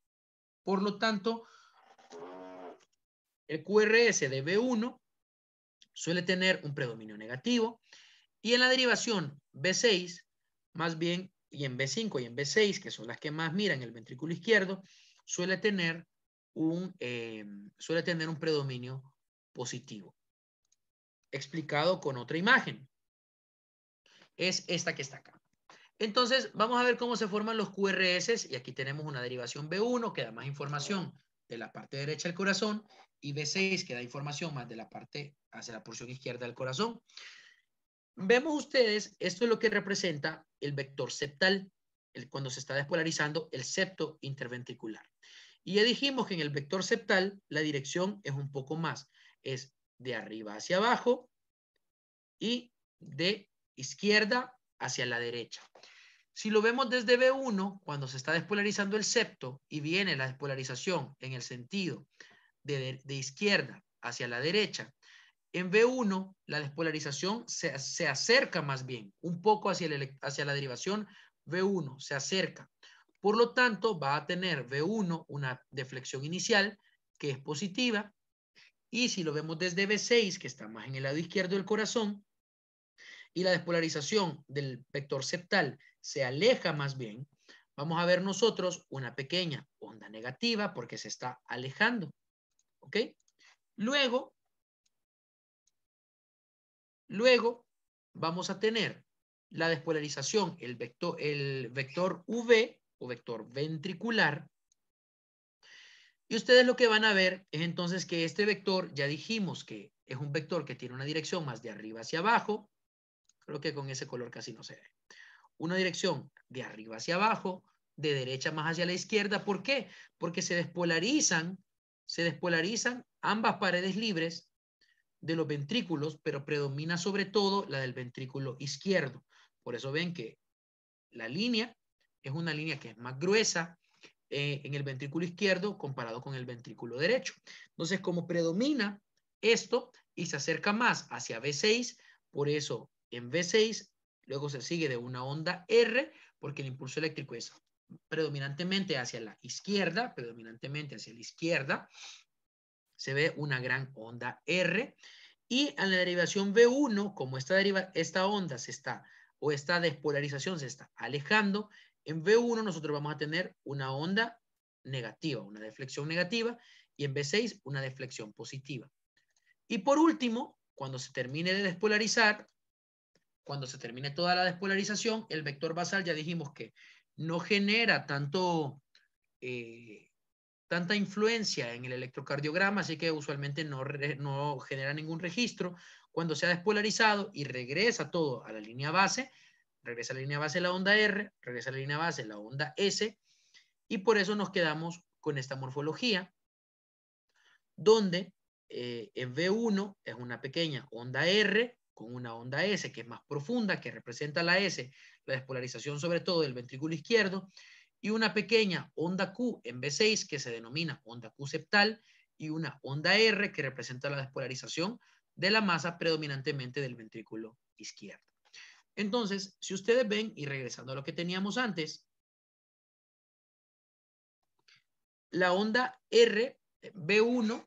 Por lo tanto, el QRS de B1 suele tener un predominio negativo y en la derivación B6, más bien, y en B5 y en B6, que son las que más miran el ventrículo izquierdo, suele tener un, eh, suele tener un predominio positivo. Explicado con otra imagen es esta que está acá. Entonces, vamos a ver cómo se forman los QRS y aquí tenemos una derivación B1 que da más información de la parte derecha del corazón y B6 que da información más de la parte hacia la porción izquierda del corazón. Vemos ustedes, esto es lo que representa el vector septal, cuando se está despolarizando el septo interventricular. Y ya dijimos que en el vector septal la dirección es un poco más, es de arriba hacia abajo y de izquierda hacia la derecha. Si lo vemos desde B1, cuando se está despolarizando el septo y viene la despolarización en el sentido de, izquierda hacia la derecha, en B1 la despolarización se, acerca más bien, un poco hacia, hacia la derivación B1, se acerca. Por lo tanto, va a tener B1 una deflexión inicial que es positiva. Y si lo vemos desde B6, que está más en el lado izquierdo del corazón, y la despolarización del vector septal se aleja más bien, vamos a ver nosotros una pequeña onda negativa porque se está alejando. ¿Ok? Luego, luego vamos a tener la despolarización, el vector, el vector V o vector ventricular. Y ustedes lo que van a ver es entonces que este vector, ya dijimos que es un vector que tiene una dirección más de arriba hacia abajo, Creo que con ese color casi no se ve. Una dirección de arriba hacia abajo, de derecha más hacia la izquierda. ¿Por qué? Porque se despolarizan, se despolarizan ambas paredes libres de los ventrículos, pero predomina sobre todo la del ventrículo izquierdo. Por eso ven que la línea es una línea que es más gruesa eh, en el ventrículo izquierdo comparado con el ventrículo derecho. Entonces, como predomina esto y se acerca más hacia B6, por eso en V6, luego se sigue de una onda R, porque el impulso eléctrico es predominantemente hacia la izquierda, predominantemente hacia la izquierda, se ve una gran onda R, y en la derivación V1, como esta, esta onda se está, o esta despolarización se está alejando, en V1 nosotros vamos a tener una onda negativa, una deflexión negativa, y en V6 una deflexión positiva. Y por último, cuando se termine de despolarizar, cuando se termine toda la despolarización, el vector basal ya dijimos que no genera tanto, eh, tanta influencia en el electrocardiograma, así que usualmente no, genera ningún registro. Cuando se ha despolarizado y regresa todo a la línea base, regresa a la línea base la onda R, regresa a la línea base la onda S, y por eso nos quedamos con esta morfología, donde eh, en V1 es una pequeña onda R con una onda S que es más profunda, que representa la S, la despolarización sobre todo del ventrículo izquierdo, y una pequeña onda Q en B6 que se denomina onda Q septal, y una onda R que representa la despolarización de la masa predominantemente del ventrículo izquierdo. Entonces, si ustedes ven, y regresando a lo que teníamos antes, la onda R, B1,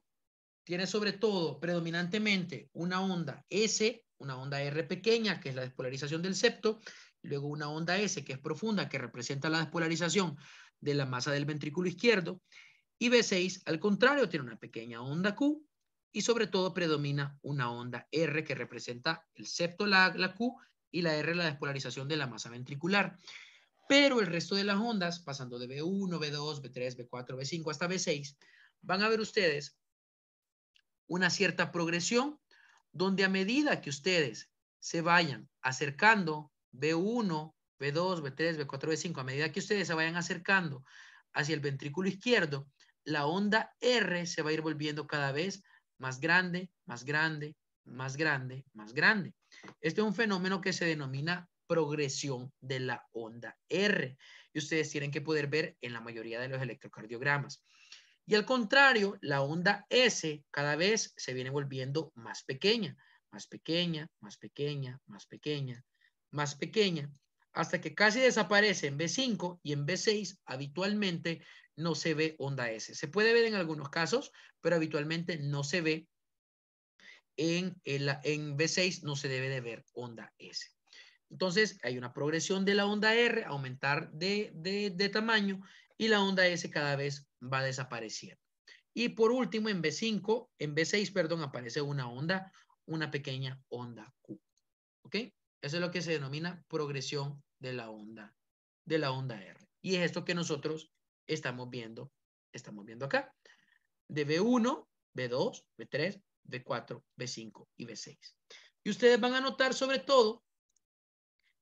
tiene sobre todo predominantemente una onda S una onda R pequeña, que es la despolarización del septo, luego una onda S, que es profunda, que representa la despolarización de la masa del ventrículo izquierdo, y B6, al contrario, tiene una pequeña onda Q, y sobre todo predomina una onda R, que representa el septo, la, la Q, y la R, la despolarización de la masa ventricular. Pero el resto de las ondas, pasando de B1, B2, B3, B4, B5 hasta B6, van a ver ustedes una cierta progresión donde a medida que ustedes se vayan acercando, B1, B2, B3, B4, B5, a medida que ustedes se vayan acercando hacia el ventrículo izquierdo, la onda R se va a ir volviendo cada vez más grande, más grande, más grande, más grande. Este es un fenómeno que se denomina progresión de la onda R. Y ustedes tienen que poder ver en la mayoría de los electrocardiogramas. Y al contrario, la onda S cada vez se viene volviendo más pequeña, más pequeña, más pequeña, más pequeña, más pequeña, hasta que casi desaparece en B5 y en B6 habitualmente no se ve onda S. Se puede ver en algunos casos, pero habitualmente no se ve. En, en B6 no se debe de ver onda S. Entonces, hay una progresión de la onda R, aumentar de, de, de, tamaño, y la onda S cada vez va desapareciendo. Y por último, en B5, en B6, perdón, aparece una onda, una pequeña onda Q. ¿Ok? Eso es lo que se denomina progresión de la onda, de la onda R. Y es esto que nosotros estamos viendo, estamos viendo acá. De B1, B2, B3, B4, B5 y B6. Y ustedes van a notar sobre todo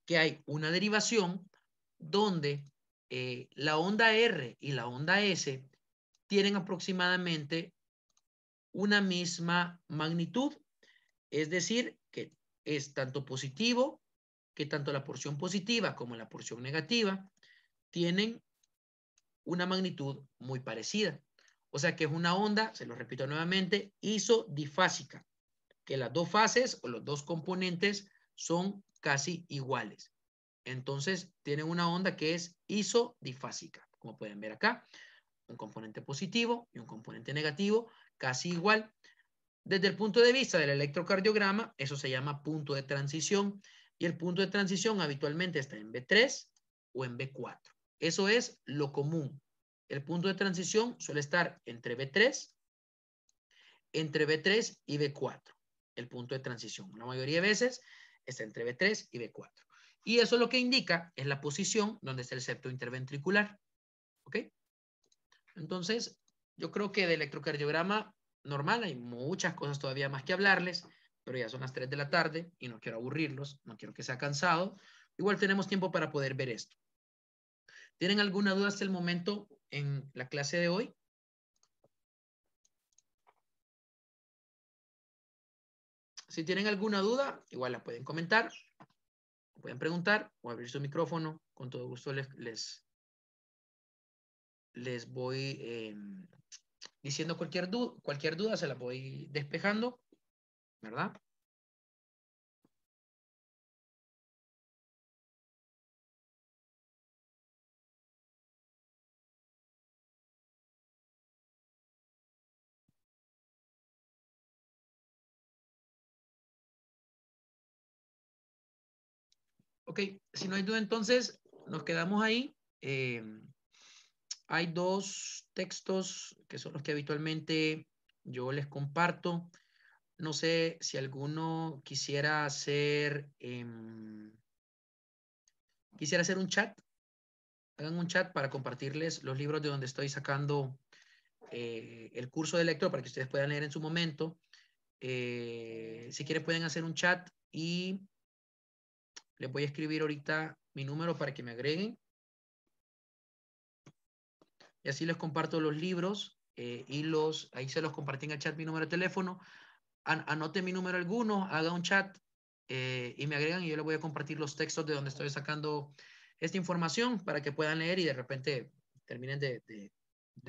que hay una derivación donde eh, la onda R y la onda S tienen aproximadamente una misma magnitud, es decir, que es tanto positivo, que tanto la porción positiva como la porción negativa tienen una magnitud muy parecida. O sea que es una onda, se lo repito nuevamente, isodifásica, que las dos fases o los dos componentes son casi iguales. Entonces, tiene una onda que es isodifásica, como pueden ver acá. Un componente positivo y un componente negativo, casi igual. Desde el punto de vista del electrocardiograma, eso se llama punto de transición. Y el punto de transición habitualmente está en B3 o en B4. Eso es lo común. El punto de transición suele estar entre B3, entre B3 y B4. El punto de transición. La mayoría de veces está entre B3 y B4. Y eso lo que indica es la posición donde está el septo interventricular. ¿Ok? Entonces, yo creo que de electrocardiograma normal hay muchas cosas todavía más que hablarles, pero ya son las 3 de la tarde y no quiero aburrirlos, no quiero que sea cansado. Igual tenemos tiempo para poder ver esto. ¿Tienen alguna duda hasta el momento en la clase de hoy? Si tienen alguna duda, igual la pueden comentar pueden preguntar o abrir su micrófono. Con todo gusto les, voy em, diciendo cualquier, cualquier duda, se la voy despejando, ¿verdad? Ok, si no hay duda, entonces nos quedamos ahí. Eh, hay dos textos que son los que habitualmente yo les comparto. No sé si alguno quisiera hacer, em, quisiera hacer un chat. Hagan un chat para compartirles los libros de donde estoy sacando eh, el curso de electro para que ustedes puedan leer en su momento. Eh, si quieren pueden hacer un chat y les voy a escribir ahorita mi número para que me agreguen. Y así les comparto los libros eh, y los, ahí se los compartí en el chat mi número de teléfono. anote mi número alguno, haga un chat eh, y me agregan y yo les voy a compartir los textos de donde estoy sacando esta información para que puedan leer y de repente terminen de, de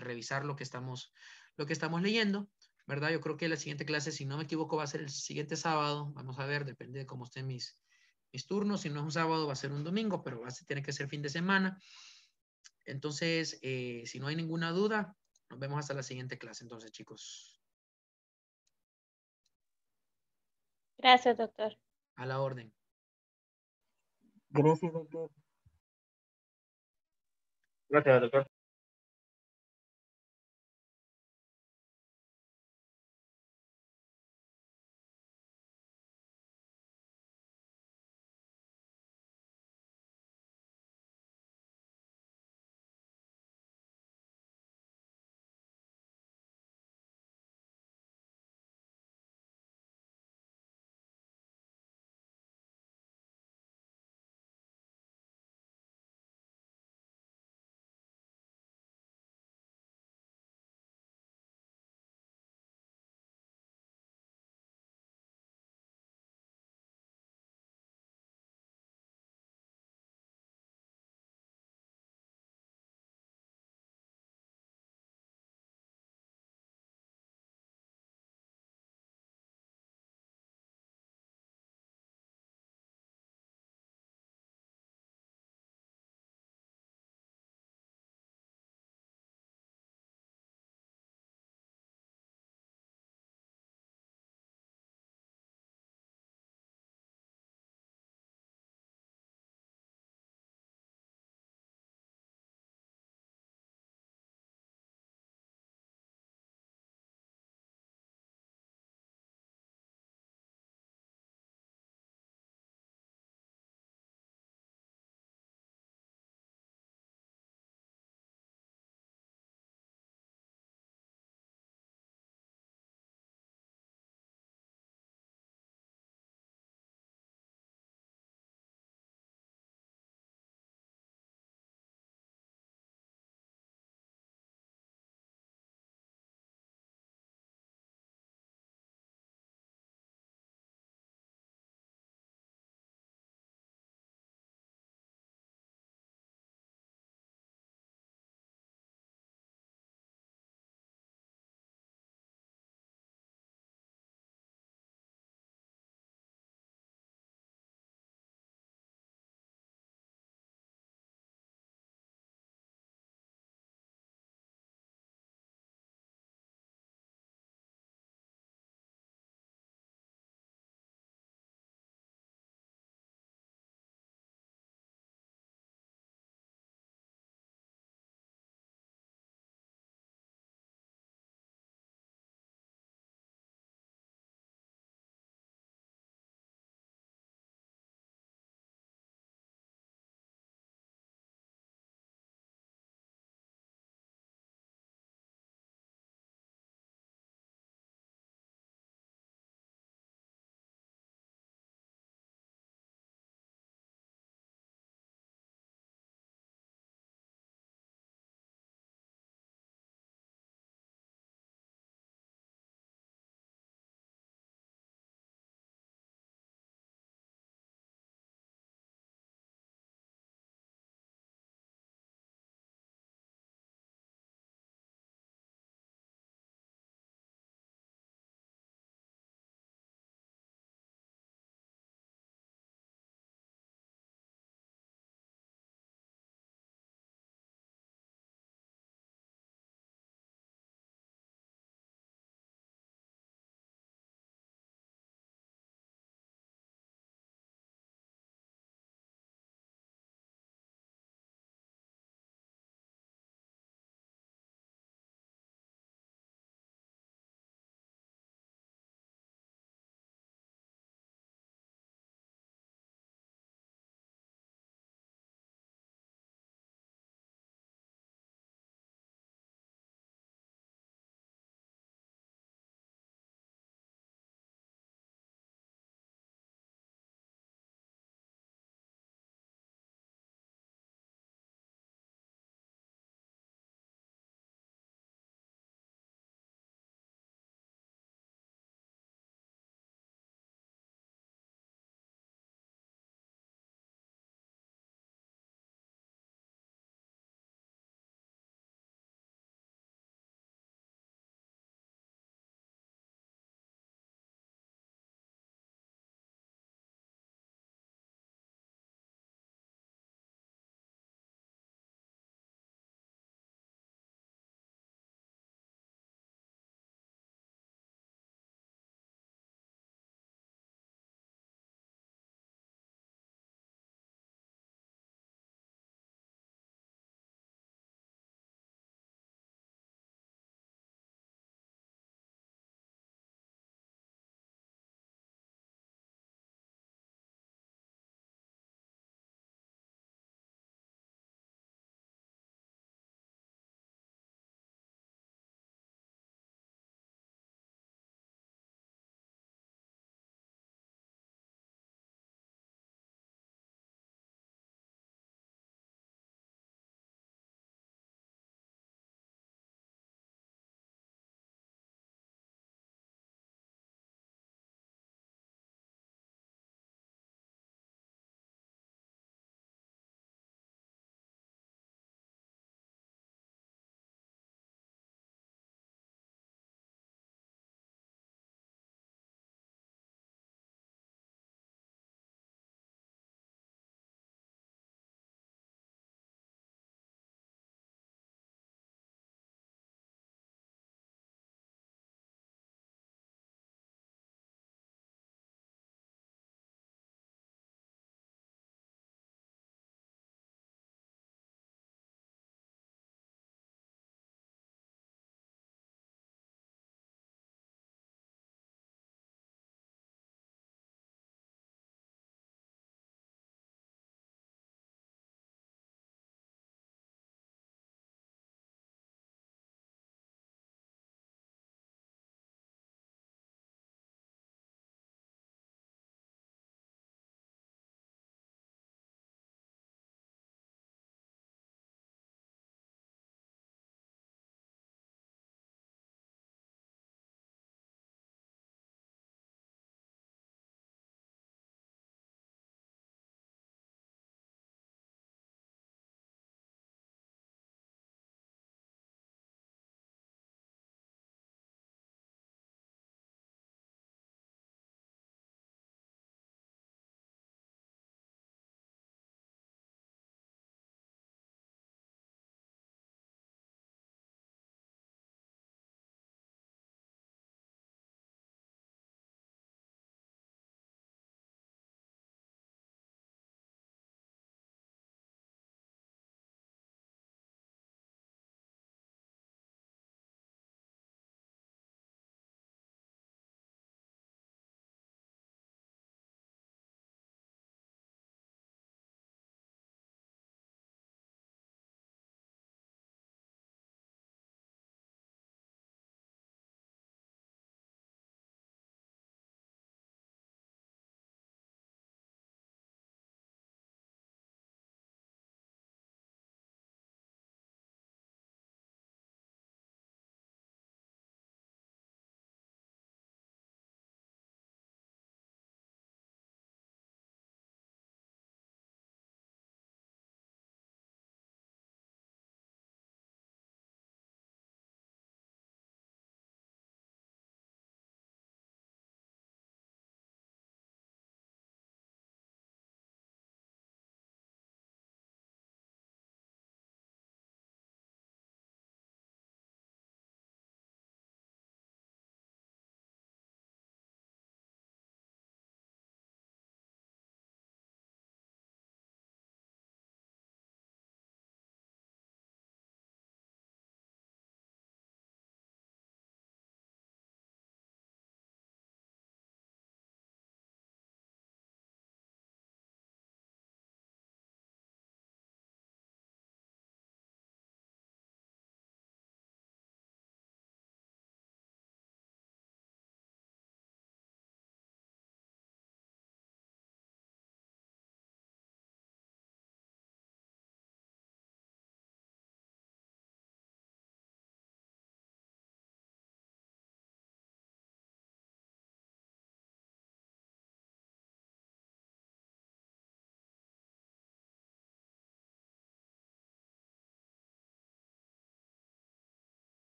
revisar lo que estamos, lo que estamos leyendo. ¿verdad? Yo creo que la siguiente clase, si no me equivoco, va a ser el siguiente sábado. Vamos a ver, depende de cómo estén mis, mis turnos. Si no es un sábado, va a ser un domingo, pero va a tener que ser fin de semana. Entonces, eh, si no hay ninguna duda, nos vemos hasta la siguiente clase. Entonces, chicos. Gracias, doctor. A la orden. Gracias, doctor. Gracias, doctor.